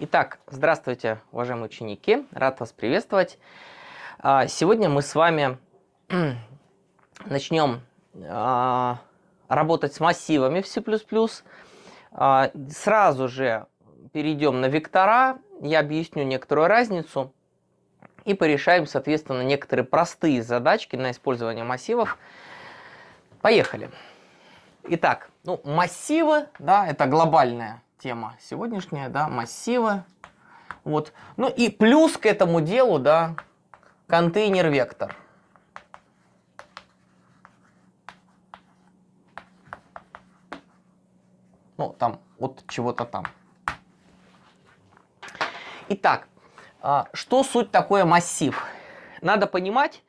Итак, здравствуйте, уважаемые ученики, рад вас приветствовать. А, сегодня мы с вами начнем а, работать с массивами в C++. А, сразу же перейдем на вектора, я объясню некоторую разницу и порешаем, соответственно, некоторые простые задачки на использование массивов. Поехали. Итак, ну, массивы, да, это глобальная тема сегодняшняя, да, массивы. Вот. Ну и плюс к этому делу, да, контейнер-вектор. Ну, там, от чего-то там. Итак, а, что суть такое массив? Надо понимать,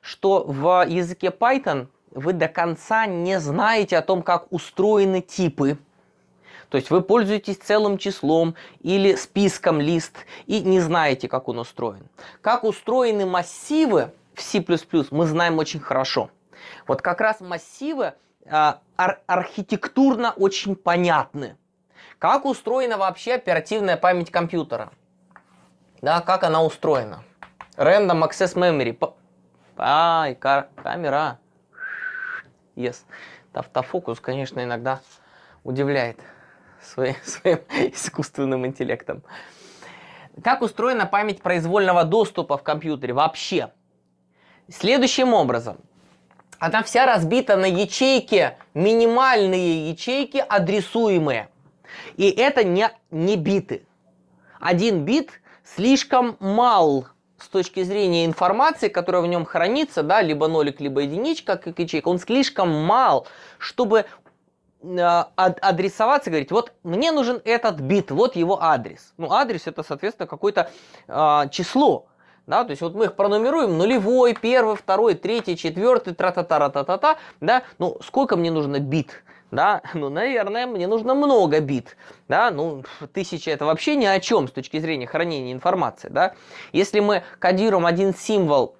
что в языке Python вы до конца не знаете о том, как устроены типы. То есть вы пользуетесь целым числом или списком лист и не знаете, как он устроен. Как устроены массивы в C++, мы знаем очень хорошо. Вот как раз массивы а, ар архитектурно очень понятны. Как устроена вообще оперативная память компьютера? Да, как она устроена? Random Access Memory. Ай, камера. Yes. Автофокус, конечно, иногда удивляет своим, своим искусственным интеллектом. Как устроена память произвольного доступа в компьютере вообще? Следующим образом. Она вся разбита на ячейки, минимальные ячейки, адресуемые. И это не, не биты. Один бит слишком мал с точки зрения информации, которая в нем хранится, да, либо нолик, либо единичка, как ячейка, он слишком мал, чтобы а, адресоваться, говорить, вот мне нужен этот бит, вот его адрес. Ну, адрес это, соответственно, какое-то э, число. Да, то есть вот мы их пронумеруем, нулевой, первый, второй, третий, четвертый, тра та та та та та да, ну, сколько мне нужно бит, да, ну, наверное, мне нужно много бит, да, ну, тысяча это вообще ни о чем с точки зрения хранения информации, да. Если мы кодируем один символ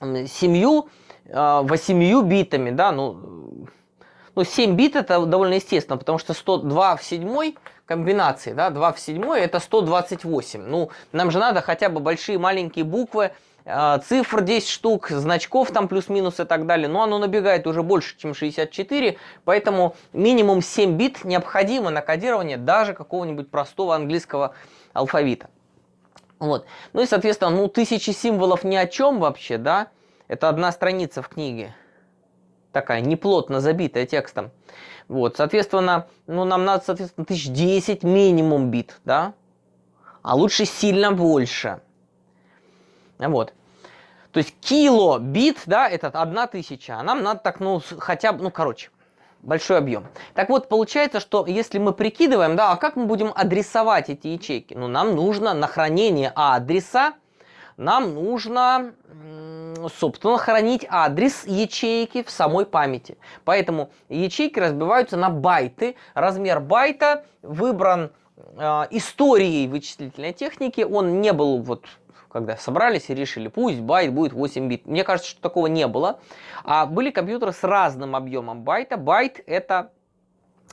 семью, а, восемью битами, да, ну, ну, 7 бит это довольно естественно, потому что 102 в 7 комбинации, да, 2 в 7 это 128. Ну, нам же надо хотя бы большие маленькие буквы, а, цифр 10 штук, значков там плюс-минус и так далее, но оно набегает уже больше, чем 64, поэтому минимум 7 бит необходимо на кодирование даже какого-нибудь простого английского алфавита. Вот. Ну и, соответственно, ну, тысячи символов ни о чем вообще, да? Это одна страница в книге такая неплотно забитая текстом. Вот, соответственно, ну, нам надо, соответственно, 1010 минимум бит, да? А лучше сильно больше. Вот. То есть кило бит, да, этот одна тысяча, а нам надо так, ну, хотя бы, ну, короче, большой объем. Так вот, получается, что если мы прикидываем, да, а как мы будем адресовать эти ячейки? Ну, нам нужно на хранение, а адреса нам нужно ну, собственно, хранить адрес ячейки в самой памяти. Поэтому ячейки разбиваются на байты. Размер байта выбран э, историей вычислительной техники. Он не был вот когда собрались и решили, пусть байт будет 8 бит. Мне кажется, что такого не было. А были компьютеры с разным объемом байта. Байт это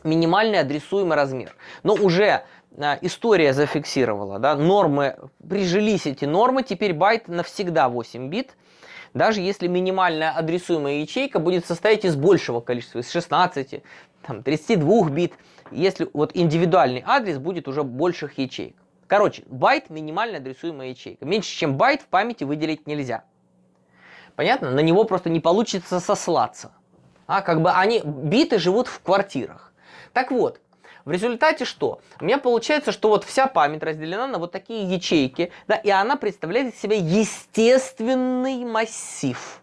минимальный адресуемый размер. Но уже э, история зафиксировала, да, нормы, прижились эти нормы, теперь байт навсегда 8 бит – даже если минимальная адресуемая ячейка будет состоять из большего количества, из 16, там, 32 бит, если вот индивидуальный адрес будет уже больших ячеек. Короче, байт – минимально адресуемая ячейка. Меньше, чем байт в памяти выделить нельзя. Понятно? На него просто не получится сослаться. А как бы они, биты живут в квартирах. Так вот, в результате что? У меня получается, что вот вся память разделена на вот такие ячейки, да, и она представляет из себя естественный массив.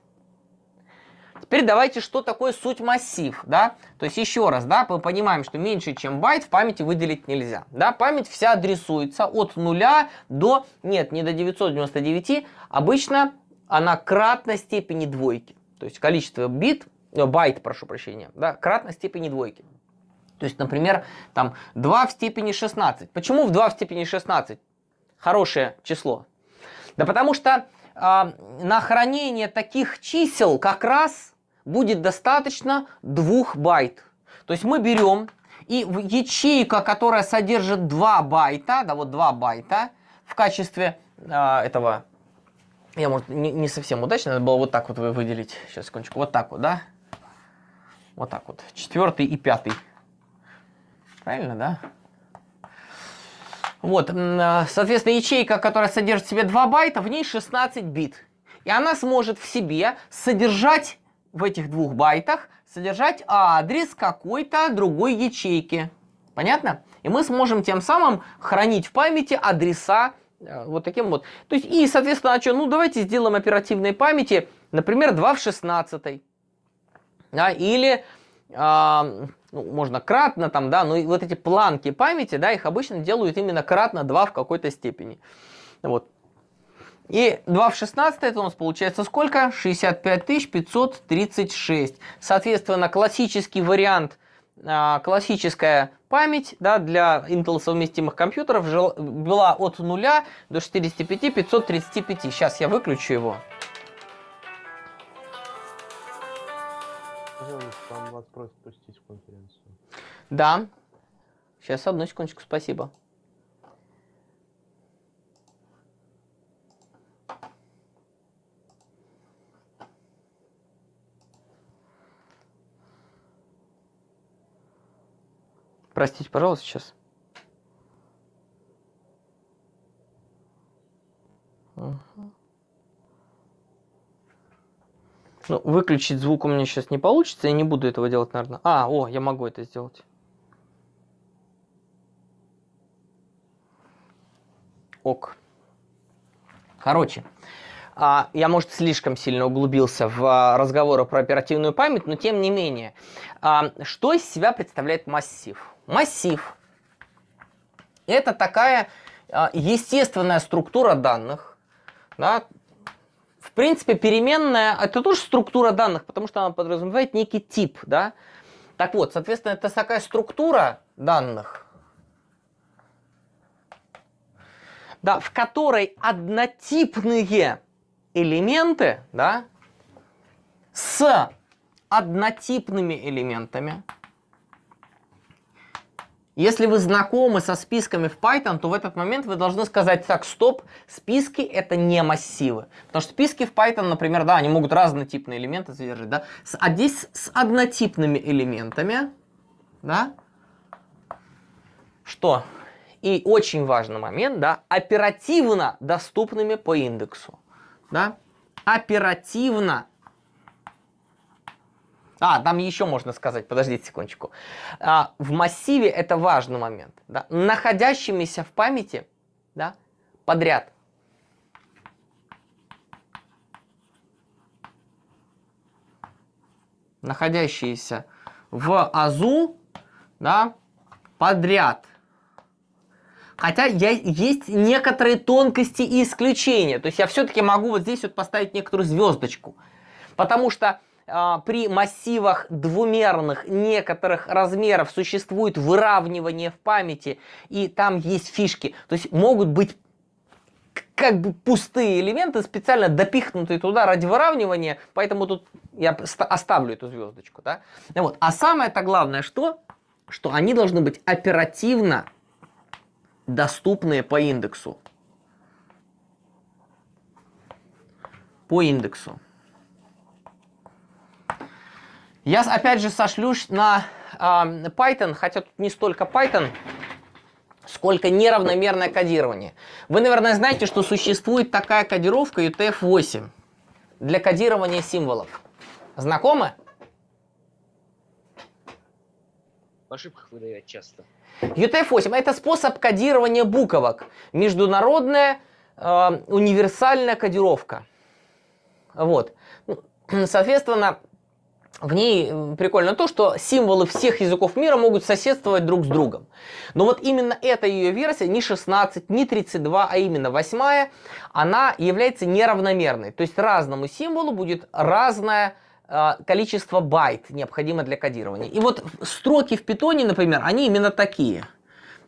Теперь давайте, что такое суть массив, да? То есть еще раз, да, мы понимаем, что меньше, чем байт в памяти выделить нельзя, да? Память вся адресуется от нуля до, нет, не до 999, обычно она кратна степени двойки. То есть количество бит, э, байт, прошу прощения, да, кратно степени двойки. То есть, например, там 2 в степени 16. Почему в 2 в степени 16? Хорошее число. Да потому что э, на хранение таких чисел как раз будет достаточно 2 байт. То есть мы берем и ячейка, которая содержит 2 байта, да вот 2 байта, в качестве э, этого, я, может, не, не совсем удачно, надо было вот так вот выделить, сейчас, секундочку, вот так вот, да? Вот так вот, четвертый и пятый Правильно, да? Вот, а, соответственно, ячейка, которая содержит в себе 2 байта, в ней 16 бит. И она сможет в себе содержать в этих двух байтах, содержать адрес какой-то другой ячейки. Понятно? И мы сможем тем самым хранить в памяти адреса э, вот таким вот. То есть, и, соответственно, а что? Ну, давайте сделаем оперативной памяти, например, 2 в 16. Да, или э, ну, можно кратно там, да, но и вот эти планки памяти, да, их обычно делают именно кратно 2 в какой-то степени. Вот. И 2 в 16 это у нас получается сколько? 65 536. Соответственно, классический вариант, а, классическая память да, для Intel совместимых компьютеров была от 0 до 65 535. Сейчас я выключу его. Да. Сейчас, одну секундочку, спасибо. Простите, пожалуйста, сейчас. Ну, выключить звук у меня сейчас не получится, я не буду этого делать, наверное. А, о, я могу это сделать. ок. Короче, а, я, может, слишком сильно углубился в а, разговоры про оперативную память, но тем не менее, а, что из себя представляет массив? Массив – это такая естественная структура данных, да, в принципе, переменная – это тоже структура данных, потому что она подразумевает некий тип, да. Так вот, соответственно, это такая структура данных – да, в которой однотипные элементы, да, с однотипными элементами. Если вы знакомы со списками в Python, то в этот момент вы должны сказать так, стоп, списки это не массивы. Потому что списки в Python, например, да, они могут разнотипные элементы содержать, да. А здесь с однотипными элементами, да, что? и очень важный момент, да, оперативно доступными по индексу. Да? Оперативно а, там еще можно сказать, подождите секундочку. А, в массиве это важный момент. Да? Находящимися в памяти да, подряд. Находящиеся в АЗУ да, подряд. Хотя я, есть некоторые тонкости и исключения. То есть я все-таки могу вот здесь вот поставить некоторую звездочку. Потому что э, при массивах двумерных некоторых размеров существует выравнивание в памяти, и там есть фишки. То есть могут быть как бы пустые элементы, специально допихнутые туда ради выравнивания, поэтому тут я оставлю эту звездочку. Да? Вот. А самое-то главное, что? Что они должны быть оперативно доступные по индексу. По индексу. Я опять же сошлюсь на э, Python, хотя тут не столько Python, сколько неравномерное кодирование. Вы, наверное, знаете, что существует такая кодировка UTF-8 для кодирования символов. Знакомы? В ошибках выдает часто. UTF-8 – это способ кодирования буковок. Международная э, универсальная кодировка. Вот. Ну, соответственно, в ней э, прикольно то, что символы всех языков мира могут соседствовать друг с другом. Но вот именно эта ее версия, не 16, не 32, а именно 8, она является неравномерной. То есть разному символу будет разная Э, количество байт необходимо для кодирования. И вот строки в питоне, например, они именно такие.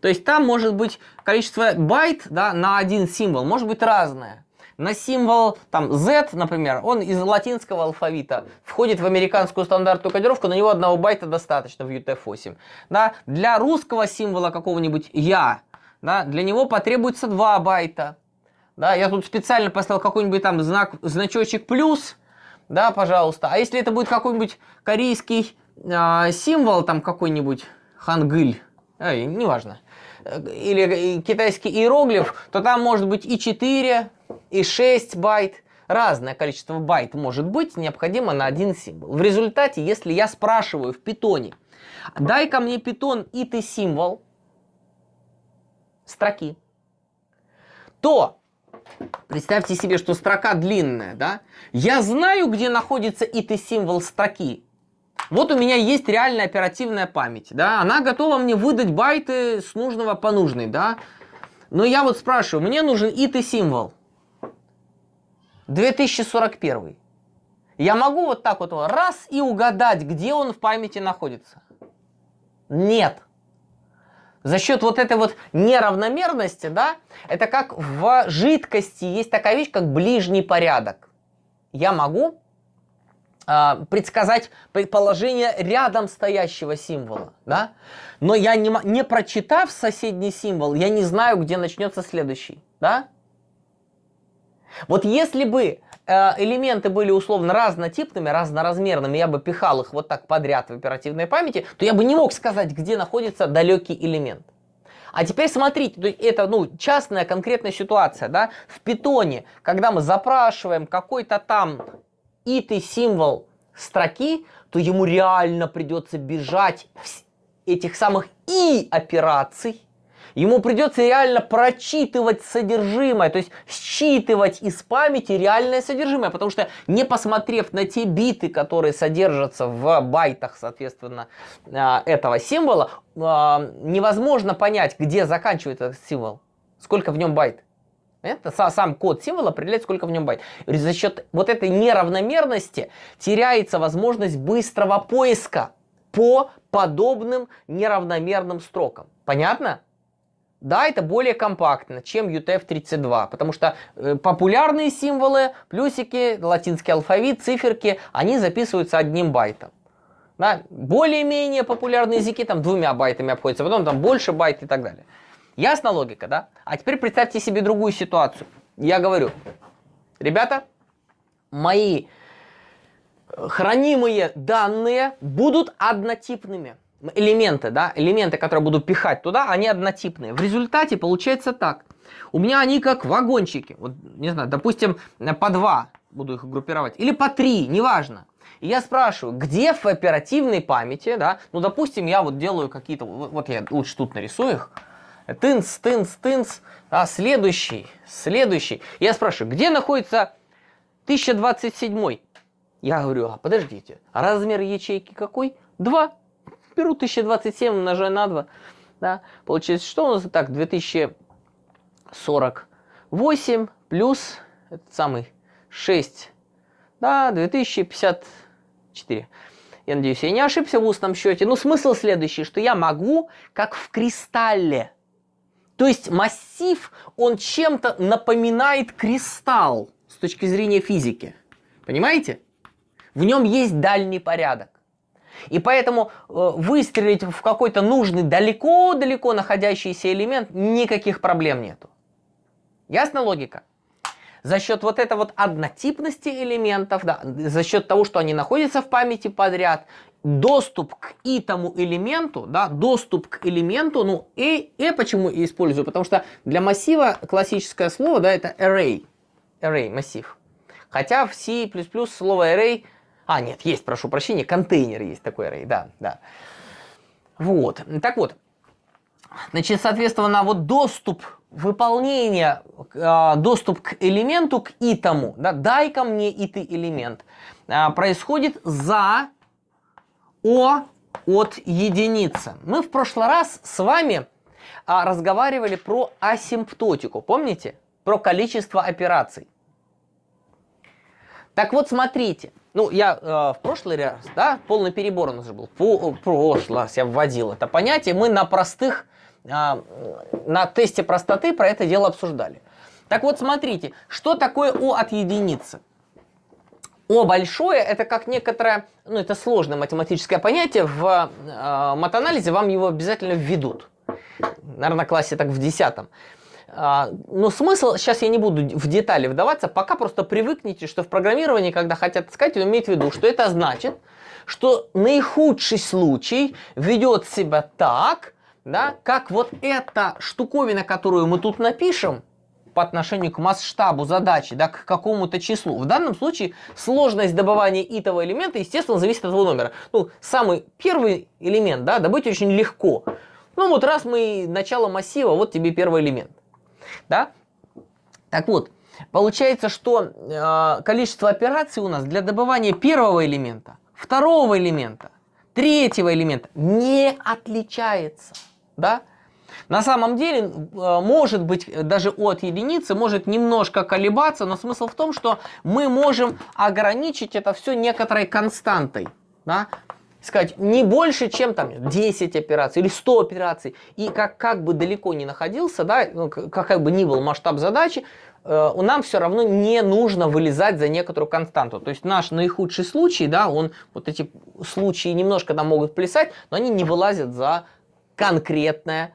То есть там может быть количество байт да, на один символ, может быть разное. На символ там, Z, например, он из латинского алфавита входит в американскую стандартную кодировку, на него одного байта достаточно в UTF-8. Да? Для русского символа какого-нибудь Я, да, для него потребуется 2 байта. Да? Я тут специально поставил какой-нибудь там знак, значочек плюс, да, пожалуйста. А если это будет какой-нибудь корейский э, символ, там какой-нибудь хангыль, э, неважно, или э, китайский иероглиф, то там может быть и 4, и 6 байт, разное количество байт может быть необходимо на один символ. В результате, если я спрашиваю в питоне, дай ко мне питон и ты символ строки, то Представьте себе, что строка длинная, да? Я знаю, где находится и символ строки. Вот у меня есть реальная оперативная память, да? Она готова мне выдать байты с нужного по нужный, да? Но я вот спрашиваю, мне нужен и символ. 2041. Я могу вот так вот раз и угадать, где он в памяти находится? Нет за счет вот этой вот неравномерности, да, это как в жидкости есть такая вещь, как ближний порядок. Я могу э, предсказать положение рядом стоящего символа, да, но я не, не прочитав соседний символ, я не знаю, где начнется следующий, да. Вот если бы Э, элементы были условно разнотипными, разноразмерными, я бы пихал их вот так подряд в оперативной памяти, то я бы не мог сказать, где находится далекий элемент. А теперь смотрите, это ну, частная конкретная ситуация. Да? В питоне, когда мы запрашиваем какой-то там итый символ строки, то ему реально придется бежать этих самых и операций, Ему придется реально прочитывать содержимое, то есть считывать из памяти реальное содержимое, потому что не посмотрев на те биты, которые содержатся в байтах, соответственно, а, этого символа, а, невозможно понять, где заканчивается этот символ, сколько в нем байт. Это сам код символа определяет, сколько в нем байт. за счет вот этой неравномерности теряется возможность быстрого поиска по подобным неравномерным строкам. Понятно? Да, это более компактно, чем UTF-32, потому что э, популярные символы, плюсики, латинский алфавит, циферки, они записываются одним байтом. Да, более-менее популярные языки там двумя байтами обходятся, потом там больше байт и так далее. Ясна логика, да? А теперь представьте себе другую ситуацию. Я говорю, ребята, мои э, хранимые данные будут однотипными элементы, да, элементы, которые буду пихать туда, они однотипные. В результате получается так. У меня они как вагончики. Вот, не знаю, допустим, по два буду их группировать. Или по три, неважно. И я спрашиваю, где в оперативной памяти, да, ну, допустим, я вот делаю какие-то, вот я лучше тут нарисую их, тынц, тынц, тынц, а следующий, следующий. Я спрашиваю, где находится 1027? Я говорю, а подождите, размер ячейки какой? Два беру 1027, умножаю на 2. Да? Получается, что у нас? Так, 2048 плюс этот самый 6. Да, 2054. Я надеюсь, я не ошибся в устном счете. Ну, смысл следующий, что я могу, как в кристалле. То есть массив, он чем-то напоминает кристалл с точки зрения физики. Понимаете? В нем есть дальний порядок. И поэтому э, выстрелить в какой-то нужный далеко-далеко находящийся элемент никаких проблем нету. Ясна логика? за счет вот этой вот однотипности элементов, да, за счет того, что они находятся в памяти подряд, доступ к этому элементу, да, доступ к элементу, ну, и, и почему я использую? Потому что для массива классическое слово, да, это array, array, массив. Хотя в C++ слово array а, нет, есть, прошу прощения, контейнер есть такой array, да, да. Вот, так вот, значит, соответственно, вот доступ выполнения а, доступ к элементу, к итому, да, дай ко мне и ты элемент, а, происходит за о от единицы. Мы в прошлый раз с вами а, разговаривали про асимптотику, помните? Про количество операций. Так вот, смотрите, ну, я э, в прошлый раз, да, полный перебор у нас же был. По э, прошлый раз я вводил это понятие. Мы на простых, э, на тесте простоты про это дело обсуждали. Так вот, смотрите, что такое О от единицы? О большое это как некоторое, ну это сложное математическое понятие, в э, матанализе вам его обязательно введут. Наверное, на классе так в десятом. А, Но ну, смысл, сейчас я не буду в детали вдаваться, пока просто привыкните, что в программировании, когда хотят искать, имеют в виду, что это значит, что наихудший случай ведет себя так, да, как вот эта штуковина, которую мы тут напишем, по отношению к масштабу задачи, да, к какому-то числу. В данном случае сложность добывания итого элемента, естественно, зависит от его номера. Ну, самый первый элемент, да, добыть очень легко. Ну, вот раз мы начало массива, вот тебе первый элемент. Да? Так вот, получается, что э, количество операций у нас для добывания первого элемента, второго элемента, третьего элемента не отличается. Да? На самом деле, э, может быть, даже от единицы может немножко колебаться, но смысл в том, что мы можем ограничить это все некоторой константой. Да? сказать, не больше, чем там 10 операций или 100 операций. И как, как бы далеко не находился, да, как ну, как бы ни был масштаб задачи, э, нам все равно не нужно вылезать за некоторую константу. То есть наш наихудший случай, да, он, вот эти случаи немножко там могут плясать, но они не вылазят за конкретное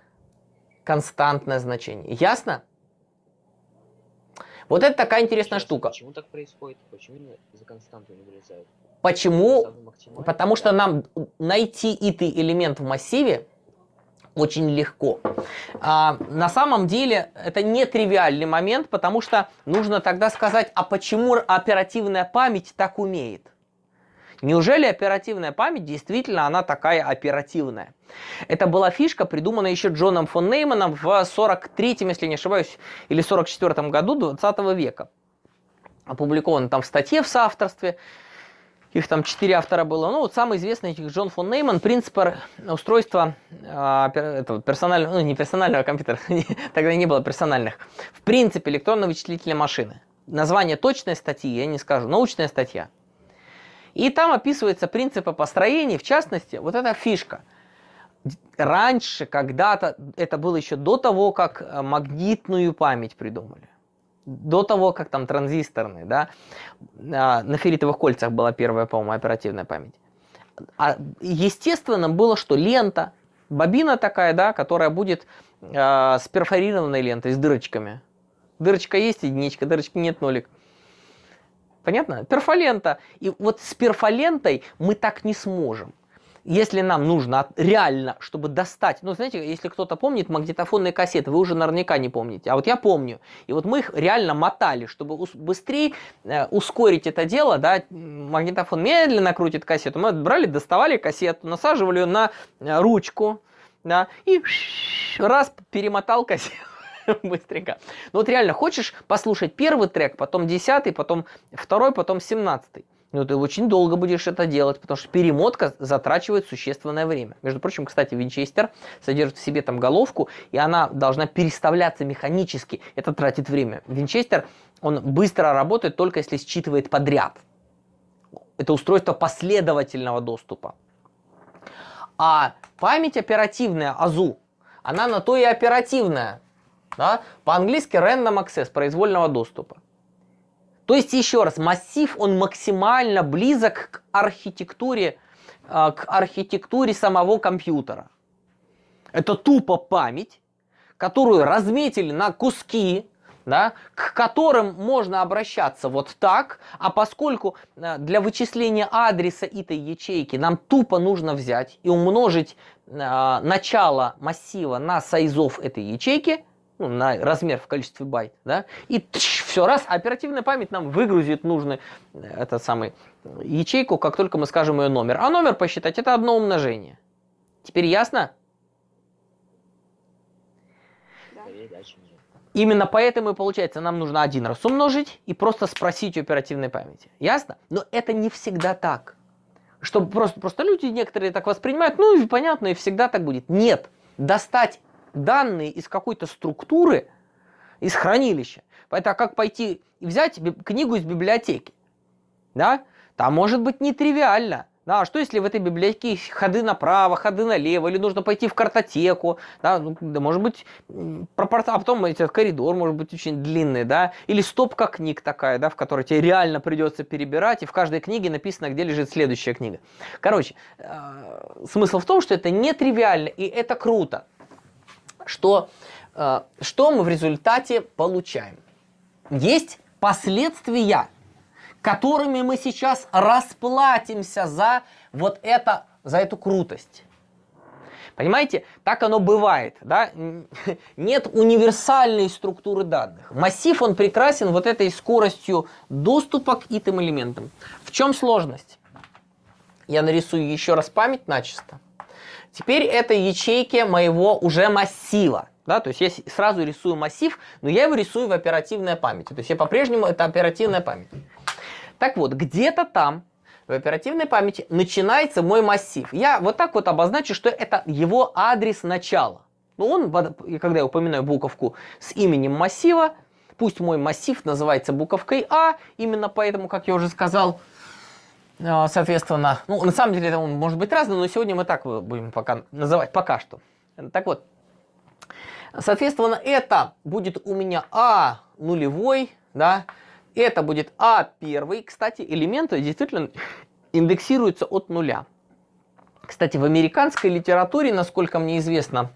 константное значение. Ясно? Вот это такая интересная Сейчас, штука. Почему так происходит? Почему за константу не вылезают? Почему? Потому что нам найти итый элемент в массиве очень легко. А, на самом деле это не тривиальный момент, потому что нужно тогда сказать, а почему оперативная память так умеет? Неужели оперативная память действительно она такая оперативная? Это была фишка, придуманная еще Джоном фон Нейманом в 43-м, если не ошибаюсь, или 44-м году 20 века. Опубликована там в статье в соавторстве их там четыре автора было. Ну, вот самый известный этих Джон фон Нейман, принцип устройства э, этого персонального, ну, не персонального компьютера, тогда не было персональных, в принципе, электронного вычислительной машины. Название точной статьи я не скажу, научная статья. И там описывается принципы построения, в частности, вот эта фишка. Раньше, когда-то, это было еще до того, как э, магнитную память придумали до того, как там транзисторные, да, а, на ферритовых кольцах была первая, по-моему, оперативная память. А естественно было, что лента, бобина такая, да, которая будет э, с перфорированной лентой, с дырочками. Дырочка есть единичка, дырочки нет нолик. Понятно? Перфолента. И вот с перфолентой мы так не сможем. Если нам нужно реально, чтобы достать, ну, знаете, если кто-то помнит магнитофонные кассеты, вы уже наверняка не помните, а вот я помню. И вот мы их реально мотали, чтобы быстрее э, ускорить это дело, да, магнитофон медленно крутит кассету. Мы брали, доставали кассету, насаживали ее на э, ручку, да, и раз перемотал кассету быстренько. Ну вот реально, хочешь послушать первый трек, потом десятый, потом второй, потом семнадцатый но ты очень долго будешь это делать, потому что перемотка затрачивает существенное время. Между прочим, кстати, винчестер содержит в себе там головку, и она должна переставляться механически. Это тратит время. Винчестер, он быстро работает только если считывает подряд. Это устройство последовательного доступа. А память оперативная, АЗУ, она на то и оперативная. Да? По-английски random access, произвольного доступа. То есть, еще раз, массив, он максимально близок к архитектуре, а, к архитектуре самого компьютера. Это тупо память, которую разметили на куски, да, к которым можно обращаться вот так, а поскольку э, для вычисления адреса этой ячейки нам тупо нужно взять и умножить э, начало массива на сайзов этой ячейки – ну, на размер в количестве байт, да, и тш, все раз, оперативная память нам выгрузит нужную э, этот самый э, ячейку, как только мы скажем ее номер. А номер посчитать это одно умножение. Теперь ясно? Да. Именно поэтому и получается, нам нужно один раз умножить и просто спросить у оперативной памяти. Ясно? Но это не всегда так. чтобы просто, просто люди некоторые так воспринимают, ну и понятно, и всегда так будет. Нет. Достать данные из какой-то структуры, из хранилища. Поэтому а как пойти и взять книгу из библиотеки? Да? Там может быть нетривиально. Да, а что если в этой библиотеке ходы направо, ходы налево, или нужно пойти в картотеку, да, ну, да может быть, пропорт... а потом этот коридор может быть очень длинный, да, или стопка книг такая, да, в которой тебе реально придется перебирать, и в каждой книге написано, где лежит следующая книга. Короче, э, смысл в том, что это нетривиально, и это круто что, э, что мы в результате получаем? Есть последствия, которыми мы сейчас расплатимся за вот это, за эту крутость. Понимаете, так оно бывает, да? Нет универсальной структуры данных. Массив, он прекрасен вот этой скоростью доступа к итым элементам. В чем сложность? Я нарисую еще раз память начисто. Теперь это ячейки моего уже массива. Да, то есть я сразу рисую массив, но я его рисую в оперативной памяти. То есть я по-прежнему это оперативная память. Так вот, где-то там в оперативной памяти начинается мой массив. Я вот так вот обозначу, что это его адрес начала. Ну, он, когда я упоминаю буковку с именем массива, пусть мой массив называется буковкой А, именно поэтому, как я уже сказал, а, соответственно, ну, на самом деле это может быть разным, но сегодня мы так будем пока называть, пока что. Так вот, соответственно, это будет у меня А нулевой, да, это будет А первый, кстати, элементы действительно индексируются от нуля. Кстати, в американской литературе, насколько мне известно,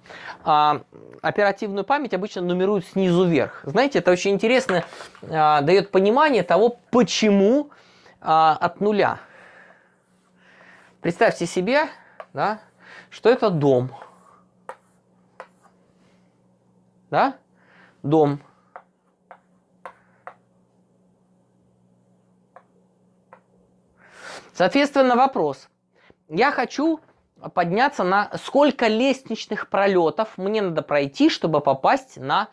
а, оперативную память обычно нумеруют снизу вверх. Знаете, это очень интересно, а, дает понимание того, почему от нуля. Представьте себе, да, что это дом. Да? Дом. Соответственно, вопрос. Я хочу подняться на сколько лестничных пролетов мне надо пройти, чтобы попасть на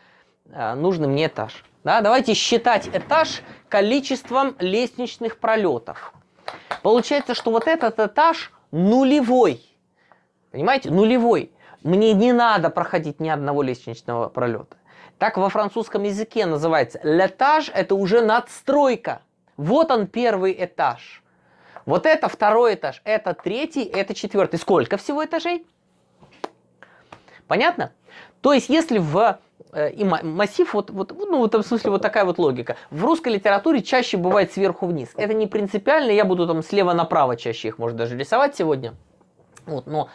э, нужный мне этаж. Да, давайте считать этаж количеством лестничных пролетов. Получается, что вот этот этаж нулевой. Понимаете, нулевой. Мне не надо проходить ни одного лестничного пролета. Так во французском языке называется. Летаж – это уже надстройка. Вот он первый этаж. Вот это второй этаж, это третий, это четвертый. Сколько всего этажей? Понятно? То есть, если в Э, и массив, вот, вот, ну, в этом смысле вот такая вот логика. В русской литературе чаще бывает сверху вниз. Это не принципиально, я буду там слева направо чаще их, может, даже рисовать сегодня. Вот, но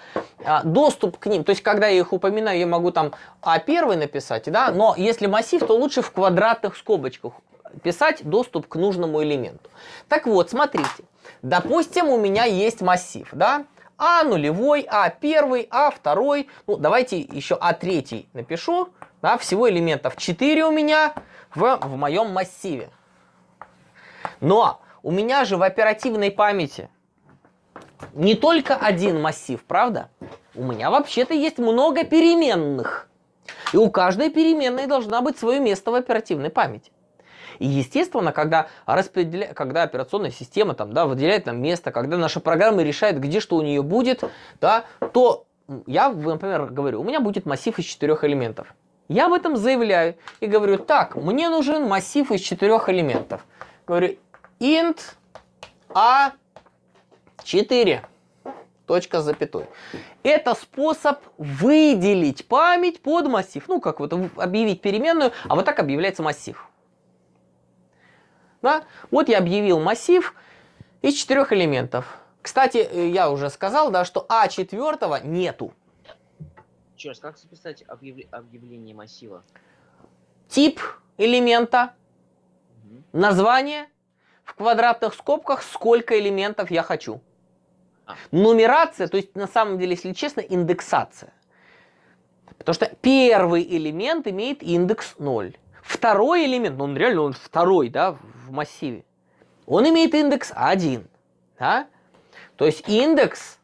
а, доступ к ним, то есть когда я их упоминаю, я могу там А1 написать, да, но если массив, то лучше в квадратных скобочках писать доступ к нужному элементу. Так вот, смотрите, допустим, у меня есть массив, да, А нулевой, А первый, А второй, ну давайте еще А третий напишу, да, всего элементов 4 у меня в, в моем массиве. Но у меня же в оперативной памяти не только один массив, правда? У меня вообще-то есть много переменных. И у каждой переменной должна быть свое место в оперативной памяти. И естественно, когда, распределя... когда операционная система там, да, выделяет нам место, когда наша программа решает, где что у нее будет, да, то я, например, говорю, у меня будет массив из четырех элементов. Я об этом заявляю и говорю, так, мне нужен массив из четырех элементов. Говорю, int a4, а точка с запятой. Это способ выделить память под массив. Ну, как вот объявить переменную, а вот так объявляется массив. Да? Вот я объявил массив из четырех элементов. Кстати, э, я уже сказал, да, что А4 нету. Еще раз, как записать объявле- объявление массива? Тип элемента, угу. название, в квадратных скобках сколько элементов я хочу. А. Нумерация, то есть на самом деле, если честно, индексация. Потому что первый элемент имеет индекс 0. Второй элемент, ну он реально он второй, да, в массиве. Он имеет индекс 1. Да? То есть индекс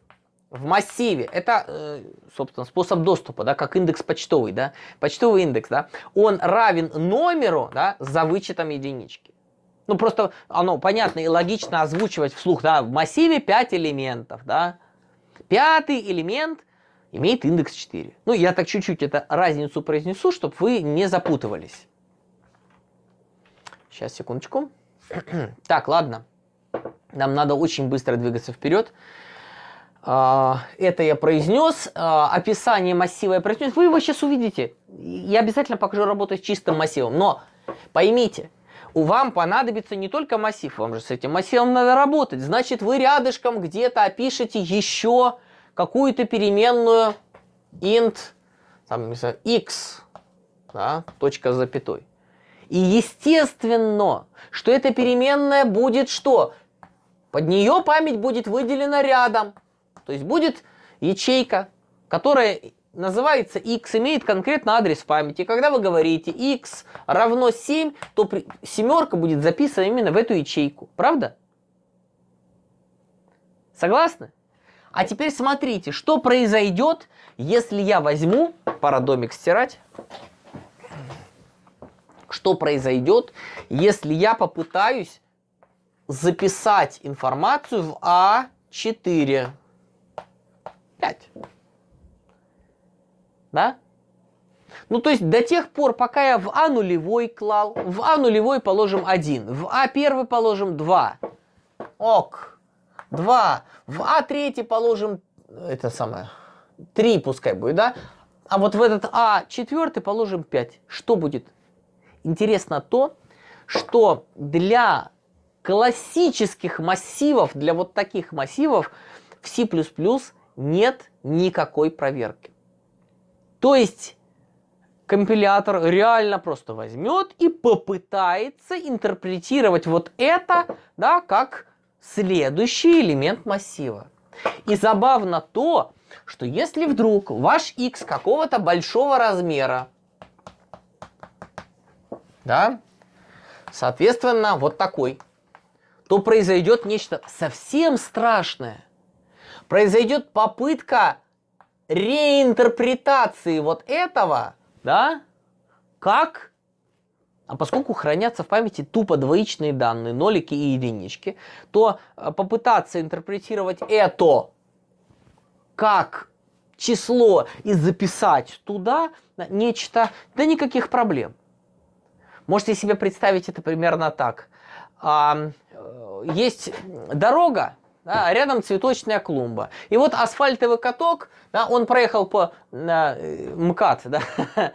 в массиве, это, э, собственно, способ доступа, да, как индекс почтовый, да, почтовый индекс, да, он равен номеру, да, за вычетом единички. Ну, просто оно понятно и логично озвучивать вслух, да, в массиве 5 элементов, да, пятый элемент имеет индекс 4. Ну, я так чуть-чуть это разницу произнесу, чтобы вы не запутывались. Сейчас, секундочку. так, ладно. Нам надо очень быстро двигаться вперед. А, это я произнес, а, описание массива я произнес, вы его сейчас увидите. Я обязательно покажу работу с чистым массивом. Но поймите, у вам понадобится не только массив, вам же с этим массивом надо работать. Значит, вы рядышком где-то опишете еще какую-то переменную int там, не знаю, x, да, точка с запятой. И естественно, что эта переменная будет что? Под нее память будет выделена рядом. То есть будет ячейка, которая называется x, имеет конкретно адрес памяти. Когда вы говорите x равно 7, то семерка будет записана именно в эту ячейку. Правда? Согласны? А теперь смотрите, что произойдет, если я возьму, пора домик стирать, что произойдет, если я попытаюсь записать информацию в А4. 5. Да? Ну, то есть до тех пор, пока я в А нулевой клал, в А нулевой положим 1, в А первый положим 2. Ок. 2. В А третий положим, это самое, 3 пускай будет, да? А вот в этот А четвертый положим 5. Что будет? Интересно то, что для классических массивов, для вот таких массивов в C++ нет никакой проверки. То есть компилятор реально просто возьмет и попытается интерпретировать вот это, да, как следующий элемент массива. И забавно то, что если вдруг ваш x какого-то большого размера, да, соответственно, вот такой, то произойдет нечто совсем страшное произойдет попытка реинтерпретации вот этого, да, как а поскольку хранятся в памяти тупо двоичные данные, нолики и единички, то э, попытаться интерпретировать это как число и записать туда нечто, да никаких проблем. Можете себе представить это примерно так. Э, есть дорога, да, а рядом цветочная клумба. И вот асфальтовый каток, да, он проехал по на, э, МКАД, да,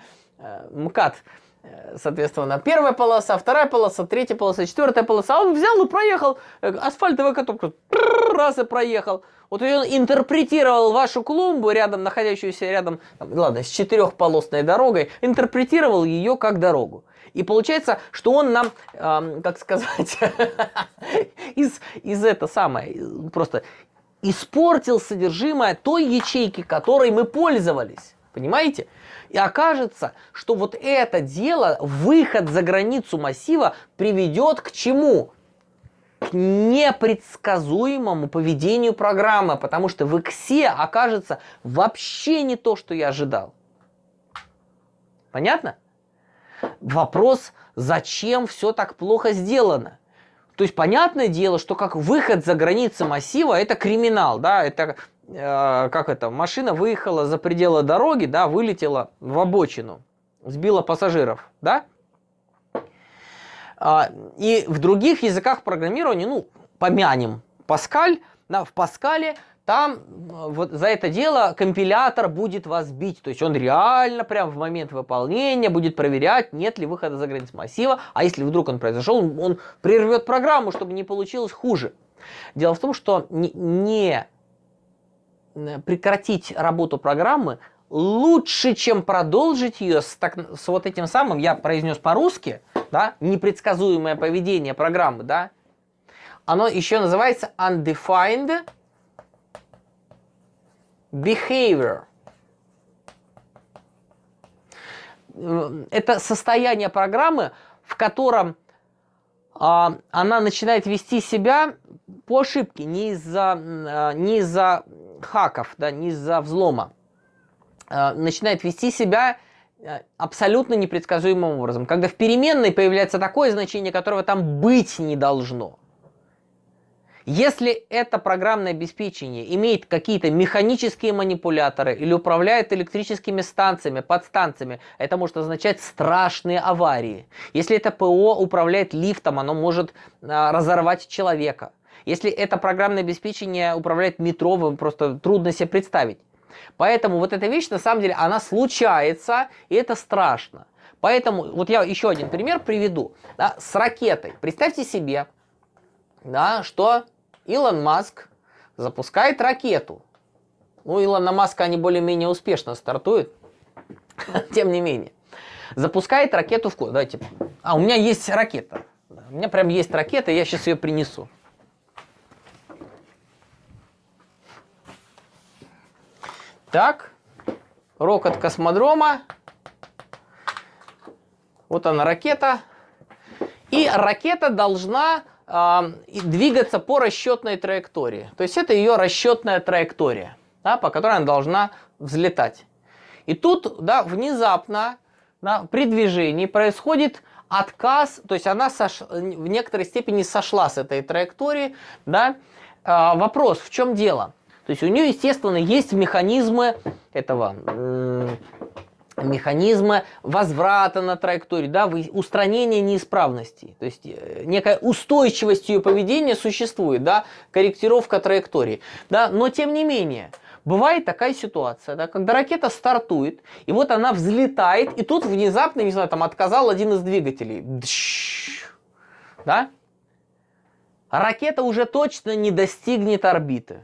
МКАД, э, соответственно, первая полоса, вторая полоса, третья полоса, четвертая полоса. А он взял и проехал э, асфальтовый каток, раз и проехал. Вот он интерпретировал вашу клумбу, рядом находящуюся рядом, там, ладно, с четырехполосной дорогой, интерпретировал ее как дорогу. И получается, что он нам, э, как сказать, из, из это самое, просто испортил содержимое той ячейки, которой мы пользовались. Понимаете? И окажется, что вот это дело, выход за границу массива приведет к чему? к непредсказуемому поведению программы, потому что в иксе окажется вообще не то, что я ожидал. Понятно? вопрос, зачем все так плохо сделано. То есть понятное дело, что как выход за границы массива это криминал, да, это э, как это, машина выехала за пределы дороги, да, вылетела в обочину, сбила пассажиров, да. А, и в других языках программирования, ну, помянем Паскаль, да, в Паскале там э, вот за это дело компилятор будет вас бить. То есть он реально прям в момент выполнения будет проверять, нет ли выхода за границы массива. А если вдруг он произошел, он прервет программу, чтобы не получилось хуже. Дело в том, что не прекратить работу программы лучше, чем продолжить ее с, так, с вот этим самым, я произнес по-русски, да, непредсказуемое поведение программы, да, оно еще называется undefined behavior. Это состояние программы, в котором а, она начинает вести себя по ошибке, не из-за а, не из-за хаков, да, не из-за взлома. А, начинает вести себя а, абсолютно непредсказуемым образом. Когда в переменной появляется такое значение, которого там быть не должно. Если это программное обеспечение имеет какие-то механические манипуляторы или управляет электрическими станциями, подстанциями, это может означать страшные аварии. Если это ПО управляет лифтом, оно может а, разорвать человека. Если это программное обеспечение управляет метро, вы просто трудно себе представить. Поэтому вот эта вещь, на самом деле, она случается, и это страшно. Поэтому, вот я еще один пример приведу. Да, с ракетой. Представьте себе, да, что Илон Маск запускает ракету. Ну, Илона Маска они более-менее успешно стартуют, тем не менее. Запускает ракету в... Давайте. А, у меня есть ракета. У меня прям есть ракета, я сейчас ее принесу. Так, рокот космодрома. Вот она ракета. И ракета должна и двигаться по расчетной траектории. То есть это ее расчетная траектория, да, по которой она должна взлетать. И тут да, внезапно да, при движении происходит отказ, то есть она сош... в некоторой степени сошла с этой траектории. Да? А, вопрос, в чем дело? То есть у нее, естественно, есть механизмы этого механизма возврата на траектории, да, устранения неисправностей. То есть э, некая устойчивость ее поведения существует, да, корректировка траектории. Да, но тем не менее, бывает такая ситуация, да, когда ракета стартует, и вот она взлетает, и тут внезапно, не знаю, там отказал один из двигателей. Да? Ракета уже точно не достигнет орбиты.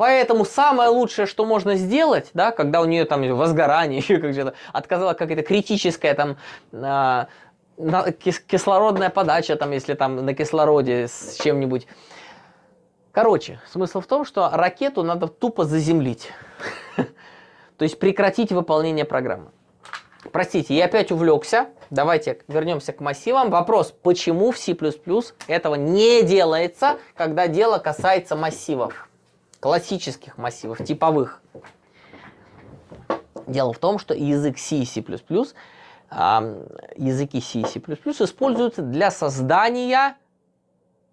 Поэтому самое лучшее, что можно сделать, да, когда у нее там возгорание, еще как то отказала какая-то критическая там э, кислородная подача, там, если там на кислороде с чем-нибудь. Короче, смысл в том, что ракету надо тупо заземлить. То есть прекратить выполнение программы. Простите, я опять увлекся. Давайте вернемся к массивам. Вопрос, почему в C++ этого не делается, когда дело касается массивов? классических массивов, типовых. Дело в том, что язык C и C++, языки C и C++ используются для создания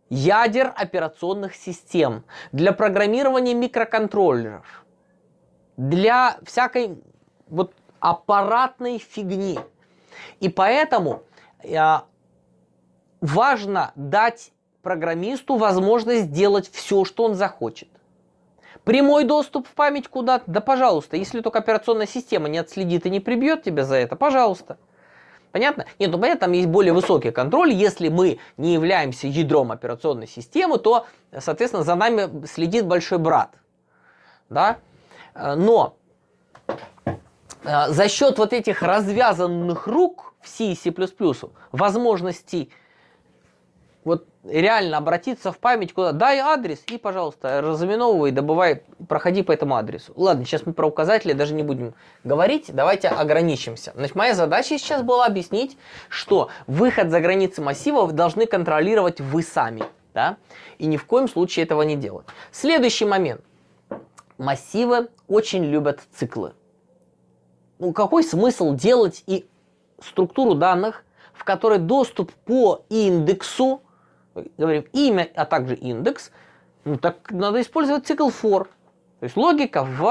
ядер операционных систем, для программирования микроконтроллеров, для всякой вот аппаратной фигни. И поэтому а, важно дать программисту возможность делать все, что он захочет. Прямой доступ в память куда-то, да пожалуйста, если только операционная система не отследит и не прибьет тебя за это, пожалуйста. Понятно? Нет, ну понятно, там есть более высокий контроль. Если мы не являемся ядром операционной системы, то, соответственно, за нами следит большой брат. Да? Э, но э, за счет вот этих развязанных рук в C и C++ возможностей вот реально обратиться в память куда. Дай адрес и, пожалуйста, разминовывай, добывай, проходи по этому адресу. Ладно, сейчас мы про указатели даже не будем говорить, давайте ограничимся. Значит, моя задача сейчас была объяснить, что выход за границы массивов должны контролировать вы сами. Да? И ни в коем случае этого не делать. Следующий момент. Массивы очень любят циклы. Ну, какой смысл делать и структуру данных, в которой доступ по индексу говорим имя, а также индекс, ну так надо использовать цикл for. То есть логика в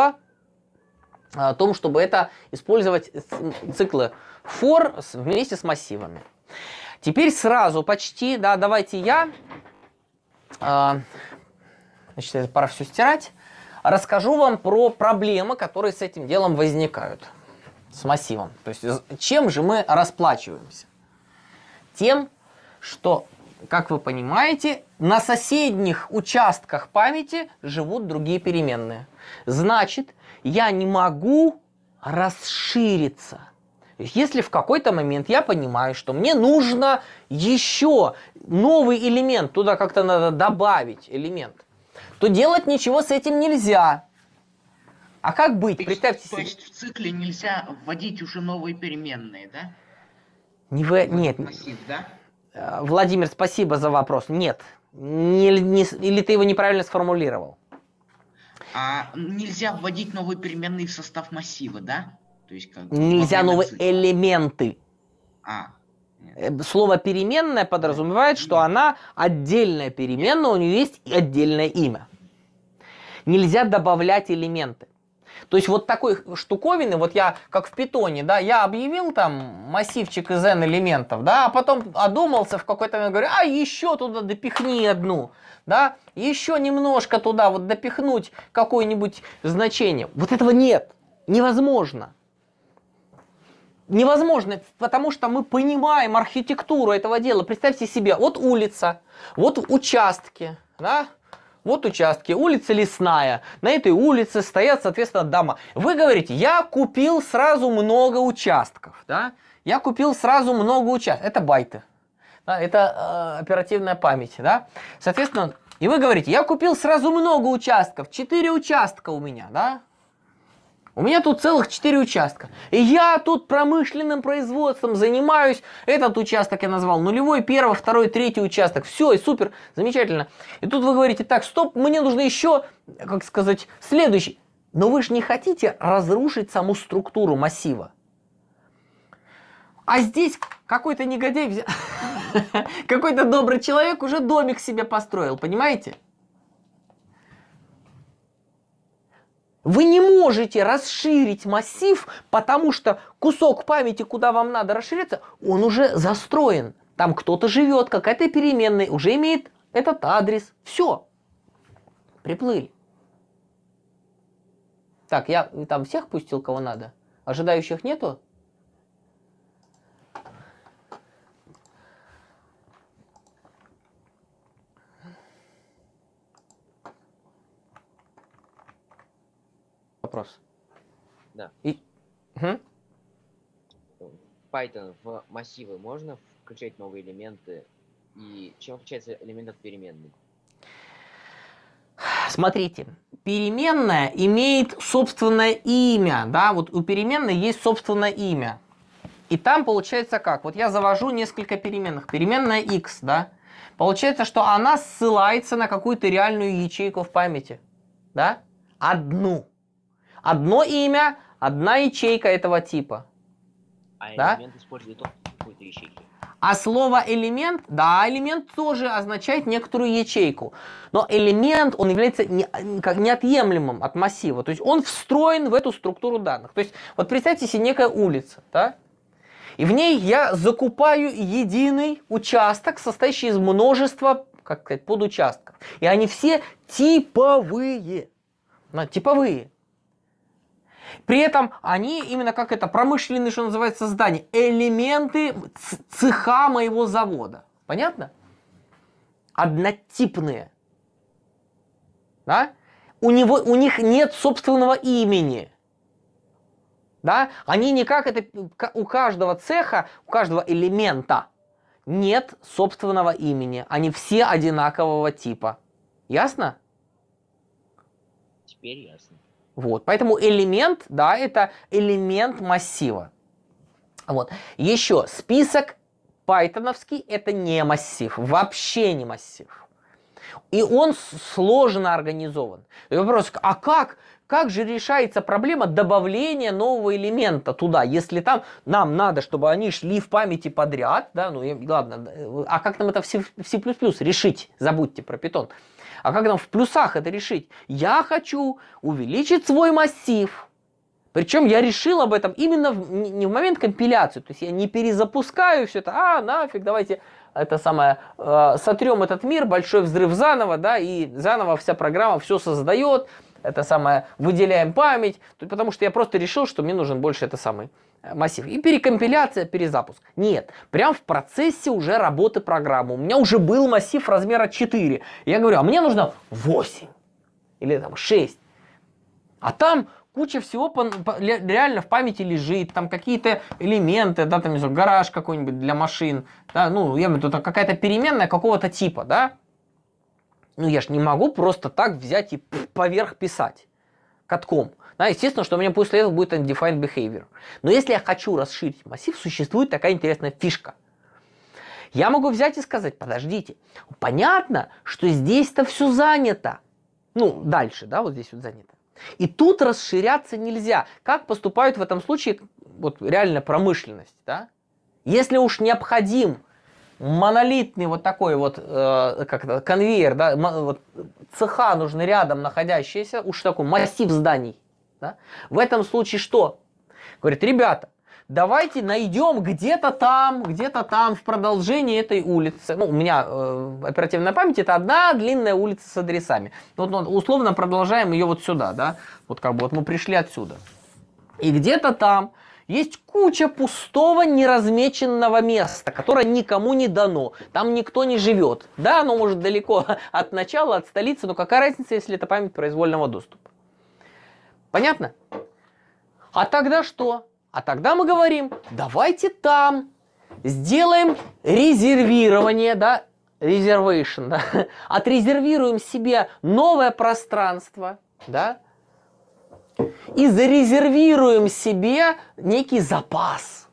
а, о том, чтобы это использовать циклы for вместе с массивами. Теперь сразу почти, да, давайте я, э, значит, это пора все стирать, расскажу вам про проблемы, которые с этим делом возникают, с массивом. То есть, э, чем же мы расплачиваемся? Тем, что как вы понимаете, на соседних участках памяти живут другие переменные. Значит, я не могу расшириться. если в какой-то момент я понимаю, что мне нужно еще новый элемент, туда как-то надо добавить элемент, то делать ничего с этим нельзя. А как быть? То Представьте себе. То есть в цикле нельзя вводить уже новые переменные, да? Не в... Нет. Массив, да? Э, Владимир, спасибо за вопрос. Нет. Не, не, или ты его неправильно сформулировал? А нельзя вводить новые переменные в состав массива, да? То есть как нельзя новые цифры. элементы. А. Нет. Э, слово переменная подразумевает, что она отдельная переменная, у нее есть и отдельное имя. Нельзя добавлять элементы. То есть вот такой штуковины, вот я, как в питоне, да, я объявил там массивчик из n элементов, да, а потом одумался в какой-то момент, говорю, а еще туда допихни одну, да, еще немножко туда вот допихнуть какое-нибудь значение. Вот этого нет, невозможно. Невозможно, потому что мы понимаем архитектуру этого дела. Представьте себе, вот улица, вот участки, да, вот участки, улица Лесная, на этой улице стоят, соответственно, дома. Вы говорите, я купил сразу много участков, да? Я купил сразу много участков. Это байты, да? это э, оперативная память, да? Соответственно, и вы говорите, я купил сразу много участков, 4 участка у меня, да? У меня тут целых 4 участка. И я тут промышленным производством занимаюсь. Этот участок я назвал нулевой, первый, второй, третий участок. Все, и супер, замечательно. И тут вы говорите, так, стоп, мне нужно еще, как сказать, следующий. Но вы же не хотите разрушить саму структуру массива. А здесь какой-то негодяй, какой-то добрый человек уже домик себе построил, понимаете? Вы не можете расширить массив, потому что кусок памяти, куда вам надо расшириться, он уже застроен. Там кто-то живет, какая-то переменная, уже имеет этот адрес. Все. Приплыли. Так, я там всех пустил, кого надо? Ожидающих нету? вопрос. Да. И... Угу. Python в массивы можно включать новые элементы? И чем отличается элемент от переменной? Смотрите, переменная имеет собственное имя, да, вот у переменной есть собственное имя. И там получается как? Вот я завожу несколько переменных. Переменная x, да? Получается, что она ссылается на какую-то реальную ячейку в памяти, да? Одну одно имя, одна ячейка этого типа. А да? элемент использует какой-то ячейки. А слово элемент, да, элемент тоже означает некоторую ячейку. Но элемент, он является как неотъемлемым от массива. То есть он встроен в эту структуру данных. То есть вот представьте себе некая улица, да? И в ней я закупаю единый участок, состоящий из множества, как сказать, подучастков. И они все типовые. Типовые. При этом они именно как это промышленные, что называется, здания, элементы цеха моего завода. Понятно? Однотипные. Да? У, него, у них нет собственного имени. Да? Они никак это... У каждого цеха, у каждого элемента нет собственного имени. Они все одинакового типа. Ясно? Теперь ясно. Вот. Поэтому элемент, да, это элемент массива. Вот. Еще список пайтоновский – это не массив, вообще не массив. И он сложно организован. И вопрос, а как? Как же решается проблема добавления нового элемента туда, если там нам надо, чтобы они шли в памяти подряд, да, ну ладно, э, а как нам это в C++ решить? Забудьте про питон. А как нам в плюсах это решить? Я хочу увеличить свой массив. Причем я решил об этом именно в, не в момент компиляции. То есть я не перезапускаю все это. А, нафиг, давайте это самое, э, сотрем этот мир, большой взрыв заново, да, и заново вся программа все создает, это самое, выделяем память, потому что я просто решил, что мне нужен больше это самый массив. И перекомпиляция, перезапуск. Нет, прям в процессе уже работы программы. У меня уже был массив размера 4. Я говорю, а мне нужно 8. Или там 6. А там куча всего реально в памяти лежит, там какие-то элементы, да, там, не знаю, гараж какой-нибудь для машин, да, ну, я имею в виду, какая-то переменная какого-то типа, да. Ну, я же не могу просто так взять и поверх писать катком. Да, естественно, что у меня после этого будет undefined behavior. Но если я хочу расширить массив, существует такая интересная фишка. Я могу взять и сказать, подождите, понятно, что здесь-то все занято. Ну, дальше, да, вот здесь вот занято. И тут расширяться нельзя. Как поступают в этом случае вот реально промышленность, да? Если уж необходим монолитный вот такой вот э, как это, конвейер, да, вот, цеха нужны рядом находящиеся, уж такой массив зданий, да? В этом случае что? Говорит, ребята, давайте найдем где-то там, где-то там в продолжении этой улицы. Ну, у меня э, оперативная память это одна длинная улица с адресами. Вот, вот условно продолжаем ее вот сюда, да? Вот как бы вот мы пришли отсюда. И где-то там есть куча пустого неразмеченного места, которое никому не дано. Там никто не живет. Да, оно может далеко от начала, от столицы, но какая разница, если это память произвольного доступа? Понятно? А тогда что? А тогда мы говорим, давайте там сделаем резервирование, да, reservation, да, отрезервируем себе новое пространство, да, и зарезервируем себе некий запас.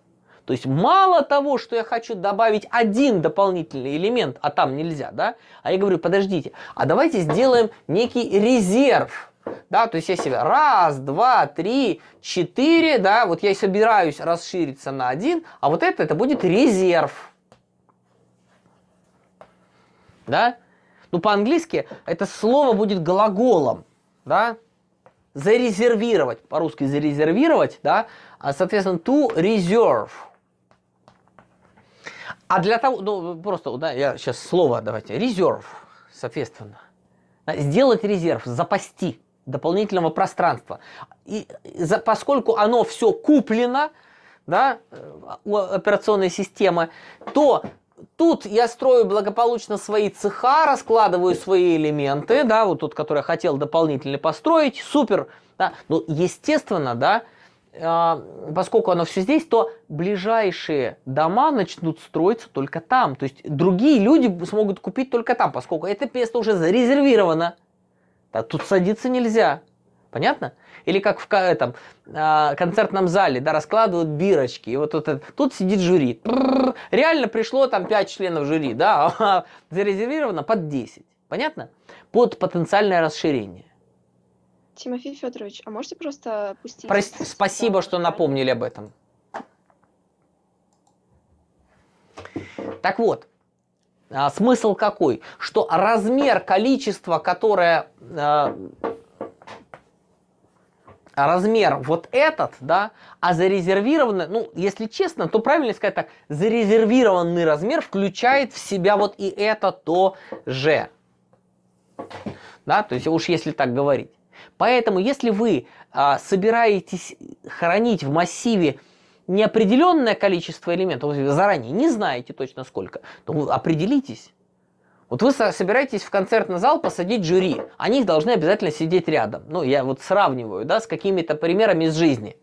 То есть мало того, что я хочу добавить один дополнительный элемент, а там нельзя, да, а я говорю, подождите, а давайте сделаем некий резерв – да, то есть я если раз, два, три, четыре, да, вот я собираюсь расшириться на один, а вот это, это будет резерв. Да? Ну, по-английски это слово будет глаголом, да? Зарезервировать, по-русски зарезервировать, да? А, соответственно, to reserve. А для того, ну, просто, да, я сейчас слово давайте, резерв, соответственно. Сделать резерв, запасти дополнительного пространства. И за, поскольку оно все куплено, да, э, у операционной системы, то тут я строю благополучно свои цеха, раскладываю свои элементы, да, вот тот, который я хотел дополнительно построить, супер, да, ну, естественно, да, э, поскольку оно все здесь, то ближайшие дома начнут строиться только там. То есть другие люди смогут купить только там, поскольку это место уже зарезервировано. А тут садиться нельзя. Понятно? Или как в этом э, концертном зале, да, раскладывают бирочки. И вот, вот тут сидит жюри. реально пришло там 5 членов жюри, да, а зарезервировано под 10. Понятно? Под потенциальное расширение. Тимофей Федорович, а можете просто пустить... Прости, спасибо, что напомнили об этом. Так вот, а смысл какой? Что размер количества, которое... А, размер вот этот, да, а зарезервированный, ну, если честно, то правильно сказать так, зарезервированный размер включает в себя вот и это то же. Да, то есть уж если так говорить. Поэтому, если вы а, собираетесь хранить в массиве неопределенное количество элементов, вы заранее не знаете точно сколько, то определитесь. Вот вы собираетесь в концертный зал посадить жюри, они должны обязательно сидеть рядом. Ну, я вот сравниваю, да, с какими-то примерами из жизни.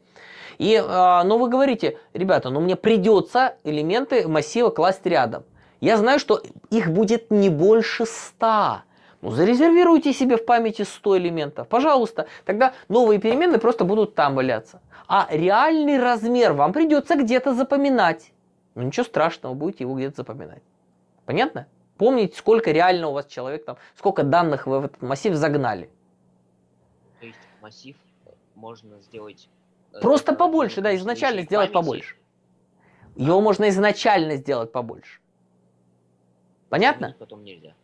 И, э, ну, вы говорите, ребята, ну, мне придется элементы массива класть рядом. Я знаю, что их будет не больше ста. Ну, зарезервируйте себе в памяти 100 элементов, пожалуйста. Тогда новые переменные просто будут там валяться а реальный размер вам придется где-то запоминать. Ну ничего страшного, будете его где-то запоминать. Понятно? Помнить, сколько реально у вас человек там, сколько данных вы в этот массив загнали. То есть массив можно сделать... Э, Просто побольше, да, изначально сделать памяти. побольше. Его а. можно изначально сделать побольше. Понятно? Изменить потом нельзя.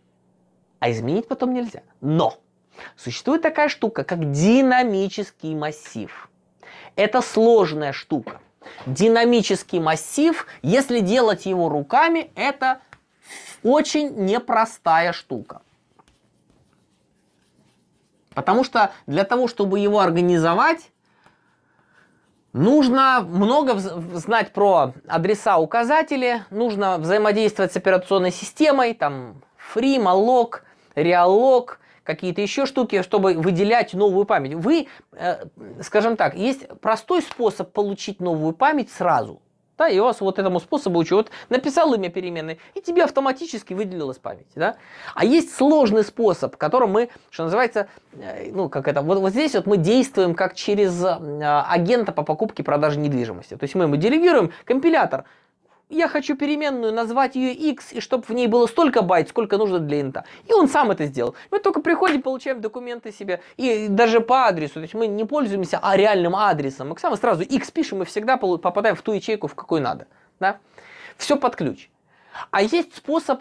А изменить потом нельзя. Но существует такая штука, как динамический массив. Это сложная штука. Динамический массив, если делать его руками, это очень непростая штука. Потому что для того, чтобы его организовать, Нужно много знать про адреса указатели, нужно взаимодействовать с операционной системой, там free, FreeMalloc, Realloc, какие-то еще штуки, чтобы выделять новую память. Вы, э, скажем так, есть простой способ получить новую память сразу. Да, и у вас вот этому способу учу. Вот написал имя переменной, и тебе автоматически выделилась память. Да? А есть сложный способ, которым мы, что называется, э, ну, как это, вот, вот здесь вот мы действуем как через э, агента по покупке и продаже недвижимости. То есть мы ему делегируем компилятор, я хочу переменную назвать ее x, и чтобы в ней было столько байт, сколько нужно для инта. И он сам это сделал. Мы только приходим, получаем документы себе, и даже по адресу, то есть мы не пользуемся а реальным адресом, мы сразу x пишем и всегда попадаем в ту ячейку, в какую надо. Да? Все под ключ. А есть способ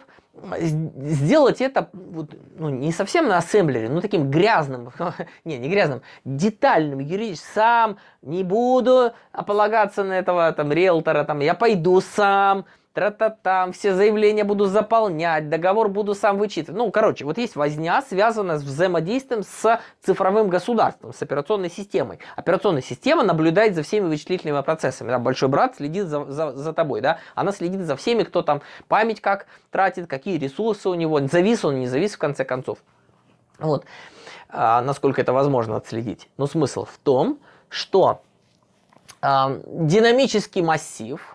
сделать это вот, ну, не совсем на ассемблере, но таким грязным, не, не грязным, детальным, юридически, сам, не буду полагаться на этого там риэлтора, там, я пойду сам, тра-та-там, все заявления буду заполнять, договор буду сам вычитывать. Ну, короче, вот есть возня, связанная с взаимодействием с цифровым государством, с операционной системой. Операционная система наблюдает за всеми вычислительными процессами. Да? Большой брат следит за, за, за тобой, да? Она следит за всеми, кто там память как тратит, какие ресурсы у него, завис он, не завис в конце концов. Вот. А, насколько это возможно отследить. Но ну, смысл в том, что а, динамический массив –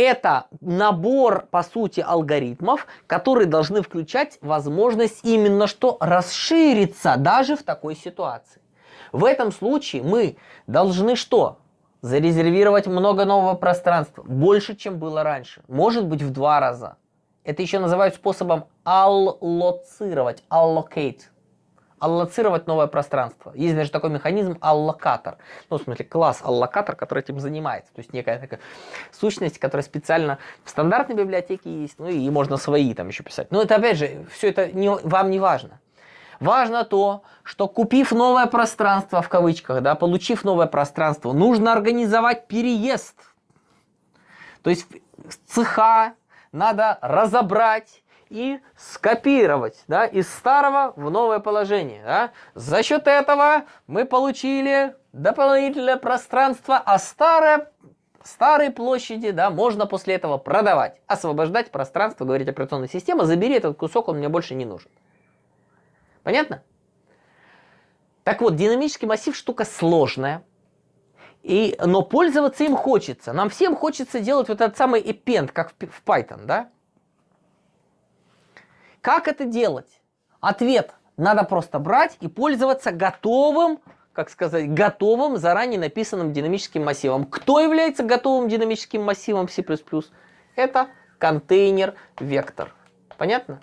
это набор, по сути, алгоритмов, которые должны включать возможность именно что расшириться даже в такой ситуации. В этом случае мы должны что? Зарезервировать много нового пространства, больше, чем было раньше, может быть в два раза. Это еще называют способом аллоцировать, allocate – аллоцировать новое пространство. Есть даже такой механизм аллокатор. Ну, в смысле, класс аллокатор, который этим занимается. То есть некая такая сущность, которая специально в стандартной библиотеке есть, ну и можно свои там еще писать. Но это опять же, все это не, вам не важно. Важно то, что купив новое пространство, в кавычках, да, получив новое пространство, нужно организовать переезд. То есть цеха надо разобрать, и скопировать да, из старого в новое положение. Да. За счет этого мы получили дополнительное пространство, а старое старые площади, да, можно после этого продавать, освобождать пространство, говорить операционная система, забери этот кусок, он мне больше не нужен. Понятно? Так вот, динамический массив штука сложная, и, но пользоваться им хочется. Нам всем хочется делать вот этот самый append, как в, в Python, да? Как это делать? Ответ. Надо просто брать и пользоваться готовым, как сказать, готовым заранее написанным динамическим массивом. Кто является готовым динамическим массивом C++? Это контейнер-вектор. Понятно?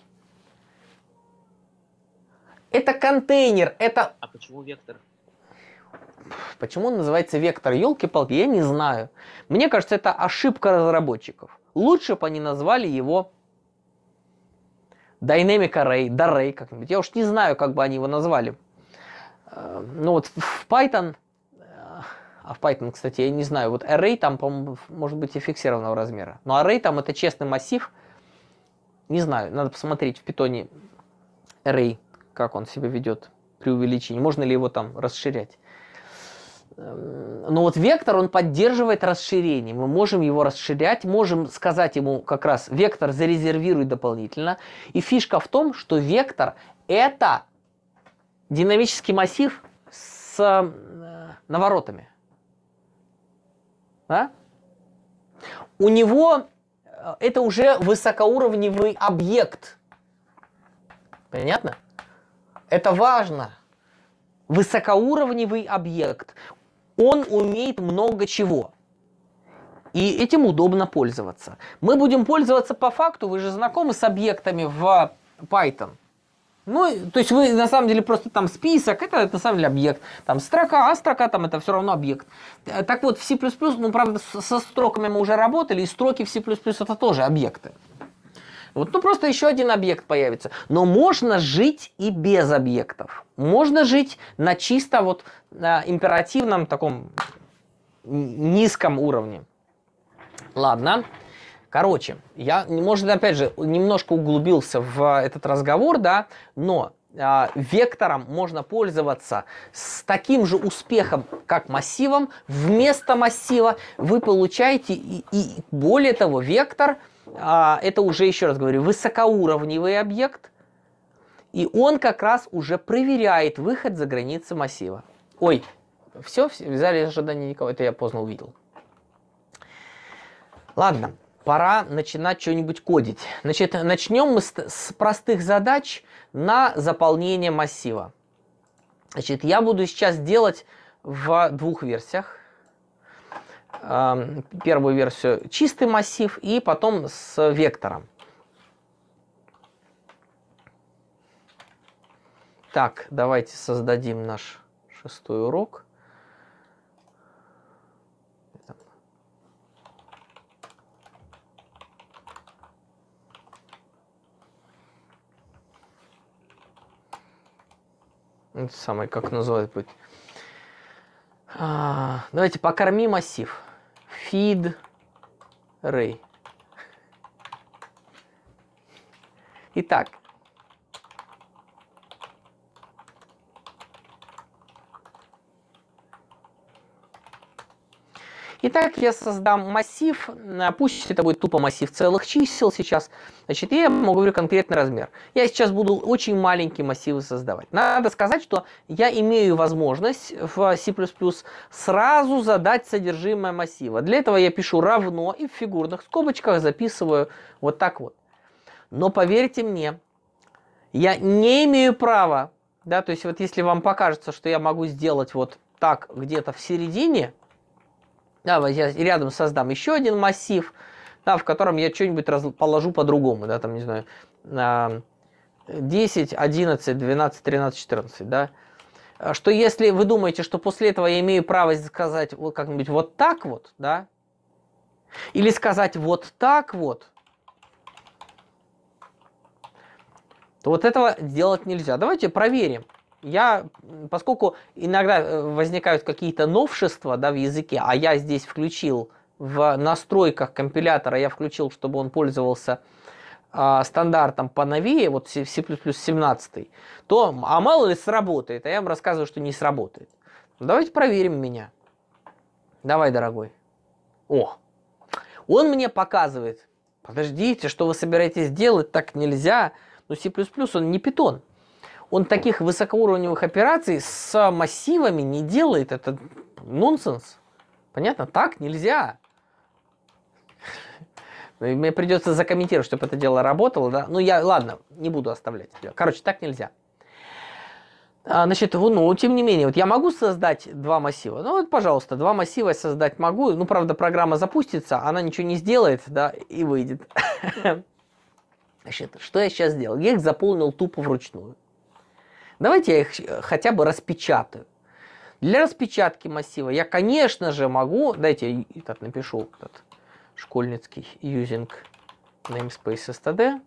Это контейнер, это... А почему вектор? Почему он называется вектор? Елки-палки, я не знаю. Мне кажется, это ошибка разработчиков. Лучше бы они назвали его Dynamic Array, Darray как-нибудь. Я уж не знаю, как бы они его назвали. Э, ну вот в Python, э, а в Python, кстати, я не знаю, вот Array там, по-моему, может быть и фиксированного размера. Но Array там это честный массив. Не знаю, надо посмотреть в питоне Array, как он себя ведет при увеличении. Можно ли его там расширять. Эм, но вот вектор, он поддерживает расширение. Мы можем его расширять, можем сказать ему как раз вектор зарезервируй дополнительно. И фишка в том, что вектор это динамический массив с э, наворотами. Да? У него э, это уже высокоуровневый объект. Понятно? Это важно высокоуровневый объект. Он умеет много чего. И этим удобно пользоваться. Мы будем пользоваться по факту, вы же знакомы с объектами в Python. Ну, то есть вы на самом деле просто там список, это, это на самом деле объект. Там строка, а строка там это все равно объект. Э, так вот, в C++, ну, правда, со строками мы уже работали, и строки в C++ это тоже объекты. Вот, ну, просто еще один объект появится. Но можно жить и без объектов. Можно жить на чисто вот на императивном таком низком уровне. Ладно. Короче, я, может, опять же, немножко углубился в этот разговор, да, но а, вектором можно пользоваться с таким же успехом, как массивом. Вместо массива вы получаете и, и более того, вектор – а, это уже, еще раз говорю, высокоуровневый объект, и он как раз уже проверяет выход за границы массива. Ой, все, в зале ожидания никого, это я поздно увидел. Ладно, пора начинать что-нибудь кодить. Значит, начнем мы с, с простых задач на заполнение массива. Значит, я буду сейчас делать в двух версиях первую версию чистый массив и потом с вектором. Так, давайте создадим наш шестой урок. Это самое, как называют будет. А, давайте покорми массив фідри. І Итак. Итак, я создам массив, э, пусть это будет тупо массив целых чисел сейчас, значит, я могу говорить конкретный размер. Я сейчас буду очень маленькие массивы создавать. Надо сказать, что я имею возможность в C++ сразу задать содержимое массива. Для этого я пишу равно и в фигурных скобочках записываю вот так вот. Но поверьте мне, я не имею права, да, то есть вот если вам покажется, что я могу сделать вот так где-то в середине, да, я рядом создам еще один массив, да, в котором я что-нибудь раз... положу по-другому, да, там, не знаю, 10, 11, 12, 13, 14, да. А что если вы думаете, что после этого я имею право сказать вот как-нибудь вот так вот, да, или сказать вот так вот, то вот этого делать нельзя. Давайте проверим я, поскольку иногда э, возникают какие-то новшества да, в языке, а я здесь включил в настройках компилятора, я включил, чтобы он пользовался э, стандартом поновее, вот C++ 17, то, а мало ли сработает, а я вам рассказываю, что не сработает. Давайте проверим меня. Давай, дорогой. О, он мне показывает, подождите, что вы собираетесь делать, так нельзя. Но ну, C++ он не питон он таких высокоуровневых операций с массивами не делает. Это нонсенс. Понятно? Так нельзя. Ну, мне придется закомментировать, чтобы это дело работало, да? Ну, я, ладно, не буду оставлять. Короче, так нельзя. А, значит, ну, тем не менее, вот я могу создать два массива. Ну, вот, пожалуйста, два массива я создать могу. Ну, правда, программа запустится, она ничего не сделает, да, и выйдет. Значит, что я сейчас сделал? Я их заполнил тупо вручную. Давайте я их э, хотя бы распечатаю. Для распечатки массива я, конечно же, могу... Дайте я так напишу этот школьницкий using namespace std.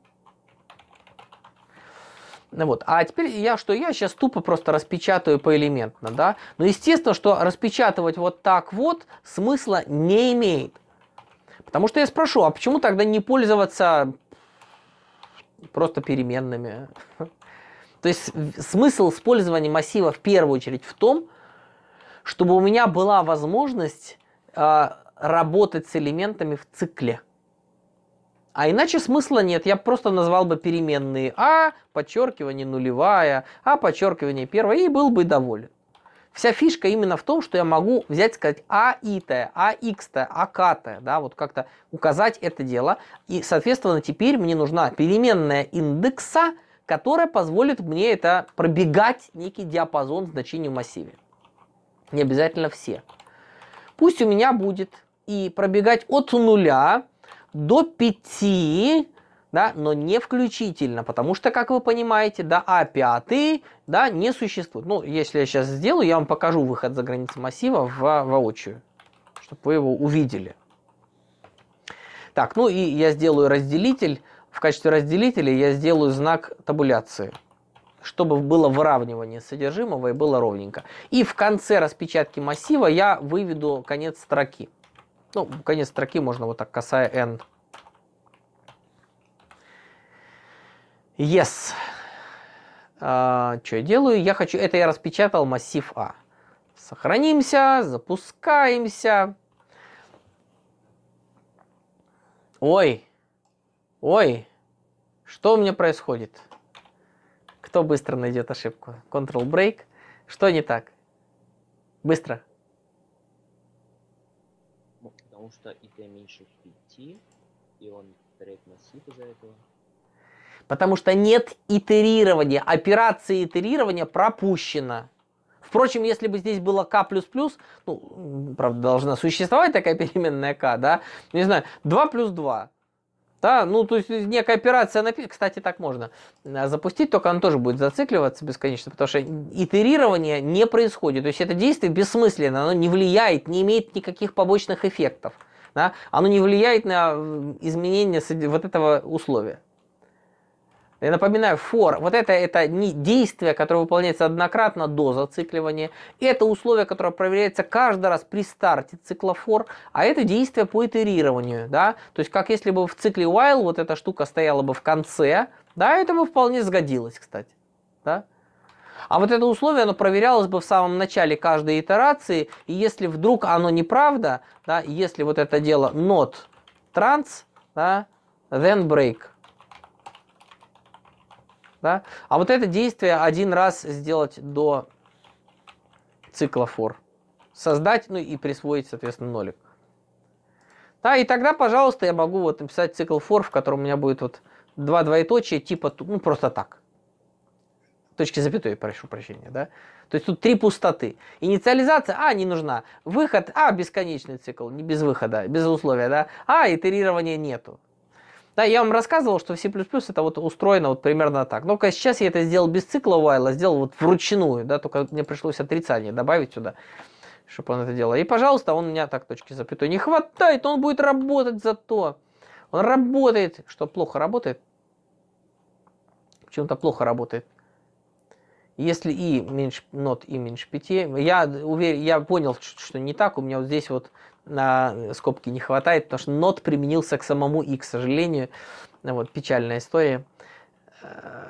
Ну вот. А теперь я что? Я сейчас тупо просто распечатаю поэлементно, да? Но естественно, что распечатывать вот так вот смысла не имеет. Потому что я спрошу, а почему тогда не пользоваться просто переменными? То есть смысл использования массива в первую очередь в том, чтобы у меня была возможность э, работать с элементами в цикле. А иначе смысла нет. Я просто назвал бы переменные А, подчеркивание нулевая, А, подчеркивание первое, и был бы доволен. Вся фишка именно в том, что я могу взять, сказать а и т, а x т, а к т, да, вот как-то указать это дело. И, соответственно, теперь мне нужна переменная индекса, которая позволит мне это пробегать некий диапазон значений в массиве. Не обязательно все. Пусть у меня будет и пробегать от нуля до 5, да, но не включительно, потому что, как вы понимаете, да, А5 да, не существует. Ну, если я сейчас сделаю, я вам покажу выход за границы массива во воочию, чтобы вы его увидели. Так, ну и я сделаю разделитель в качестве разделителя я сделаю знак табуляции, чтобы было выравнивание содержимого и было ровненько. И в конце распечатки массива я выведу конец строки. Ну, конец строки можно вот так, касая n. Yes. А, что я делаю? Я хочу... Это я распечатал массив А. Сохранимся, запускаемся. Ой, Ой, что у меня происходит? Кто быстро найдет ошибку? Ctrl-break. Что не так? Быстро. Ну, потому что ИТ меньше 5, и он теряет массив из-за этого. Потому что нет итерирования. Операция итерирования пропущена. Впрочем, если бы здесь было k++, ну, правда, должна существовать такая переменная k, да? Не знаю, 2 плюс 2. Да, ну, то есть некая операция написана, кстати, так можно э, запустить, только она тоже будет зацикливаться бесконечно, потому что итерирование не происходит. То есть это действие бессмысленно, оно не влияет, не имеет никаких побочных эффектов. Да? Оно не влияет на э, изменение вот этого условия. Я напоминаю, for вот это, это не действие, которое выполняется однократно до зацикливания. Это условие, которое проверяется каждый раз при старте цикла for, а это действие по итерированию, да. То есть, как если бы в цикле while вот эта штука стояла бы в конце, да, это бы вполне сгодилось, кстати, да. А вот это условие, оно проверялось бы в самом начале каждой итерации, и если вдруг оно неправда, да, если вот это дело not trans, да, then break – да? А вот это действие один раз сделать до цикла for. Создать, ну и присвоить, соответственно, нолик. Да, и тогда, пожалуйста, я могу вот написать цикл for, в котором у меня будет вот два двоеточия, типа, ну, просто так. Точки запятой, прошу прощения, да? То есть тут три пустоты. Инициализация, а, не нужна. Выход, а, бесконечный цикл, не без выхода, без условия, да? А, итерирования нету. Да, я вам рассказывал, что в C++ это вот устроено вот примерно так. Ну, конечно, сейчас я это сделал без цикла while, а сделал вот вручную, да, только мне пришлось отрицание добавить сюда, чтобы он это делал. И, пожалуйста, он у меня так точки запятой не хватает, он будет работать зато. Он работает. Что, плохо работает? Почему-то плохо работает. Если и меньше, not и меньше 5, я уверен, я понял, что не так, у меня вот здесь вот на э, скобки не хватает, потому что not применился к самому и, к сожалению. Вот, печальная история.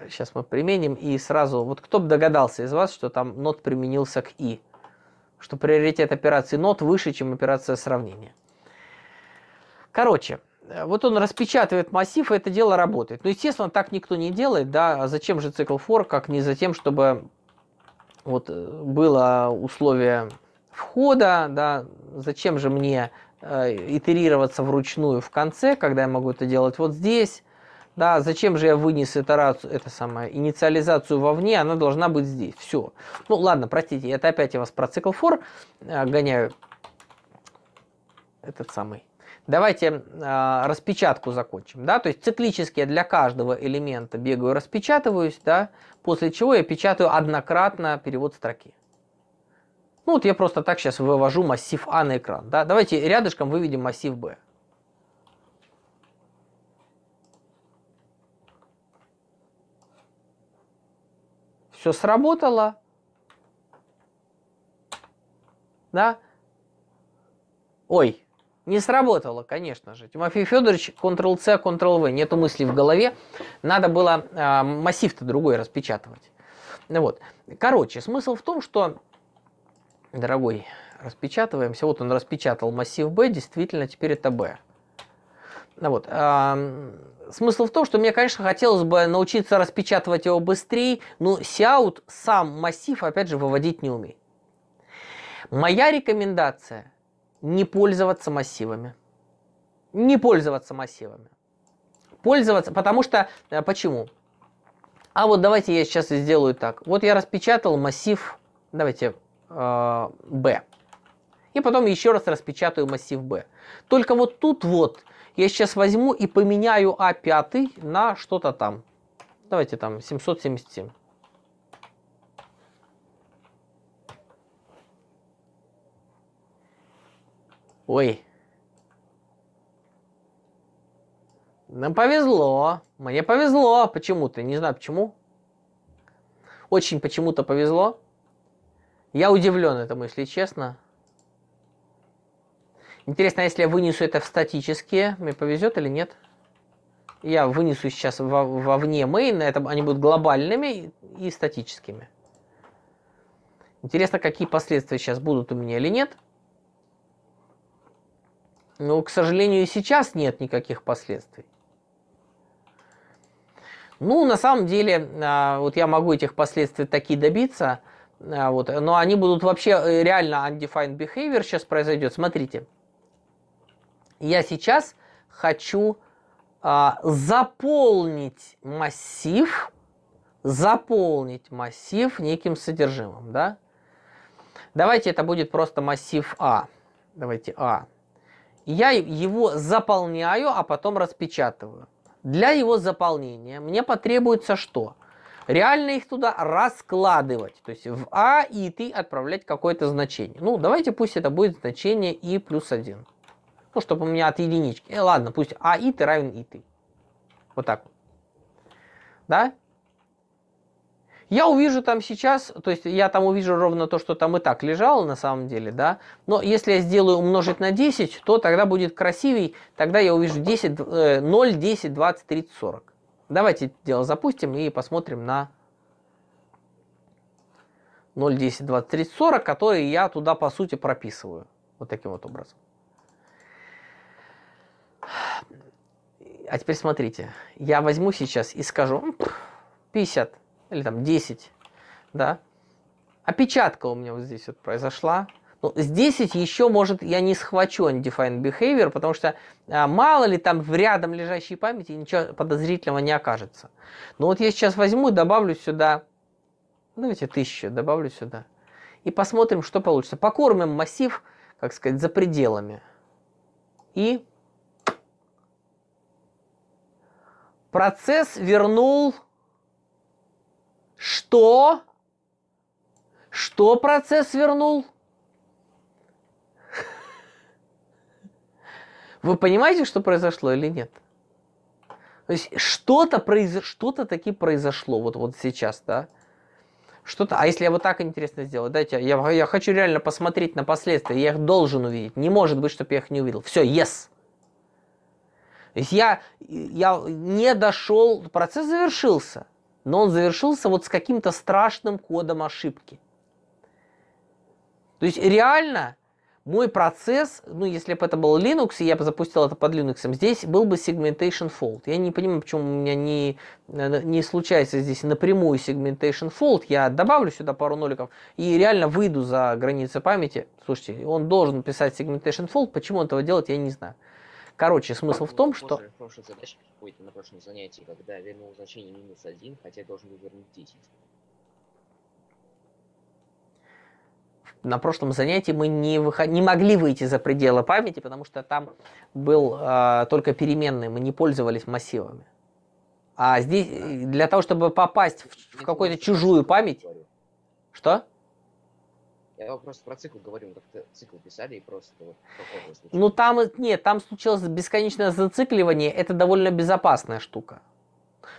Сейчас э, мы применим. И сразу, вот кто бы догадался из вас, что там not применился к и? Что приоритет операции not выше, чем операция сравнения. Короче, э, вот он распечатывает массив, и это дело работает. Но, ну, естественно, так никто не делает, да, а зачем же цикл for, как не за тем, чтобы вот было условие входа, да, зачем же мне э, итерироваться вручную в конце, когда я могу это делать вот здесь, да, зачем же я вынес итерацию, это самое, инициализацию вовне, она должна быть здесь, все. Ну, ладно, простите, это опять я вас про цикл фор э, гоняю, этот самый. Давайте э, распечатку закончим, да, то есть циклически я для каждого элемента бегаю, распечатываюсь, да, после чего я печатаю однократно перевод строки. Ну вот я просто так сейчас вывожу массив А на экран. Да? Давайте рядышком выведем массив Б. Все сработало. Да? Ой, не сработало, конечно же. Тимофей Федорович, Ctrl-C, Ctrl-V, нету мысли в голове. Надо было э, массив-то другой распечатывать. Ну вот. Короче, смысл в том, что Дорогой, распечатываемся. Вот он распечатал массив B, действительно, теперь это B. Ну вот. А, смысл в том, что мне, конечно, хотелось бы научиться распечатывать его быстрее, но Сиаут сам массив, опять же, выводить не умеет. Моя рекомендация – не пользоваться массивами. Не пользоваться массивами. Пользоваться, потому что, э, почему? А вот давайте я сейчас и сделаю так. Вот я распечатал массив, давайте B. А, и потом еще раз распечатаю массив B. Только вот тут вот я сейчас возьму и поменяю А5 на что-то там. Давайте там 777. Ой. Нам повезло. Мне повезло почему-то. Не знаю почему. Очень почему-то повезло. Я удивлен этому, если честно. Интересно, а если я вынесу это в статические, мне повезет или нет? Я вынесу сейчас во, вовне мейна, это, они будут глобальными и статическими. Интересно, какие последствия сейчас будут у меня или нет. Ну, к сожалению, и сейчас нет никаких последствий. Ну, на самом деле, а, вот я могу этих последствий таки добиться, а, вот. Но они будут вообще э, реально undefined behavior сейчас произойдет. Смотрите, я сейчас хочу а, заполнить массив, заполнить массив неким содержимым, да? Давайте это будет просто массив А. Давайте А. Я его заполняю, а потом распечатываю. Для его заполнения мне потребуется что? Что? Реально их туда раскладывать. То есть в А и ты отправлять какое-то значение. Ну, давайте пусть это будет значение и плюс 1. Ну, чтобы у меня от единички. Э, ладно, пусть А и ты равен и ты. Вот так Да? Я увижу там сейчас, то есть я там увижу ровно то, что там и так лежало на самом деле, да. Но если я сделаю умножить на 10, то тогда будет красивей. Тогда я увижу 10, 0, 10, 20, 30, 40. Давайте дело запустим и посмотрим на 0, 10, 20, 30, 40, которые я туда, по сути, прописываю. Вот таким вот образом. А теперь смотрите. Я возьму сейчас и скажу 50 или там 10, да. Опечатка у меня вот здесь вот произошла. Ну, здесь еще, может, я не схвачу undefined behavior, потому что а, мало ли там в рядом лежащей памяти ничего подозрительного не окажется. Но вот я сейчас возьму и добавлю сюда, ну, давайте тысячу добавлю сюда, и посмотрим, что получится. Покормим массив, как сказать, за пределами. И процесс вернул что? Что процесс вернул? Вы понимаете, что произошло или нет? То есть что-то произошло, что-то таки произошло вот, вот сейчас, да? Что-то, а если я вот так интересно сделаю, дайте, я, я хочу реально посмотреть на последствия, я их должен увидеть. Не может быть, чтобы я их не увидел. Все, yes. То есть я, я не дошел, процесс завершился, но он завершился вот с каким-то страшным кодом ошибки. То есть реально мой процесс, ну, если бы это был Linux, и я бы запустил это под Linux, здесь был бы segmentation fault. Я не понимаю, почему у меня не, э, не случается здесь напрямую segmentation fault. Я добавлю сюда пару ноликов и реально выйду за границы памяти. Слушайте, он должен писать segmentation fault, почему он этого делать, я не знаю. Короче, смысл в том, что... на прошлом занятии, когда вернул значение минус 1, хотя должен был вернуть 10. на прошлом занятии мы не, выход... не могли выйти за пределы памяти, потому что там был э, только переменный, мы не пользовались массивами. А здесь э, для того, чтобы попасть в, в какую-то чужую память... Что? Я просто про цикл говорю, как цикл писали и просто вот Ну там, нет, там случилось бесконечное зацикливание, это довольно безопасная штука.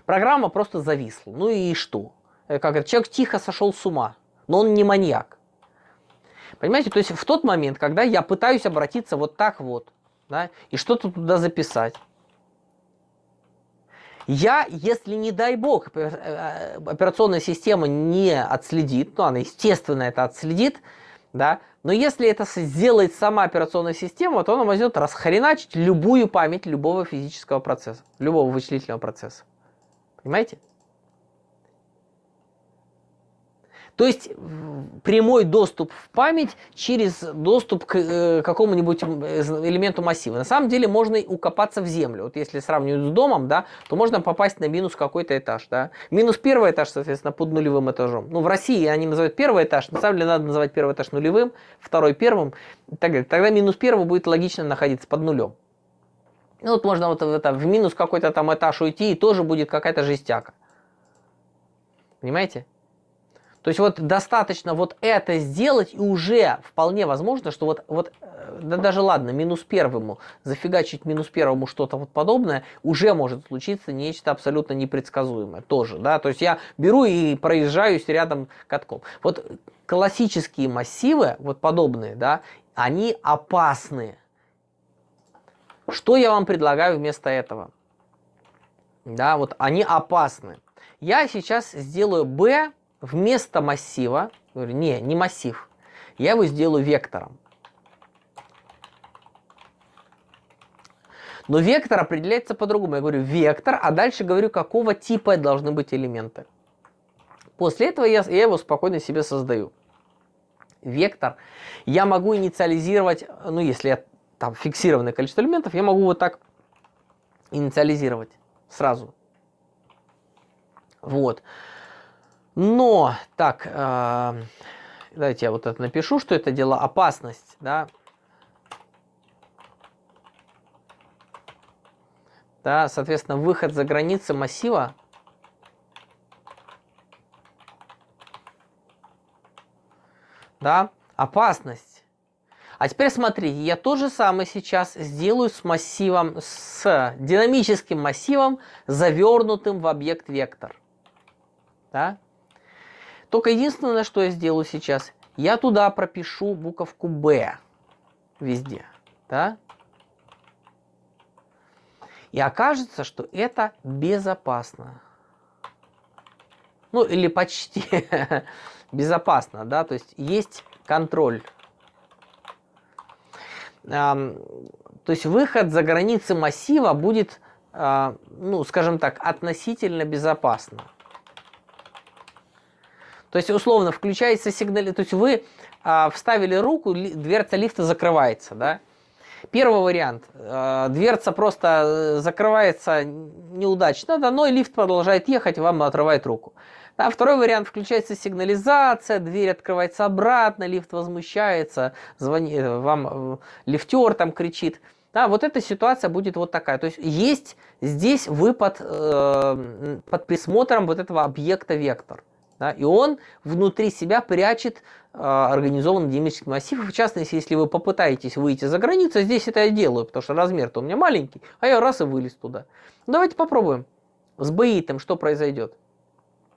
Программа просто зависла, ну и что? Э, как это, человек тихо сошел с ума, но он не маньяк. Понимаете, то есть в тот момент, когда я пытаюсь обратиться вот так вот, да, и что-то туда записать, я, если не дай бог, э, э, операционная система не отследит, ну, она, естественно, это отследит, да, но если это сделает сама операционная система, то она возьмет расхреначить любую память любого физического процесса, любого вычислительного процесса. Понимаете? То есть прямой доступ в память через доступ к э, какому-нибудь э, элементу массива. На самом деле можно укопаться в землю. Вот если сравнивать с домом, да, то можно попасть на минус какой-то этаж. Да. Минус первый этаж, соответственно, под нулевым этажом. Ну, в России они называют первый этаж. На самом деле надо называть первый этаж нулевым, второй первым и так далее. Тогда минус первый будет логично находиться под нулем. Ну, вот можно вот это, в минус какой-то там этаж уйти, и тоже будет какая-то жестяка. Понимаете? То есть вот достаточно вот это сделать, и уже вполне возможно, что вот, вот э, да даже ладно, минус первому, зафигачить минус первому что-то вот подобное, уже может случиться нечто абсолютно непредсказуемое тоже, да, то есть я беру и проезжаюсь рядом катком. Вот классические массивы, вот подобные, да, они опасны. Что я вам предлагаю вместо этого? Да, вот они опасны. Я сейчас сделаю B вместо массива, говорю, не, не массив, я его сделаю вектором. Но вектор определяется по-другому. Я говорю вектор, а дальше говорю, какого типа должны быть элементы. После этого я, я его спокойно себе создаю. Вектор. Я могу инициализировать, ну если я, там фиксированное количество элементов, я могу вот так инициализировать сразу. Вот. Но, так, э, давайте я вот это напишу, что это дело опасность, да. Да, соответственно, выход за границы массива да, опасность. А теперь смотрите, я то же самое сейчас сделаю с массивом, с динамическим массивом, завернутым в объект вектор. Да? Только единственное, что я сделаю сейчас, я туда пропишу буковку «Б» везде, да? И окажется, что это безопасно. Ну, или почти безопасно, да, то есть есть контроль. То есть выход за границы массива будет, а, ну, скажем так, относительно безопасно. То есть, условно, включается сигнали, то есть вы а, вставили руку, ли, дверца лифта закрывается, да? Первый вариант. А, дверца просто э, закрывается неудачно, да, но и лифт продолжает ехать, вам отрывает руку. Да, второй вариант. Включается сигнализация, дверь открывается обратно, лифт возмущается, звонит, э, вам лифтер там кричит. Да, вот эта ситуация будет вот такая. То есть есть здесь выпад э, под присмотром вот этого объекта вектор. Да? И он внутри себя прячет э, организованный демический массив. В частности, если вы попытаетесь выйти за границу, здесь это я делаю, потому что размер-то у меня маленький, а я раз и вылез туда. Ну, давайте попробуем. С БИТом что произойдет?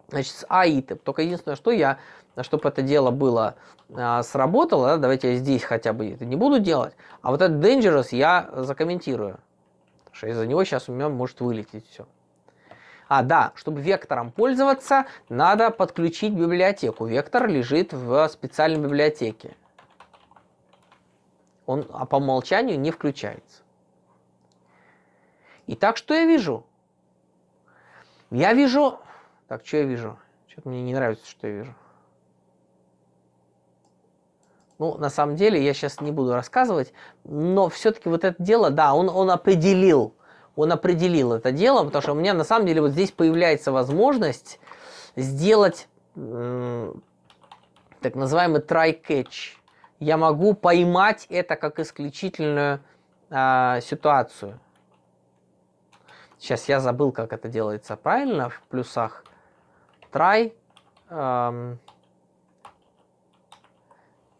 Значит, с АИТом. Только единственное, что я, чтобы это дело было э, сработало, да, давайте я здесь хотя бы это не буду делать, а вот этот Dangerous я закомментирую. Потому что из-за него сейчас у меня может вылететь все. А, да, чтобы вектором пользоваться, надо подключить библиотеку. Вектор лежит в специальной библиотеке. Он а по умолчанию не включается. Итак, что я вижу? Я вижу... Так, что я вижу? Что-то мне не нравится, что я вижу. Ну, на самом деле, я сейчас не буду рассказывать, но все-таки вот это дело, да, он, он определил, он определил это дело, потому что у меня на самом деле вот здесь появляется возможность сделать так называемый try-catch. Я могу поймать это как исключительную э, а, ситуацию. Сейчас я забыл, как это делается правильно в плюсах. Try эм,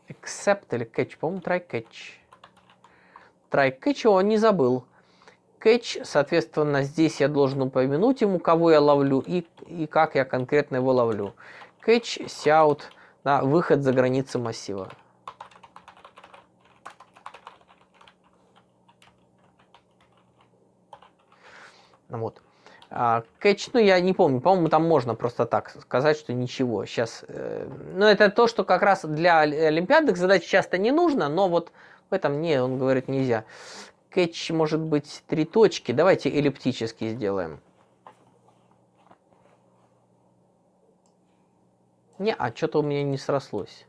except или catch, по-моему, try catch. Try catch, он не забыл кэч. Соответственно, здесь я должен упомянуть ему, кого я ловлю и, и как я конкретно его ловлю. Кэч, сяут, на выход за границы массива. Вот. А, кэч, ну я не помню, по-моему, там можно просто так сказать, что ничего. Сейчас, э, ну это то, что как раз для олимпиадных задач часто не нужно, но вот в этом не, он говорит, нельзя. Кэч может быть три точки. Давайте эллиптически сделаем. Не, а что-то у меня не срослось.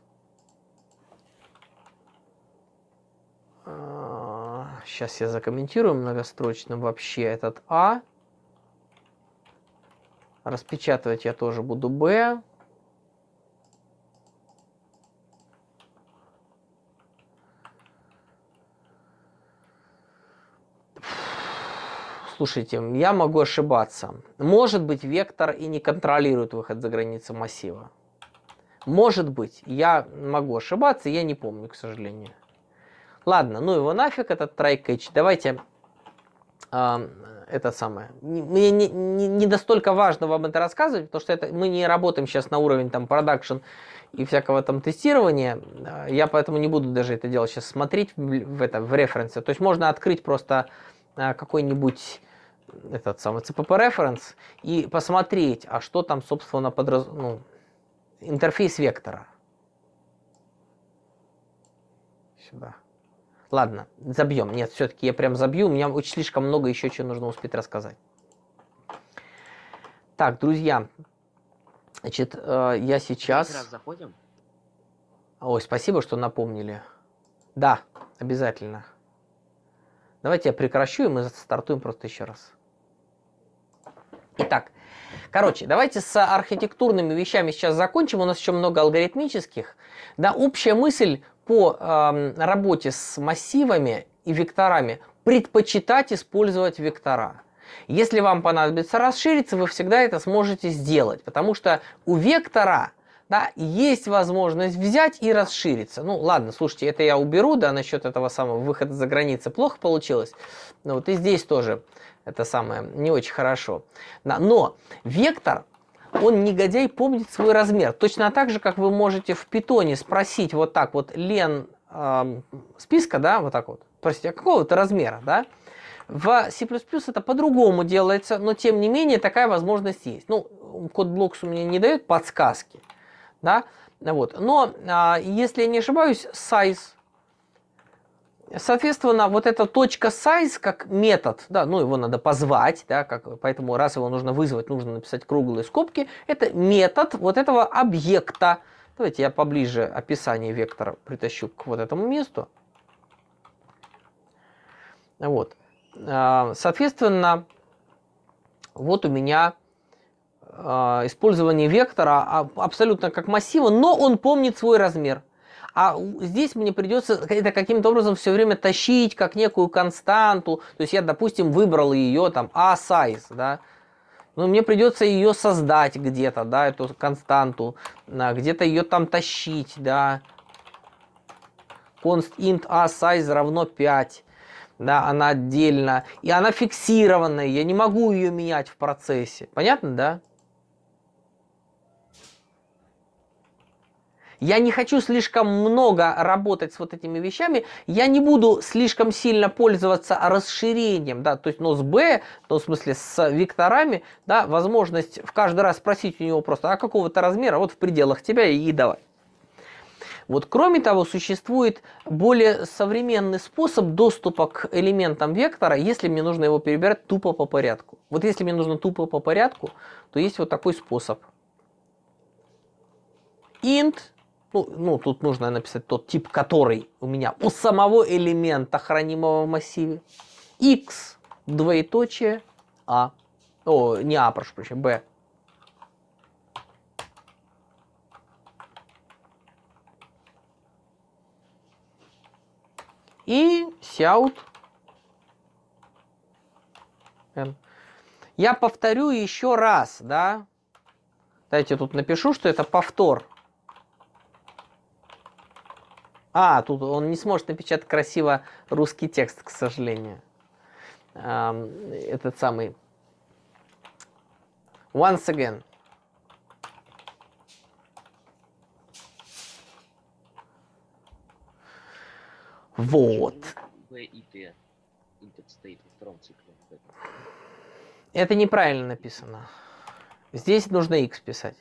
Сейчас а, я закомментирую многострочным вообще этот А. Распечатывать я тоже буду Б. слушайте, я могу ошибаться. Может быть, вектор и не контролирует выход за границу массива. Может быть, я могу ошибаться, я не помню, к сожалению. Ладно, ну его нафиг этот трайкэч. Давайте э, это самое. Мне не, не, не настолько важно вам это рассказывать, потому что это, мы не работаем сейчас на уровень там продакшн и всякого там тестирования. Я поэтому не буду даже это дело сейчас смотреть в, в это в референсе. То есть можно открыть просто а, какой-нибудь этот самый CPP референс и посмотреть, а что там, собственно, подраз... ну, интерфейс вектора. Сюда. Ладно, забьем. Нет, все-таки я прям забью. У меня очень слишком много еще чего нужно успеть рассказать. Так, друзья, значит, э, я сейчас... Раз заходим? Ой, спасибо, что напомнили. Да, обязательно. Давайте я прекращу, и мы стартуем просто еще раз. Итак, короче, давайте с архитектурными вещами сейчас закончим. У нас еще много алгоритмических. Да, общая мысль по э, работе с массивами и векторами предпочитать использовать вектора. Если вам понадобится расшириться, вы всегда это сможете сделать, потому что у вектора – да, есть возможность взять и расшириться. Ну, ладно, слушайте, это я уберу, да, насчет этого самого выхода за границы плохо получилось. Ну, вот и здесь тоже это самое не очень хорошо. Да, но вектор, он, негодяй, помнит свой размер. Точно так же, как вы можете в питоне спросить вот так вот лен э, списка, да, вот так вот, простите, а какого это размера, да, в C++ это по-другому делается, но тем не менее такая возможность есть. Ну, код Blocks у меня не дает подсказки, да? Вот. Но, а, если я не ошибаюсь, size Соответственно, вот эта точка size как метод, да, ну его надо позвать, да, как, поэтому раз его нужно вызвать, нужно написать круглые скобки, это метод вот этого объекта. Давайте я поближе описание вектора притащу к вот этому месту. Вот. А, соответственно, вот у меня а, использование вектора а, абсолютно как массива, но он помнит свой размер. А здесь мне придется это каким-то образом все время тащить как некую константу. То есть я, допустим, выбрал ее там A-size, а да, но ну, мне придется ее создать где-то, да, эту константу, где-то ее там тащить, да. Const int a size равно 5, да, она отдельно, и она фиксированная, я не могу ее менять в процессе, понятно, да? я не хочу слишком много работать с вот этими вещами, я не буду слишком сильно пользоваться расширением, да, то есть, но ну, с B, ну, в смысле, с векторами, да, возможность в каждый раз спросить у него просто, а какого-то размера, вот в пределах тебя и давай. Вот кроме того, существует более современный способ доступа к элементам вектора, если мне нужно его перебирать тупо по порядку. Вот если мне нужно тупо по порядку, то есть вот такой способ. int ну, ну, тут нужно написать тот тип, который у меня у самого элемента хранимого в массиве, x двоеточие а, о, не а, прошу прощения, b. И сяут n. Я повторю еще раз, да? Давайте я тут напишу, что это повтор. А, тут он не сможет напечатать красиво русский текст, к сожалению. Этот самый. Once again. Вот. Это неправильно написано. Здесь нужно x писать.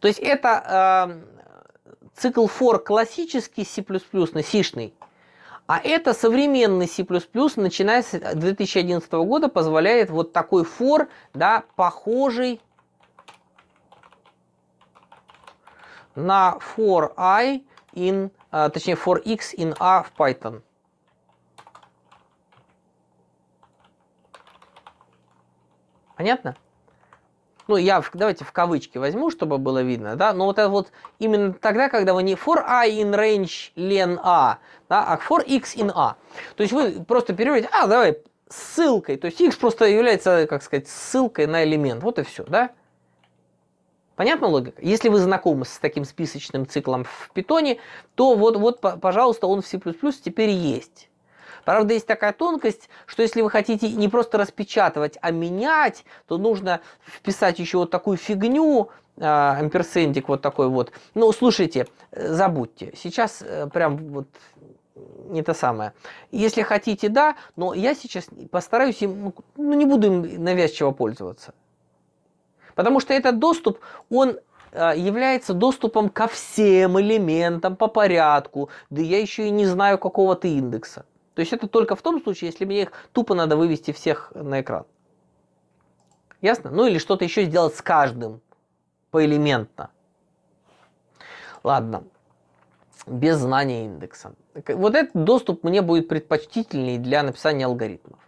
То есть это цикл for классический C++, на сишный. А это современный C++, начиная с 2011 года, позволяет вот такой for, да, похожий на for i in, а, точнее for x in a в Python. Понятно? ну, я давайте в кавычки возьму, чтобы было видно, да, но ну, вот это вот именно тогда, когда вы не for i in range len a, да, а for x in a. То есть вы просто переводите, а, давай, ссылкой, то есть x просто является, как сказать, ссылкой на элемент, вот и все, да. Понятна логика? Если вы знакомы с таким списочным циклом в питоне, то вот, вот пожалуйста, он в C++ теперь есть. Правда, есть такая тонкость, что если вы хотите не просто распечатывать, а менять, то нужно вписать еще вот такую фигню, а, амперсендик вот такой вот. Ну, слушайте, э, забудьте. Сейчас э, прям вот не то самое. Если хотите, да, но я сейчас постараюсь им, ну, ну не буду им навязчиво пользоваться. Потому что этот доступ, он э, является доступом ко всем элементам по порядку. Да я еще и не знаю какого-то индекса. То есть это только в том случае, если мне их тупо надо вывести всех на экран. Ясно? Ну или что-то еще сделать с каждым поэлементно. Ладно. Без знания индекса. Вот этот доступ мне будет предпочтительнее для написания алгоритмов.